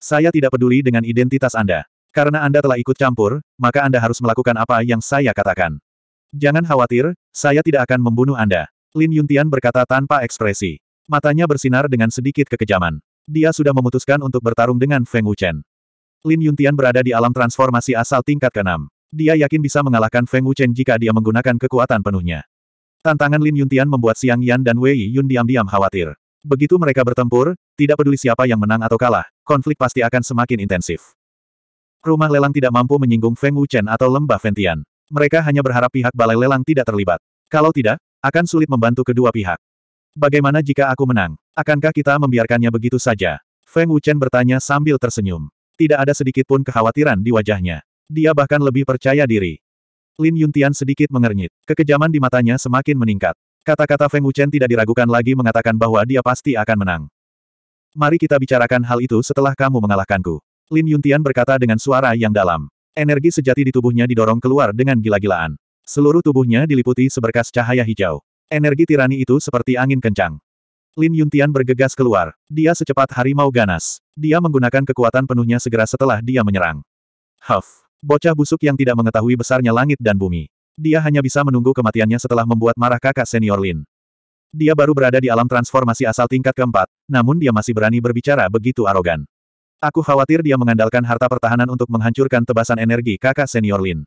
Saya tidak peduli dengan identitas Anda. Karena Anda telah ikut campur, maka Anda harus melakukan apa yang saya katakan. Jangan khawatir, saya tidak akan membunuh Anda. Lin Yuntian berkata tanpa ekspresi. Matanya bersinar dengan sedikit kekejaman. Dia sudah memutuskan untuk bertarung dengan Feng Wuchen. Lin Yuntian berada di alam transformasi asal tingkat ke-6. Dia yakin bisa mengalahkan Feng Wuchen jika dia menggunakan kekuatan penuhnya. Tantangan Lin Yuntian membuat Siang Yan dan Wei Yun diam-diam khawatir. Begitu mereka bertempur, tidak peduli siapa yang menang atau kalah, konflik pasti akan semakin intensif. Rumah lelang tidak mampu menyinggung Feng Wuchen atau Lembah Ventian. Mereka hanya berharap pihak balai lelang tidak terlibat. Kalau tidak, akan sulit membantu kedua pihak. Bagaimana jika aku menang? Akankah kita membiarkannya begitu saja? Feng Wuchen bertanya sambil tersenyum. Tidak ada sedikit pun kekhawatiran di wajahnya. Dia bahkan lebih percaya diri. Lin Yuntian sedikit mengernyit. Kekejaman di matanya semakin meningkat. Kata-kata Feng Wuchen tidak diragukan lagi mengatakan bahwa dia pasti akan menang. Mari kita bicarakan hal itu setelah kamu mengalahkanku. Lin Yuntian berkata dengan suara yang dalam. Energi sejati di tubuhnya didorong keluar dengan gila-gilaan. Seluruh tubuhnya diliputi seberkas cahaya hijau. Energi tirani itu seperti angin kencang. Lin Yuntian bergegas keluar. Dia secepat harimau ganas. Dia menggunakan kekuatan penuhnya segera setelah dia menyerang. Huff. Bocah busuk yang tidak mengetahui besarnya langit dan bumi. Dia hanya bisa menunggu kematiannya setelah membuat marah kakak senior Lin. Dia baru berada di alam transformasi asal tingkat keempat, namun dia masih berani berbicara begitu arogan. Aku khawatir dia mengandalkan harta pertahanan untuk menghancurkan tebasan energi kakak senior Lin.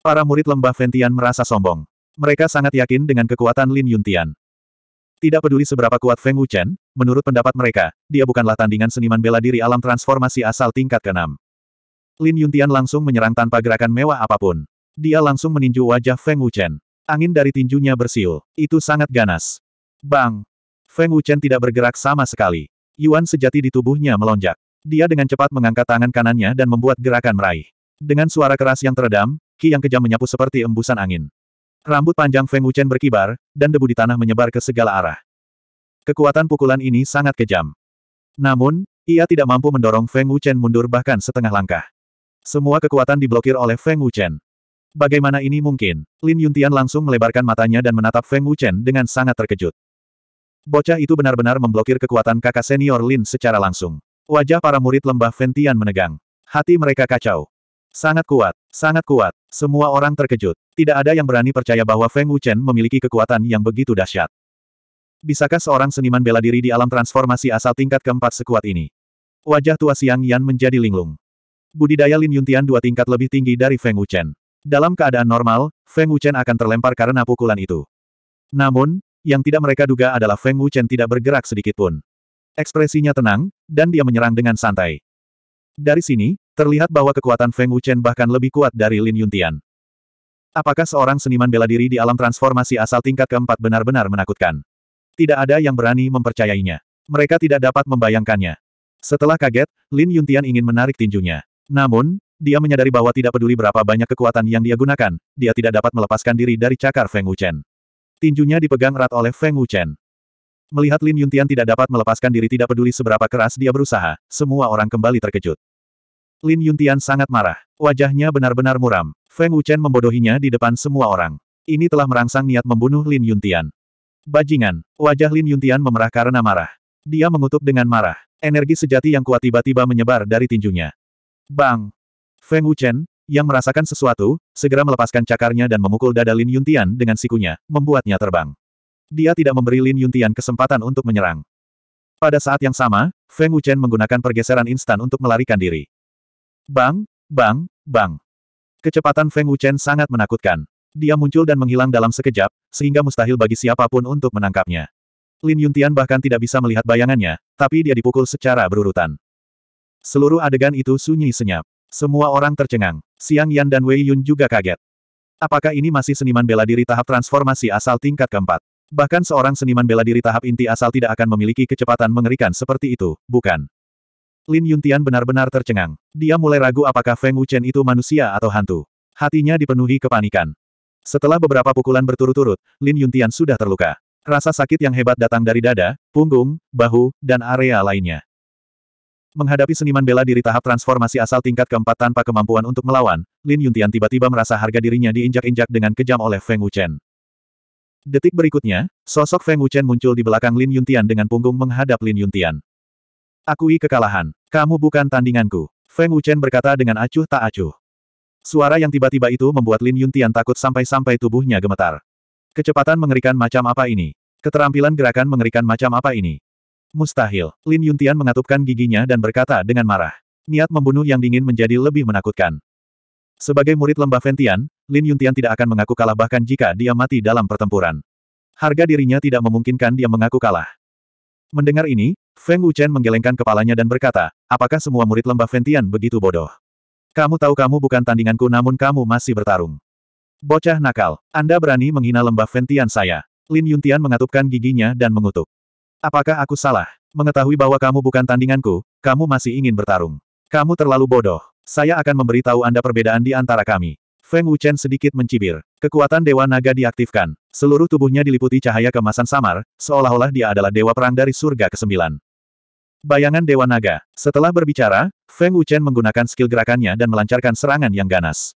Para murid lembah Ventian merasa sombong. Mereka sangat yakin dengan kekuatan Lin Yuntian. Tidak peduli seberapa kuat Feng Wuchen, menurut pendapat mereka, dia bukanlah tandingan seniman bela diri alam transformasi asal tingkat ke-6. Lin Yuntian langsung menyerang tanpa gerakan mewah apapun. Dia langsung meninju wajah Feng Wuchen. Angin dari tinjunya bersiul. Itu sangat ganas. Bang! Feng Wuchen tidak bergerak sama sekali. Yuan sejati di tubuhnya melonjak. Dia dengan cepat mengangkat tangan kanannya dan membuat gerakan meraih. Dengan suara keras yang teredam, ki yang kejam menyapu seperti embusan angin. Rambut panjang Feng Wuchen berkibar, dan debu di tanah menyebar ke segala arah. Kekuatan pukulan ini sangat kejam. Namun, ia tidak mampu mendorong Feng Wuchen mundur bahkan setengah langkah. Semua kekuatan diblokir oleh Feng Wuchen. Bagaimana ini mungkin? Lin Yuntian langsung melebarkan matanya dan menatap Feng Wuchen dengan sangat terkejut. Bocah itu benar-benar memblokir kekuatan kakak senior Lin secara langsung. Wajah para murid lembah Ventian menegang. Hati mereka kacau. Sangat kuat, sangat kuat. Semua orang terkejut. Tidak ada yang berani percaya bahwa Feng Wuchen memiliki kekuatan yang begitu dahsyat. Bisakah seorang seniman bela diri di alam transformasi asal tingkat keempat sekuat ini? Wajah tua Siang Yan menjadi linglung. Budidaya Lin Yuntian dua tingkat lebih tinggi dari Feng Wuchen. Dalam keadaan normal, Feng Wuchen akan terlempar karena pukulan itu. Namun, yang tidak mereka duga adalah Feng Wuchen tidak bergerak sedikitpun. Ekspresinya tenang, dan dia menyerang dengan santai. Dari sini, Terlihat bahwa kekuatan Feng Wuchen bahkan lebih kuat dari Lin Yuntian. Apakah seorang seniman bela diri di alam transformasi asal tingkat keempat benar-benar menakutkan? Tidak ada yang berani mempercayainya. Mereka tidak dapat membayangkannya. Setelah kaget, Lin Yuntian ingin menarik tinjunya. Namun, dia menyadari bahwa tidak peduli berapa banyak kekuatan yang dia gunakan, dia tidak dapat melepaskan diri dari cakar Feng Wuchen. Tinjunya dipegang erat oleh Feng Wuchen. Melihat Lin Yuntian tidak dapat melepaskan diri tidak peduli seberapa keras dia berusaha, semua orang kembali terkejut. Lin Yuntian sangat marah. Wajahnya benar-benar muram. Feng Wuchen membodohinya di depan semua orang. Ini telah merangsang niat membunuh Lin Yuntian. Bajingan. Wajah Lin Yuntian memerah karena marah. Dia mengutuk dengan marah. Energi sejati yang kuat tiba-tiba menyebar dari tinjunya. Bang! Feng Wuchen, yang merasakan sesuatu, segera melepaskan cakarnya dan memukul dada Lin Yuntian dengan sikunya, membuatnya terbang. Dia tidak memberi Lin Yuntian kesempatan untuk menyerang. Pada saat yang sama, Feng Wuchen menggunakan pergeseran instan untuk melarikan diri. Bang, bang, bang. Kecepatan Feng Wuchen sangat menakutkan. Dia muncul dan menghilang dalam sekejap, sehingga mustahil bagi siapapun untuk menangkapnya. Lin Yuntian bahkan tidak bisa melihat bayangannya, tapi dia dipukul secara berurutan. Seluruh adegan itu sunyi senyap. Semua orang tercengang. Siang Yan dan Wei Yun juga kaget. Apakah ini masih seniman bela diri tahap transformasi asal tingkat keempat? Bahkan seorang seniman bela diri tahap inti asal tidak akan memiliki kecepatan mengerikan seperti itu, bukan? Lin Yuntian benar-benar tercengang. Dia mulai ragu apakah Feng Wuchen itu manusia atau hantu. Hatinya dipenuhi kepanikan. Setelah beberapa pukulan berturut-turut, Lin Yuntian sudah terluka. Rasa sakit yang hebat datang dari dada, punggung, bahu, dan area lainnya. Menghadapi seniman bela diri tahap transformasi asal tingkat keempat tanpa kemampuan untuk melawan, Lin Yuntian tiba-tiba merasa harga dirinya diinjak-injak dengan kejam oleh Feng Wuchen. Detik berikutnya, sosok Feng Wuchen muncul di belakang Lin Yuntian dengan punggung menghadap Lin Yuntian. Akui kekalahan. Kamu bukan tandinganku. Feng Wuchen berkata dengan acuh tak acuh. Suara yang tiba-tiba itu membuat Lin Yuntian takut sampai-sampai tubuhnya gemetar. Kecepatan mengerikan macam apa ini? Keterampilan gerakan mengerikan macam apa ini? Mustahil. Lin Yuntian mengatupkan giginya dan berkata dengan marah. Niat membunuh yang dingin menjadi lebih menakutkan. Sebagai murid lembah Ventian, Lin Yuntian tidak akan mengaku kalah bahkan jika dia mati dalam pertempuran. Harga dirinya tidak memungkinkan dia mengaku kalah. Mendengar ini, Feng Wuchen menggelengkan kepalanya dan berkata, apakah semua murid lembah Ventian begitu bodoh? Kamu tahu kamu bukan tandinganku namun kamu masih bertarung. Bocah nakal, Anda berani menghina lembah Ventian saya. Lin Yuntian mengatupkan giginya dan mengutuk. Apakah aku salah? Mengetahui bahwa kamu bukan tandinganku, kamu masih ingin bertarung. Kamu terlalu bodoh. Saya akan memberitahu Anda perbedaan di antara kami. Feng Wuchen sedikit mencibir. Kekuatan Dewa Naga diaktifkan. Seluruh tubuhnya diliputi cahaya kemasan samar, seolah-olah dia adalah Dewa Perang dari Surga ke-9. Bayangan Dewa Naga. Setelah berbicara, Feng Wuchen menggunakan skill gerakannya dan melancarkan serangan yang ganas.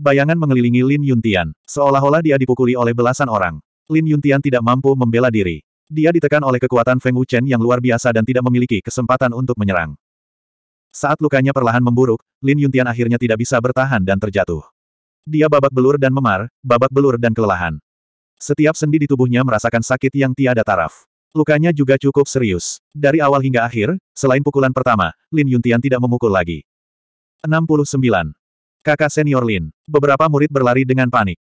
Bayangan mengelilingi Lin Yuntian, seolah-olah dia dipukuli oleh belasan orang. Lin Yuntian tidak mampu membela diri. Dia ditekan oleh kekuatan Feng Wuchen yang luar biasa dan tidak memiliki kesempatan untuk menyerang. Saat lukanya perlahan memburuk, Lin Yuntian akhirnya tidak bisa bertahan dan terjatuh. Dia babak belur dan memar, babak belur dan kelelahan. Setiap sendi di tubuhnya merasakan sakit yang tiada taraf. Lukanya juga cukup serius. Dari awal hingga akhir, selain pukulan pertama, Lin Yuntian tidak memukul lagi. 69. Kakak senior Lin. Beberapa murid berlari dengan panik.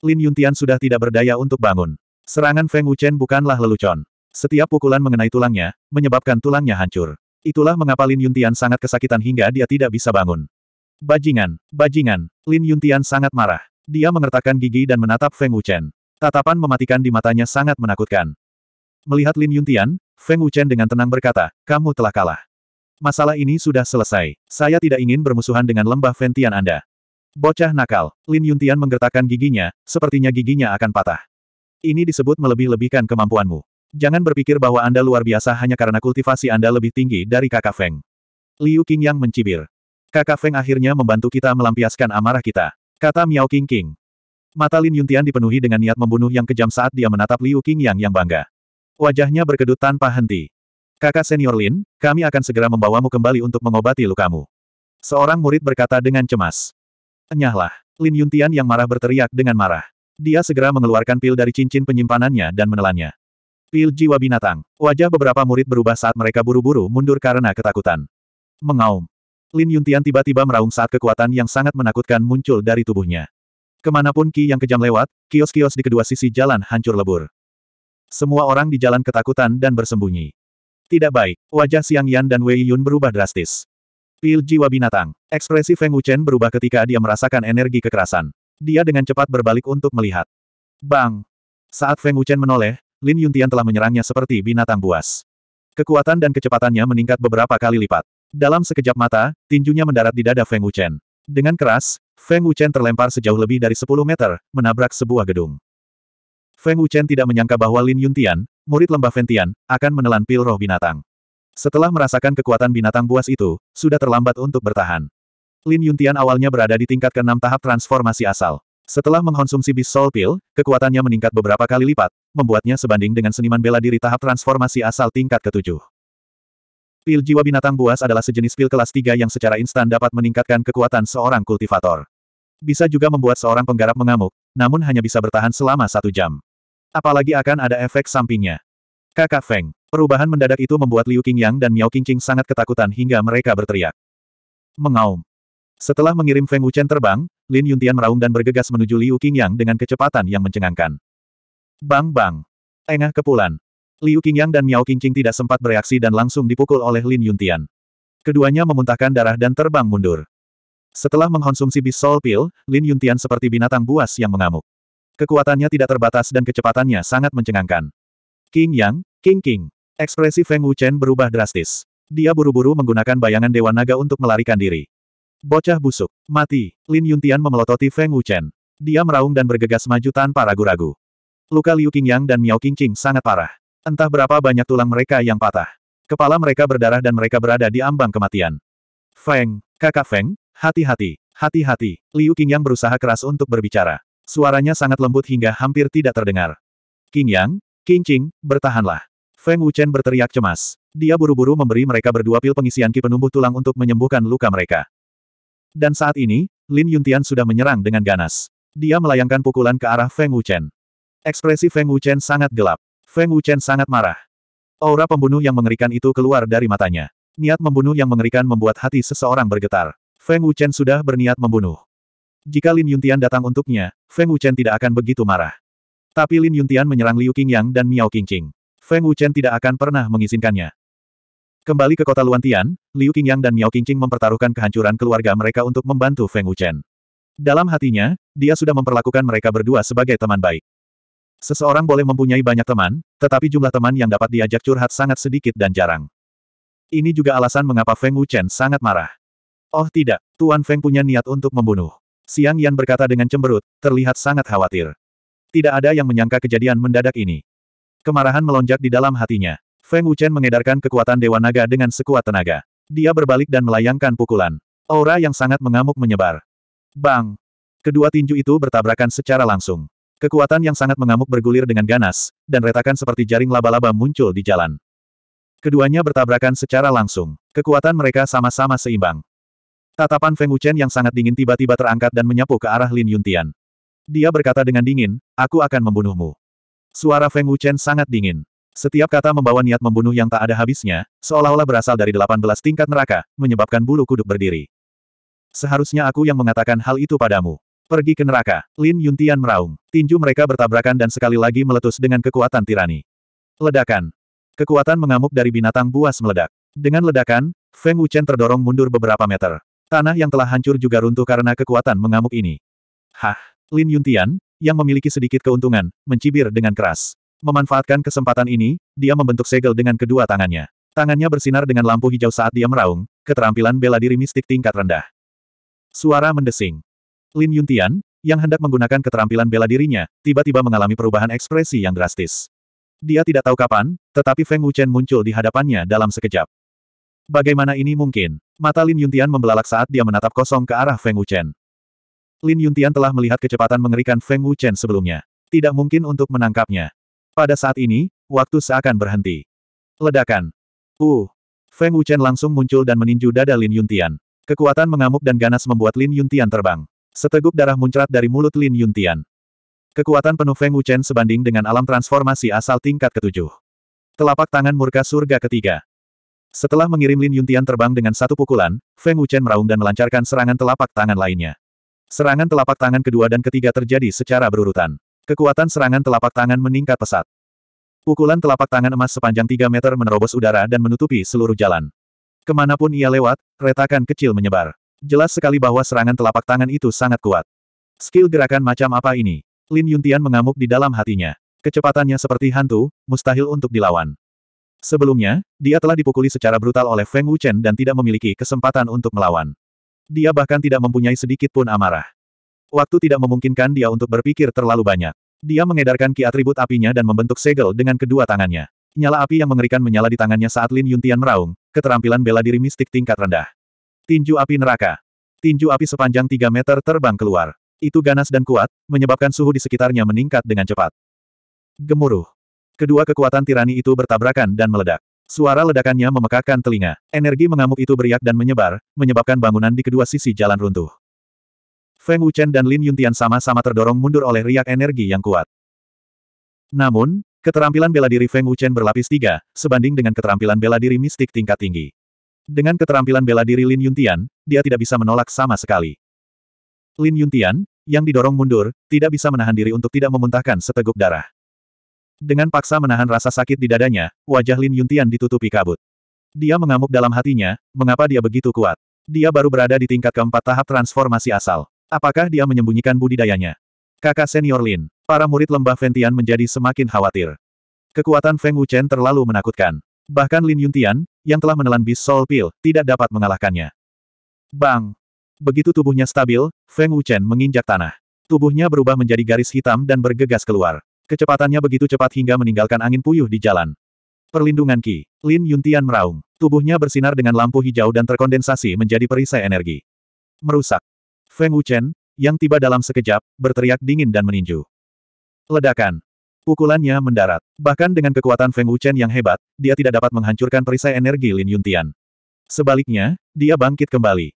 Lin Yuntian sudah tidak berdaya untuk bangun. Serangan Feng Wuchen bukanlah lelucon. Setiap pukulan mengenai tulangnya, menyebabkan tulangnya hancur. Itulah mengapa Lin Yuntian sangat kesakitan hingga dia tidak bisa bangun. Bajingan, bajingan, Lin Yuntian sangat marah. Dia mengertakkan gigi dan menatap Feng Wuchen. Tatapan mematikan di matanya sangat menakutkan. Melihat Lin Yuntian, Feng Wuchen dengan tenang berkata, kamu telah kalah. Masalah ini sudah selesai. Saya tidak ingin bermusuhan dengan lembah Ventian Anda. Bocah nakal, Lin Yuntian menggertakkan giginya, sepertinya giginya akan patah. Ini disebut melebih-lebihkan kemampuanmu. Jangan berpikir bahwa Anda luar biasa hanya karena kultivasi Anda lebih tinggi dari kakak Feng. Liu King yang mencibir. Kakak Feng akhirnya membantu kita melampiaskan amarah kita. Kata Miao King King. Mata Lin Yuntian dipenuhi dengan niat membunuh yang kejam saat dia menatap Liu King Yang yang bangga. Wajahnya berkedut tanpa henti. Kakak senior Lin, kami akan segera membawamu kembali untuk mengobati lukamu. Seorang murid berkata dengan cemas. Enyahlah, Lin Yuntian yang marah berteriak dengan marah. Dia segera mengeluarkan pil dari cincin penyimpanannya dan menelannya. Pil jiwa binatang. Wajah beberapa murid berubah saat mereka buru-buru mundur karena ketakutan. Mengaum. Lin Yuntian tiba-tiba meraung saat kekuatan yang sangat menakutkan muncul dari tubuhnya. Kemanapun Ki yang kejam lewat, kios-kios di kedua sisi jalan hancur lebur. Semua orang di jalan ketakutan dan bersembunyi. Tidak baik, wajah Xiang Yan dan Wei Yun berubah drastis. Pil jiwa binatang. Ekspresi Feng Wuchen berubah ketika dia merasakan energi kekerasan. Dia dengan cepat berbalik untuk melihat. Bang! Saat Feng Wuchen menoleh, Lin Yuntian telah menyerangnya seperti binatang buas. Kekuatan dan kecepatannya meningkat beberapa kali lipat. Dalam sekejap mata, tinjunya mendarat di dada Feng Wuchen. Dengan keras, Feng Wuchen terlempar sejauh lebih dari 10 meter, menabrak sebuah gedung. Feng Wuchen tidak menyangka bahwa Lin Yuntian, murid lembah Ventian, akan menelan pil roh binatang. Setelah merasakan kekuatan binatang buas itu, sudah terlambat untuk bertahan. Lin Yuntian awalnya berada di tingkat keenam tahap transformasi asal. Setelah mengkonsumsi bis soul pill, kekuatannya meningkat beberapa kali lipat, membuatnya sebanding dengan seniman bela diri tahap transformasi asal tingkat ketujuh. Pil jiwa binatang buas adalah sejenis pil kelas tiga yang secara instan dapat meningkatkan kekuatan seorang kultivator. Bisa juga membuat seorang penggarap mengamuk, namun hanya bisa bertahan selama satu jam. Apalagi akan ada efek sampingnya. Kakak Feng, perubahan mendadak itu membuat Liu Qingyang dan Miao Qingqing sangat ketakutan hingga mereka berteriak. Mengaum. Setelah mengirim Feng Wuchen terbang, Lin Yuntian meraung dan bergegas menuju Liu Qingyang dengan kecepatan yang mencengangkan. Bang bang. Engah kepulan. Liu Qingyang dan Miao Qingqing tidak sempat bereaksi dan langsung dipukul oleh Lin Yuntian. Keduanya memuntahkan darah dan terbang mundur. Setelah mengkonsumsi bisol pil, Lin Yuntian seperti binatang buas yang mengamuk. Kekuatannya tidak terbatas dan kecepatannya sangat mencengangkan. King Yang, King King. Ekspresi Feng Wuchen berubah drastis. Dia buru-buru menggunakan bayangan Dewa Naga untuk melarikan diri. Bocah busuk. Mati. Lin Yuntian memelototi Feng Wuchen. Dia meraung dan bergegas maju tanpa ragu-ragu. Luka Liu Yang dan Miao Qing sangat parah. Entah berapa banyak tulang mereka yang patah. Kepala mereka berdarah dan mereka berada di ambang kematian. Feng, kakak Feng, hati-hati, hati-hati. Liu Qingyang berusaha keras untuk berbicara. Suaranya sangat lembut hingga hampir tidak terdengar. King Yang, King Qing, bertahanlah. Feng Wuchen berteriak cemas. Dia buru-buru memberi mereka berdua pil pengisian ki penumbuh tulang untuk menyembuhkan luka mereka. Dan saat ini, Lin Yuntian sudah menyerang dengan ganas. Dia melayangkan pukulan ke arah Feng Wuchen. Ekspresi Feng Wuchen sangat gelap. Feng Wuchen sangat marah. Aura pembunuh yang mengerikan itu keluar dari matanya. Niat membunuh yang mengerikan membuat hati seseorang bergetar. Feng Wuchen sudah berniat membunuh. Jika Lin Yuntian datang untuknya, Feng Wuchen tidak akan begitu marah. Tapi Lin Yuntian menyerang Liu Qingyang dan Miao Qingqing. Feng Wuchen tidak akan pernah mengizinkannya. Kembali ke kota Luantian, Liu Qingyang dan Miao Qingqing mempertaruhkan kehancuran keluarga mereka untuk membantu Feng Wuchen. Dalam hatinya, dia sudah memperlakukan mereka berdua sebagai teman baik. Seseorang boleh mempunyai banyak teman, tetapi jumlah teman yang dapat diajak curhat sangat sedikit dan jarang. Ini juga alasan mengapa Feng Wuchen sangat marah. Oh tidak, Tuan Feng punya niat untuk membunuh. Siang Yan berkata dengan cemberut, terlihat sangat khawatir. Tidak ada yang menyangka kejadian mendadak ini. Kemarahan melonjak di dalam hatinya. Feng Wuchen mengedarkan kekuatan Dewa Naga dengan sekuat tenaga. Dia berbalik dan melayangkan pukulan. Aura yang sangat mengamuk menyebar. Bang! Kedua tinju itu bertabrakan secara langsung. Kekuatan yang sangat mengamuk bergulir dengan ganas, dan retakan seperti jaring laba-laba muncul di jalan. Keduanya bertabrakan secara langsung. Kekuatan mereka sama-sama seimbang. Tatapan Feng Wuchen yang sangat dingin tiba-tiba terangkat dan menyapu ke arah Lin Yuntian. Dia berkata dengan dingin, aku akan membunuhmu. Suara Feng Wuchen sangat dingin. Setiap kata membawa niat membunuh yang tak ada habisnya, seolah-olah berasal dari 18 tingkat neraka, menyebabkan bulu kuduk berdiri. Seharusnya aku yang mengatakan hal itu padamu. Pergi ke neraka, Lin Yuntian meraung. Tinju mereka bertabrakan dan sekali lagi meletus dengan kekuatan tirani. Ledakan. Kekuatan mengamuk dari binatang buas meledak. Dengan ledakan, Feng Wuchen terdorong mundur beberapa meter. Tanah yang telah hancur juga runtuh karena kekuatan mengamuk ini. Hah, Lin Yuntian, yang memiliki sedikit keuntungan, mencibir dengan keras. Memanfaatkan kesempatan ini, dia membentuk segel dengan kedua tangannya. Tangannya bersinar dengan lampu hijau saat dia meraung, keterampilan bela diri mistik tingkat rendah. Suara mendesing. Lin Yuntian, yang hendak menggunakan keterampilan bela dirinya, tiba-tiba mengalami perubahan ekspresi yang drastis. Dia tidak tahu kapan, tetapi Feng Wuchen muncul di hadapannya dalam sekejap. Bagaimana ini mungkin? Mata Lin Yuntian membelalak saat dia menatap kosong ke arah Feng Wuchen. Lin Yuntian telah melihat kecepatan mengerikan Feng Wuchen sebelumnya. Tidak mungkin untuk menangkapnya. Pada saat ini, waktu seakan berhenti. Ledakan. Uh. Feng Wuchen langsung muncul dan meninju dada Lin Yuntian. Kekuatan mengamuk dan ganas membuat Lin Yuntian terbang. Seteguk darah muncrat dari mulut Lin Yuntian. Kekuatan penuh Feng Wuchen sebanding dengan alam transformasi asal tingkat ketujuh. Telapak tangan murka surga ketiga. Setelah mengirim Lin Yuntian terbang dengan satu pukulan, Feng Wuchen meraung dan melancarkan serangan telapak tangan lainnya. Serangan telapak tangan kedua dan ketiga terjadi secara berurutan. Kekuatan serangan telapak tangan meningkat pesat. Pukulan telapak tangan emas sepanjang 3 meter menerobos udara dan menutupi seluruh jalan. Kemanapun ia lewat, retakan kecil menyebar. Jelas sekali bahwa serangan telapak tangan itu sangat kuat. Skill gerakan macam apa ini? Lin Yuntian mengamuk di dalam hatinya. Kecepatannya seperti hantu, mustahil untuk dilawan. Sebelumnya, dia telah dipukuli secara brutal oleh Feng Wuchen dan tidak memiliki kesempatan untuk melawan. Dia bahkan tidak mempunyai sedikit pun amarah. Waktu tidak memungkinkan dia untuk berpikir terlalu banyak. Dia mengedarkan ki atribut apinya dan membentuk segel dengan kedua tangannya. Nyala api yang mengerikan menyala di tangannya saat Lin Yuntian meraung, keterampilan bela diri mistik tingkat rendah. Tinju api neraka. Tinju api sepanjang 3 meter terbang keluar. Itu ganas dan kuat, menyebabkan suhu di sekitarnya meningkat dengan cepat. Gemuruh. Kedua kekuatan tirani itu bertabrakan dan meledak. Suara ledakannya memekakan telinga. Energi mengamuk itu beriak dan menyebar, menyebabkan bangunan di kedua sisi jalan runtuh. Feng Wuchen dan Lin Yuntian sama-sama terdorong mundur oleh riak energi yang kuat. Namun, keterampilan bela diri Feng Wuchen berlapis tiga, sebanding dengan keterampilan bela diri mistik tingkat tinggi. Dengan keterampilan bela diri Lin Yuntian, dia tidak bisa menolak sama sekali. Lin Yuntian, yang didorong mundur, tidak bisa menahan diri untuk tidak memuntahkan seteguk darah. Dengan paksa menahan rasa sakit di dadanya, wajah Lin Yuntian ditutupi kabut. Dia mengamuk dalam hatinya, mengapa dia begitu kuat. Dia baru berada di tingkat keempat tahap transformasi asal. Apakah dia menyembunyikan budidayanya? Kakak senior Lin, para murid lembah Ventian menjadi semakin khawatir. Kekuatan Feng Wuchen terlalu menakutkan. Bahkan Lin Yuntian, yang telah menelan bis Soul Pill, tidak dapat mengalahkannya. Bang! Begitu tubuhnya stabil, Feng Wuchen menginjak tanah. Tubuhnya berubah menjadi garis hitam dan bergegas keluar. Kecepatannya begitu cepat hingga meninggalkan angin puyuh di jalan. Perlindungan Ki. Lin Yuntian meraung. Tubuhnya bersinar dengan lampu hijau dan terkondensasi menjadi perisai energi. Merusak. Feng Wuchen, yang tiba dalam sekejap, berteriak dingin dan meninju. Ledakan. Pukulannya mendarat. Bahkan dengan kekuatan Feng Wuchen yang hebat, dia tidak dapat menghancurkan perisai energi Lin Yuntian. Sebaliknya, dia bangkit kembali.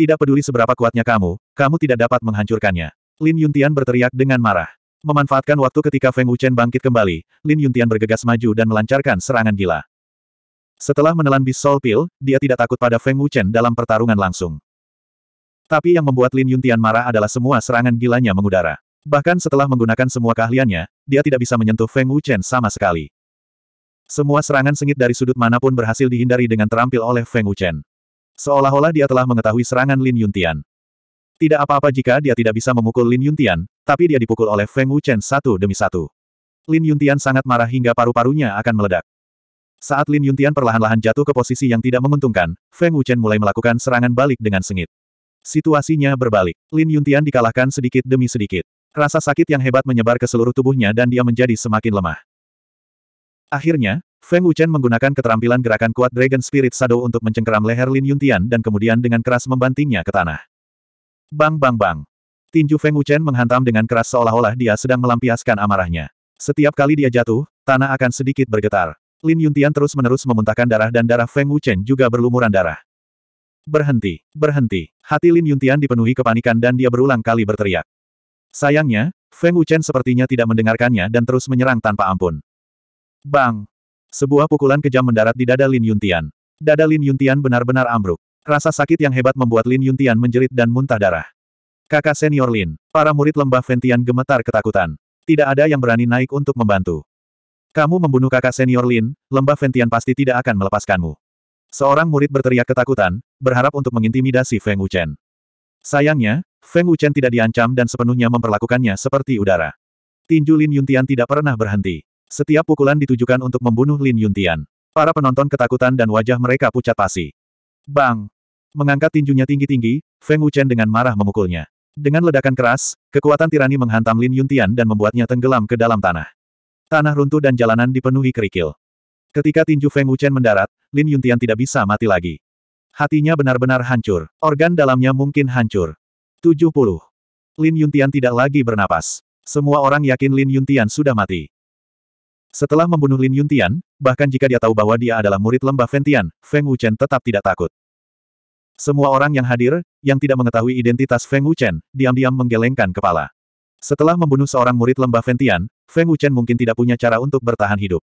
Tidak peduli seberapa kuatnya kamu, kamu tidak dapat menghancurkannya. Lin Yuntian berteriak dengan marah. Memanfaatkan waktu ketika Feng Wuchen bangkit kembali, Lin Yuntian bergegas maju dan melancarkan serangan gila. Setelah menelan bis Soul Pill, dia tidak takut pada Feng Wuchen dalam pertarungan langsung. Tapi yang membuat Lin Yuntian marah adalah semua serangan gilanya mengudara. Bahkan setelah menggunakan semua keahliannya, dia tidak bisa menyentuh Feng Wuchen sama sekali. Semua serangan sengit dari sudut manapun berhasil dihindari dengan terampil oleh Feng Wuchen. Seolah-olah dia telah mengetahui serangan Lin Yuntian. Tidak apa-apa jika dia tidak bisa memukul Lin Yuntian, tapi dia dipukul oleh Feng Wuchen satu demi satu. Lin Yuntian sangat marah hingga paru-parunya akan meledak. Saat Lin Yuntian perlahan-lahan jatuh ke posisi yang tidak menguntungkan, Feng Wuchen mulai melakukan serangan balik dengan sengit. Situasinya berbalik. Lin Yuntian dikalahkan sedikit demi sedikit. Rasa sakit yang hebat menyebar ke seluruh tubuhnya dan dia menjadi semakin lemah. Akhirnya, Feng Wuchen menggunakan keterampilan gerakan kuat Dragon Spirit Shadow untuk mencengkeram leher Lin Yuntian dan kemudian dengan keras membantingnya ke tanah. Bang bang bang. Tinju Feng Wuchen menghantam dengan keras seolah-olah dia sedang melampiaskan amarahnya. Setiap kali dia jatuh, tanah akan sedikit bergetar. Lin Yuntian terus-menerus memuntahkan darah dan darah Feng Wuchen juga berlumuran darah. Berhenti, berhenti. Hati Lin Yuntian dipenuhi kepanikan dan dia berulang kali berteriak. Sayangnya, Feng Wuchen sepertinya tidak mendengarkannya dan terus menyerang tanpa ampun. Bang! Sebuah pukulan kejam mendarat di dada Lin Yuntian. Dada Lin Yuntian benar-benar ambruk. Rasa sakit yang hebat membuat Lin Yuntian menjerit dan muntah darah. Kakak senior Lin, para murid lembah Ventian gemetar ketakutan. Tidak ada yang berani naik untuk membantu. Kamu membunuh kakak senior Lin, lembah Ventian pasti tidak akan melepaskanmu. Seorang murid berteriak ketakutan, berharap untuk mengintimidasi Feng Wuchen. Sayangnya, Feng Wuchen tidak diancam dan sepenuhnya memperlakukannya seperti udara. Tinju Lin Yuntian tidak pernah berhenti. Setiap pukulan ditujukan untuk membunuh Lin Yuntian. Para penonton ketakutan dan wajah mereka pucat pasi. Bang! Mengangkat tinjunya tinggi-tinggi, Feng Wuchen dengan marah memukulnya. Dengan ledakan keras, kekuatan tirani menghantam Lin Yuntian dan membuatnya tenggelam ke dalam tanah. Tanah runtuh dan jalanan dipenuhi kerikil. Ketika tinju Feng Wuchen mendarat, Lin Yuntian tidak bisa mati lagi. Hatinya benar-benar hancur. Organ dalamnya mungkin hancur. 70. Lin Yuntian tidak lagi bernapas. Semua orang yakin Lin Yuntian sudah mati. Setelah membunuh Lin Yuntian, bahkan jika dia tahu bahwa dia adalah murid lembah Ventian, Feng Wuchen tetap tidak takut. Semua orang yang hadir, yang tidak mengetahui identitas Feng Wuchen, diam-diam menggelengkan kepala. Setelah membunuh seorang murid lembah Ventian, Feng Wuchen mungkin tidak punya cara untuk bertahan hidup.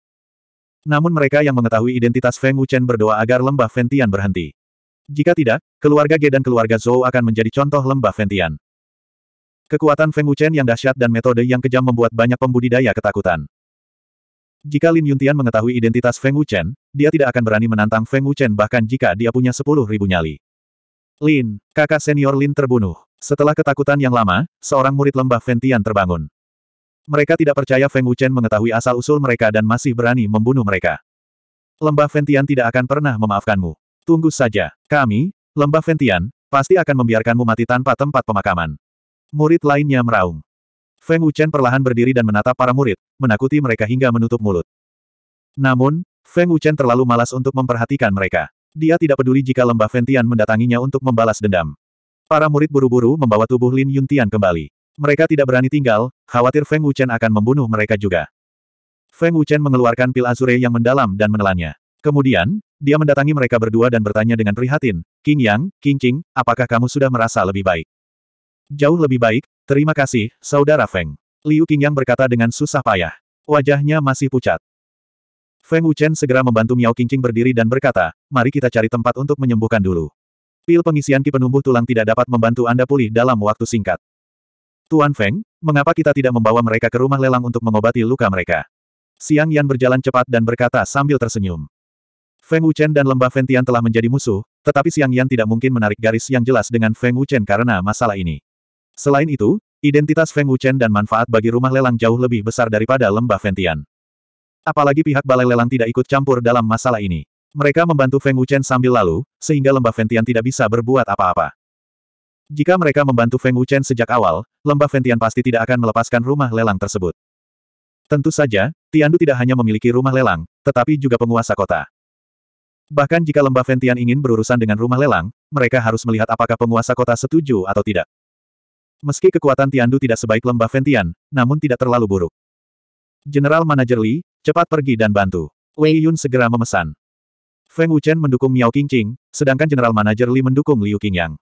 Namun mereka yang mengetahui identitas Feng Wuchen berdoa agar lembah Ventian berhenti. Jika tidak, keluarga Ge dan keluarga Zhou akan menjadi contoh lembah Ventian. Kekuatan Feng Wuchen yang dahsyat dan metode yang kejam membuat banyak pembudidaya ketakutan. Jika Lin Yuntian mengetahui identitas Feng Wuchen, dia tidak akan berani menantang Feng Wuchen bahkan jika dia punya sepuluh ribu nyali. Lin, kakak senior Lin terbunuh. Setelah ketakutan yang lama, seorang murid lembah Ventian terbangun. Mereka tidak percaya Feng Wuchen mengetahui asal-usul mereka dan masih berani membunuh mereka. Lembah Ventian tidak akan pernah memaafkanmu. Tunggu saja, kami, Lembah Ventian, pasti akan membiarkanmu mati tanpa tempat pemakaman. Murid lainnya meraung. Feng Wuchen perlahan berdiri dan menatap para murid, menakuti mereka hingga menutup mulut. Namun, Feng Wuchen terlalu malas untuk memperhatikan mereka. Dia tidak peduli jika lembah Ventian mendatanginya untuk membalas dendam. Para murid buru-buru membawa tubuh Lin Yuntian kembali. Mereka tidak berani tinggal, khawatir Feng Wuchen akan membunuh mereka juga. Feng Wuchen mengeluarkan pil azure yang mendalam dan menelannya. Kemudian, dia mendatangi mereka berdua dan bertanya dengan prihatin, King Yang, King Qing, apakah kamu sudah merasa lebih baik? Jauh lebih baik, terima kasih, Saudara Feng. Liu Yang berkata dengan susah payah. Wajahnya masih pucat. Feng Wuchen segera membantu Miao Qingqing berdiri dan berkata, mari kita cari tempat untuk menyembuhkan dulu. Pil pengisian ki penumbuh tulang tidak dapat membantu Anda pulih dalam waktu singkat. Tuan Feng, mengapa kita tidak membawa mereka ke rumah lelang untuk mengobati luka mereka? Siang Yan berjalan cepat dan berkata sambil tersenyum. Feng Wuchen dan Lembah Fentian telah menjadi musuh, tetapi Siang Yan tidak mungkin menarik garis yang jelas dengan Feng Wuchen karena masalah ini. Selain itu, identitas Feng Wuchen dan manfaat bagi rumah lelang jauh lebih besar daripada Lembah Fentian. Apalagi pihak balai lelang tidak ikut campur dalam masalah ini. Mereka membantu Feng Wuchen sambil lalu, sehingga Lembah Ventian tidak bisa berbuat apa-apa. Jika mereka membantu Feng Wuchen sejak awal, Lembah Ventian pasti tidak akan melepaskan rumah lelang tersebut. Tentu saja, Tiandu tidak hanya memiliki rumah lelang, tetapi juga penguasa kota. Bahkan jika Lembah Ventian ingin berurusan dengan rumah lelang, mereka harus melihat apakah penguasa kota setuju atau tidak. Meski kekuatan Tiandu tidak sebaik Lembah Ventian, namun tidak terlalu buruk. General Manager Li, Cepat pergi dan bantu. Wei Yun segera memesan. Feng Wuchen mendukung Miao Qingqing, sedangkan General Manager Li mendukung Liu Qingyang.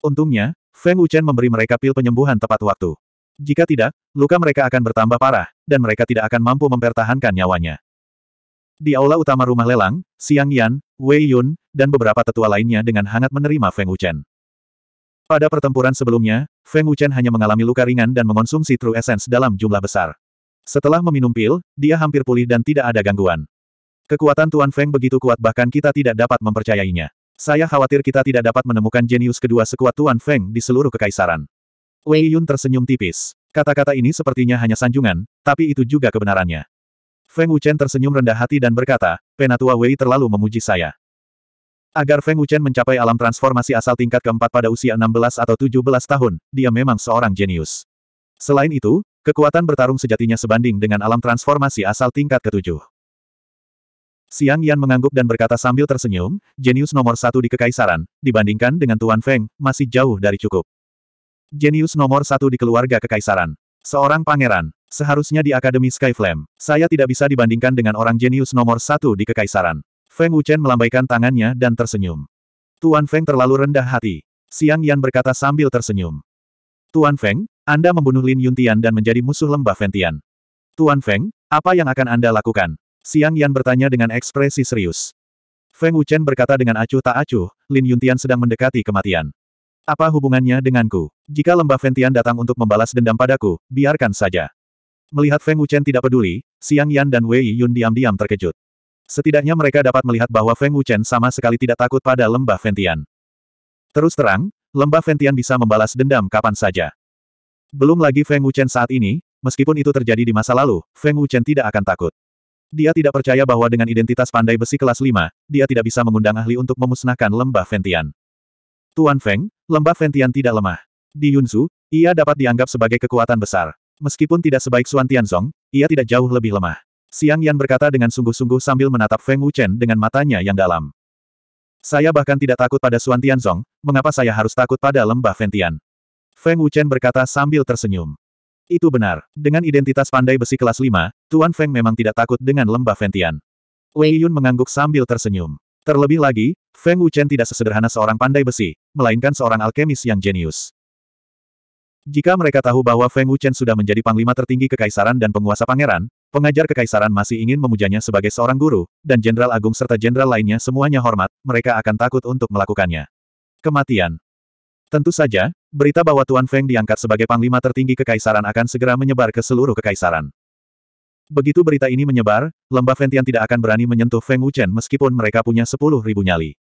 Untungnya, Feng Wuchen memberi mereka pil penyembuhan tepat waktu. Jika tidak, luka mereka akan bertambah parah, dan mereka tidak akan mampu mempertahankan nyawanya. Di aula utama rumah lelang, Siang Yan, Wei Yun, dan beberapa tetua lainnya dengan hangat menerima Feng Wuchen. Pada pertempuran sebelumnya, Feng Wuchen hanya mengalami luka ringan dan mengonsumsi True Essence dalam jumlah besar. Setelah meminum pil, dia hampir pulih dan tidak ada gangguan. Kekuatan Tuan Feng begitu kuat bahkan kita tidak dapat mempercayainya. Saya khawatir kita tidak dapat menemukan jenius kedua sekuat Tuan Feng di seluruh kekaisaran. Wei Yun tersenyum tipis. Kata-kata ini sepertinya hanya sanjungan, tapi itu juga kebenarannya. Feng Wuchen tersenyum rendah hati dan berkata, Penatua Wei terlalu memuji saya. Agar Feng Wuchen mencapai alam transformasi asal tingkat keempat pada usia 16 atau 17 tahun, dia memang seorang jenius. Selain itu, Kekuatan bertarung sejatinya sebanding dengan alam transformasi asal tingkat ketujuh. Siang Yan mengangguk dan berkata sambil tersenyum, jenius nomor satu di kekaisaran, dibandingkan dengan Tuan Feng, masih jauh dari cukup. Jenius nomor satu di keluarga kekaisaran. Seorang pangeran, seharusnya di Akademi Skyflame, saya tidak bisa dibandingkan dengan orang jenius nomor satu di kekaisaran. Feng Wuchen melambaikan tangannya dan tersenyum. Tuan Feng terlalu rendah hati. Siang Yan berkata sambil tersenyum. Tuan Feng, anda membunuh Lin Yuntian dan menjadi musuh lembah Ventian. Tuan Feng, apa yang akan Anda lakukan? Siang Yan bertanya dengan ekspresi serius. Feng Wuchen berkata dengan acuh tak acuh, Lin Yuntian sedang mendekati kematian. Apa hubungannya denganku? Jika lembah Ventian datang untuk membalas dendam padaku, biarkan saja. Melihat Feng Wuchen tidak peduli, Siang Yan dan Wei Yun diam-diam terkejut. Setidaknya mereka dapat melihat bahwa Feng Wuchen sama sekali tidak takut pada lembah Ventian. Terus terang, lembah Ventian bisa membalas dendam kapan saja. Belum lagi Feng Wuchen saat ini, meskipun itu terjadi di masa lalu, Feng Wuchen tidak akan takut. Dia tidak percaya bahwa dengan identitas pandai besi kelas 5, dia tidak bisa mengundang ahli untuk memusnahkan lembah Ventian. Tuan Feng, lembah Ventian tidak lemah. Di Yunzu, ia dapat dianggap sebagai kekuatan besar. Meskipun tidak sebaik Xuan Tianzong, ia tidak jauh lebih lemah. Siang Yan berkata dengan sungguh-sungguh sambil menatap Feng Wuchen dengan matanya yang dalam. Saya bahkan tidak takut pada Xuan Tianzong, mengapa saya harus takut pada lembah Ventian? Feng Wuchen berkata sambil tersenyum. Itu benar. Dengan identitas pandai besi kelas 5, Tuan Feng memang tidak takut dengan lembah Ventian. Wei Yun mengangguk sambil tersenyum. Terlebih lagi, Feng Wuchen tidak sesederhana seorang pandai besi, melainkan seorang alkemis yang jenius. Jika mereka tahu bahwa Feng Wuchen sudah menjadi panglima tertinggi kekaisaran dan penguasa pangeran, Pengajar kekaisaran masih ingin memujanya sebagai seorang guru, dan jenderal agung serta jenderal lainnya semuanya hormat, mereka akan takut untuk melakukannya. Kematian. Tentu saja, Berita bahwa Tuan Feng diangkat sebagai panglima tertinggi kekaisaran akan segera menyebar ke seluruh kekaisaran. Begitu berita ini menyebar, lembah Fentian tidak akan berani menyentuh Feng Wuchen meskipun mereka punya sepuluh ribu nyali.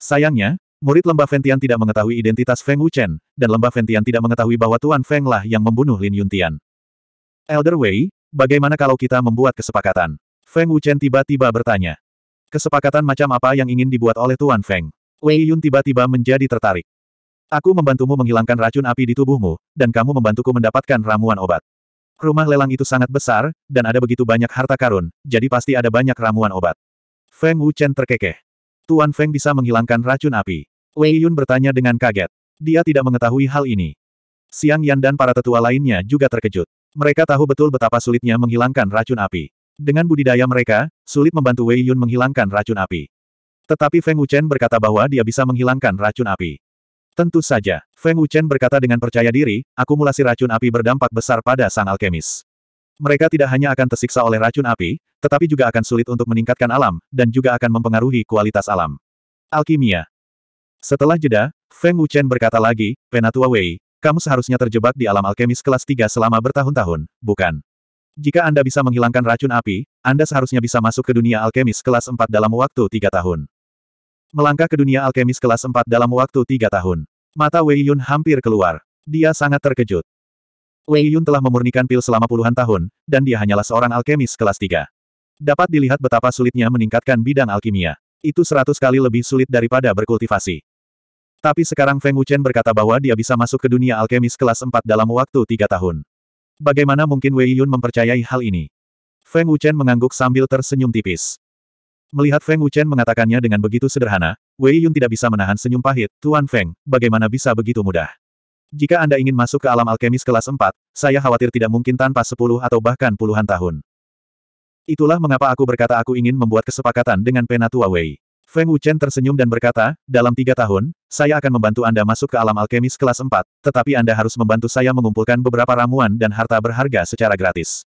Sayangnya, murid lembah Fentian tidak mengetahui identitas Feng Wuchen, dan lembah Fentian tidak mengetahui bahwa Tuan Feng lah yang membunuh Lin Yuntian. Elder Wei, bagaimana kalau kita membuat kesepakatan? Feng Wuchen tiba-tiba bertanya. Kesepakatan macam apa yang ingin dibuat oleh Tuan Feng? Wei Yun tiba-tiba menjadi tertarik. Aku membantumu menghilangkan racun api di tubuhmu, dan kamu membantuku mendapatkan ramuan obat. Rumah lelang itu sangat besar, dan ada begitu banyak harta karun, jadi pasti ada banyak ramuan obat. Feng Wuchen terkekeh. Tuan Feng bisa menghilangkan racun api. Wei Yun bertanya dengan kaget. Dia tidak mengetahui hal ini. Siang Yan dan para tetua lainnya juga terkejut. Mereka tahu betul betapa sulitnya menghilangkan racun api. Dengan budidaya mereka, sulit membantu Wei Yun menghilangkan racun api. Tetapi Feng Wuchen berkata bahwa dia bisa menghilangkan racun api. Tentu saja, Feng Wuchen berkata dengan percaya diri, akumulasi racun api berdampak besar pada sang alkemis. Mereka tidak hanya akan tersiksa oleh racun api, tetapi juga akan sulit untuk meningkatkan alam, dan juga akan mempengaruhi kualitas alam. Alkimia Setelah jeda, Feng Wuchen berkata lagi, Penatua Wei, kamu seharusnya terjebak di alam alkemis kelas 3 selama bertahun-tahun, bukan? Jika Anda bisa menghilangkan racun api, Anda seharusnya bisa masuk ke dunia alkemis kelas 4 dalam waktu 3 tahun. Melangkah ke dunia alkemis kelas 4 dalam waktu tiga tahun. Mata Wei Yun hampir keluar. Dia sangat terkejut. Wei Yun telah memurnikan pil selama puluhan tahun, dan dia hanyalah seorang alkemis kelas 3. Dapat dilihat betapa sulitnya meningkatkan bidang alkimia. Itu seratus kali lebih sulit daripada berkultivasi. Tapi sekarang Feng Wuchen berkata bahwa dia bisa masuk ke dunia alkemis kelas 4 dalam waktu tiga tahun. Bagaimana mungkin Wei Yun mempercayai hal ini? Feng Wuchen mengangguk sambil tersenyum tipis. Melihat Feng Wuchen mengatakannya dengan begitu sederhana, Wei Yun tidak bisa menahan senyum pahit, Tuan Feng, bagaimana bisa begitu mudah? Jika Anda ingin masuk ke alam alkemis kelas 4, saya khawatir tidak mungkin tanpa 10 atau bahkan puluhan tahun. Itulah mengapa aku berkata aku ingin membuat kesepakatan dengan Penatua Wei. Feng Wuchen tersenyum dan berkata, dalam tiga tahun, saya akan membantu Anda masuk ke alam alkemis kelas 4, tetapi Anda harus membantu saya mengumpulkan beberapa ramuan dan harta berharga secara gratis.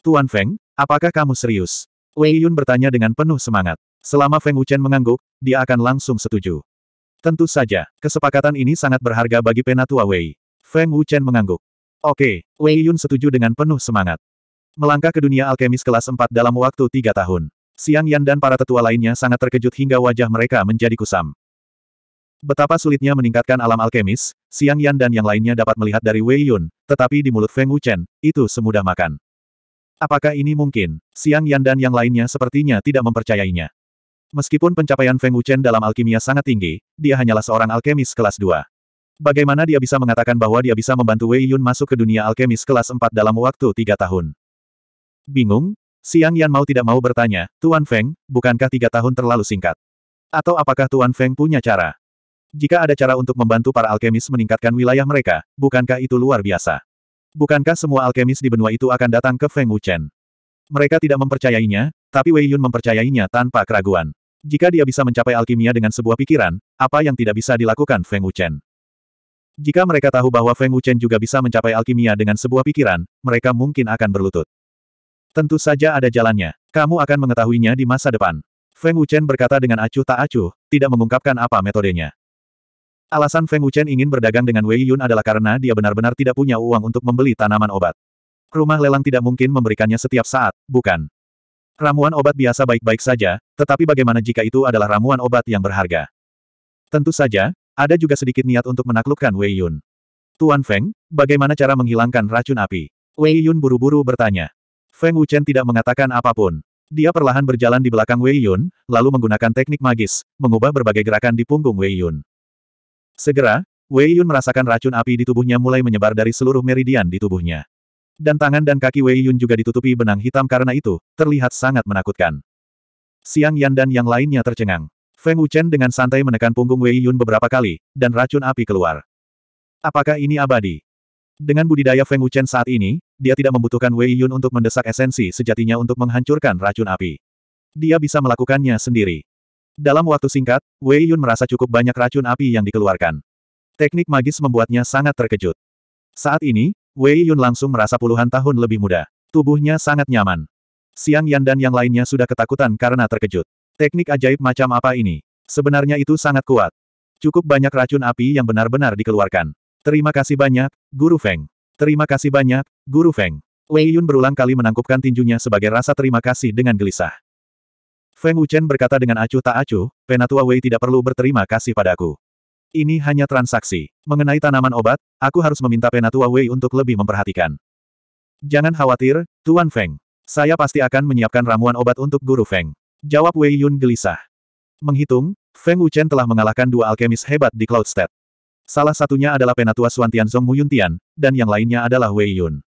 Tuan Feng, apakah kamu serius? Wei Yun bertanya dengan penuh semangat. Selama Feng Wuchen mengangguk, dia akan langsung setuju. Tentu saja, kesepakatan ini sangat berharga bagi penatua Wei. Feng Wuchen mengangguk. Oke, Wei Yun setuju dengan penuh semangat. Melangkah ke dunia alkemis kelas 4 dalam waktu tiga tahun. Siang Yan dan para tetua lainnya sangat terkejut hingga wajah mereka menjadi kusam. Betapa sulitnya meningkatkan alam alkemis, Siang Yan dan yang lainnya dapat melihat dari Wei Yun, tetapi di mulut Feng Wuchen, itu semudah makan. Apakah ini mungkin? Siang Yan dan yang lainnya sepertinya tidak mempercayainya. Meskipun pencapaian Feng Wuchen dalam alkimia sangat tinggi, dia hanyalah seorang alkemis kelas 2. Bagaimana dia bisa mengatakan bahwa dia bisa membantu Wei Yun masuk ke dunia alkemis kelas 4 dalam waktu 3 tahun? Bingung? Siang Yan mau tidak mau bertanya, Tuan Feng, bukankah 3 tahun terlalu singkat? Atau apakah Tuan Feng punya cara? Jika ada cara untuk membantu para alkemis meningkatkan wilayah mereka, bukankah itu luar biasa? Bukankah semua alkemis di benua itu akan datang ke Feng Wuchen? Mereka tidak mempercayainya, tapi Wei Yun mempercayainya tanpa keraguan. Jika dia bisa mencapai alkimia dengan sebuah pikiran, apa yang tidak bisa dilakukan Feng Wuchen? Jika mereka tahu bahwa Feng Wuchen juga bisa mencapai alkimia dengan sebuah pikiran, mereka mungkin akan berlutut. Tentu saja ada jalannya. Kamu akan mengetahuinya di masa depan. Feng Wuchen berkata dengan acuh tak acuh, tidak mengungkapkan apa metodenya. Alasan Feng Wuchen ingin berdagang dengan Wei Yun adalah karena dia benar-benar tidak punya uang untuk membeli tanaman obat. Rumah lelang tidak mungkin memberikannya setiap saat, bukan? Ramuan obat biasa baik-baik saja, tetapi bagaimana jika itu adalah ramuan obat yang berharga? Tentu saja, ada juga sedikit niat untuk menaklukkan Wei Yun. Tuan Feng, bagaimana cara menghilangkan racun api? Wei Yun buru-buru bertanya. Feng Wuchen tidak mengatakan apapun. Dia perlahan berjalan di belakang Wei Yun, lalu menggunakan teknik magis, mengubah berbagai gerakan di punggung Wei Yun. Segera, Wei Yun merasakan racun api di tubuhnya mulai menyebar dari seluruh meridian di tubuhnya. Dan tangan dan kaki Wei Yun juga ditutupi benang hitam karena itu, terlihat sangat menakutkan. Siang Yan dan yang lainnya tercengang. Feng Wuchen dengan santai menekan punggung Wei Yun beberapa kali, dan racun api keluar. Apakah ini abadi? Dengan budidaya Feng Wuchen saat ini, dia tidak membutuhkan Wei Yun untuk mendesak esensi sejatinya untuk menghancurkan racun api. Dia bisa melakukannya sendiri. Dalam waktu singkat, Wei Yun merasa cukup banyak racun api yang dikeluarkan. Teknik magis membuatnya sangat terkejut. Saat ini, Wei Yun langsung merasa puluhan tahun lebih muda. Tubuhnya sangat nyaman. Siang Yan dan yang lainnya sudah ketakutan karena terkejut. Teknik ajaib macam apa ini? Sebenarnya itu sangat kuat. Cukup banyak racun api yang benar-benar dikeluarkan. Terima kasih banyak, Guru Feng. Terima kasih banyak, Guru Feng. Wei Yun berulang kali menangkupkan tinjunya sebagai rasa terima kasih dengan gelisah. Feng Wuchen berkata dengan acuh tak acuh, Penatua Wei tidak perlu berterima kasih padaku. Ini hanya transaksi. Mengenai tanaman obat, aku harus meminta Penatua Wei untuk lebih memperhatikan. Jangan khawatir, Tuan Feng. Saya pasti akan menyiapkan ramuan obat untuk Guru Feng. Jawab Wei Yun gelisah. Menghitung, Feng Wuchen telah mengalahkan dua alkemis hebat di Cloudstead. Salah satunya adalah Penatua Suantian Tianzong Muyuntian, dan yang lainnya adalah Wei Yun.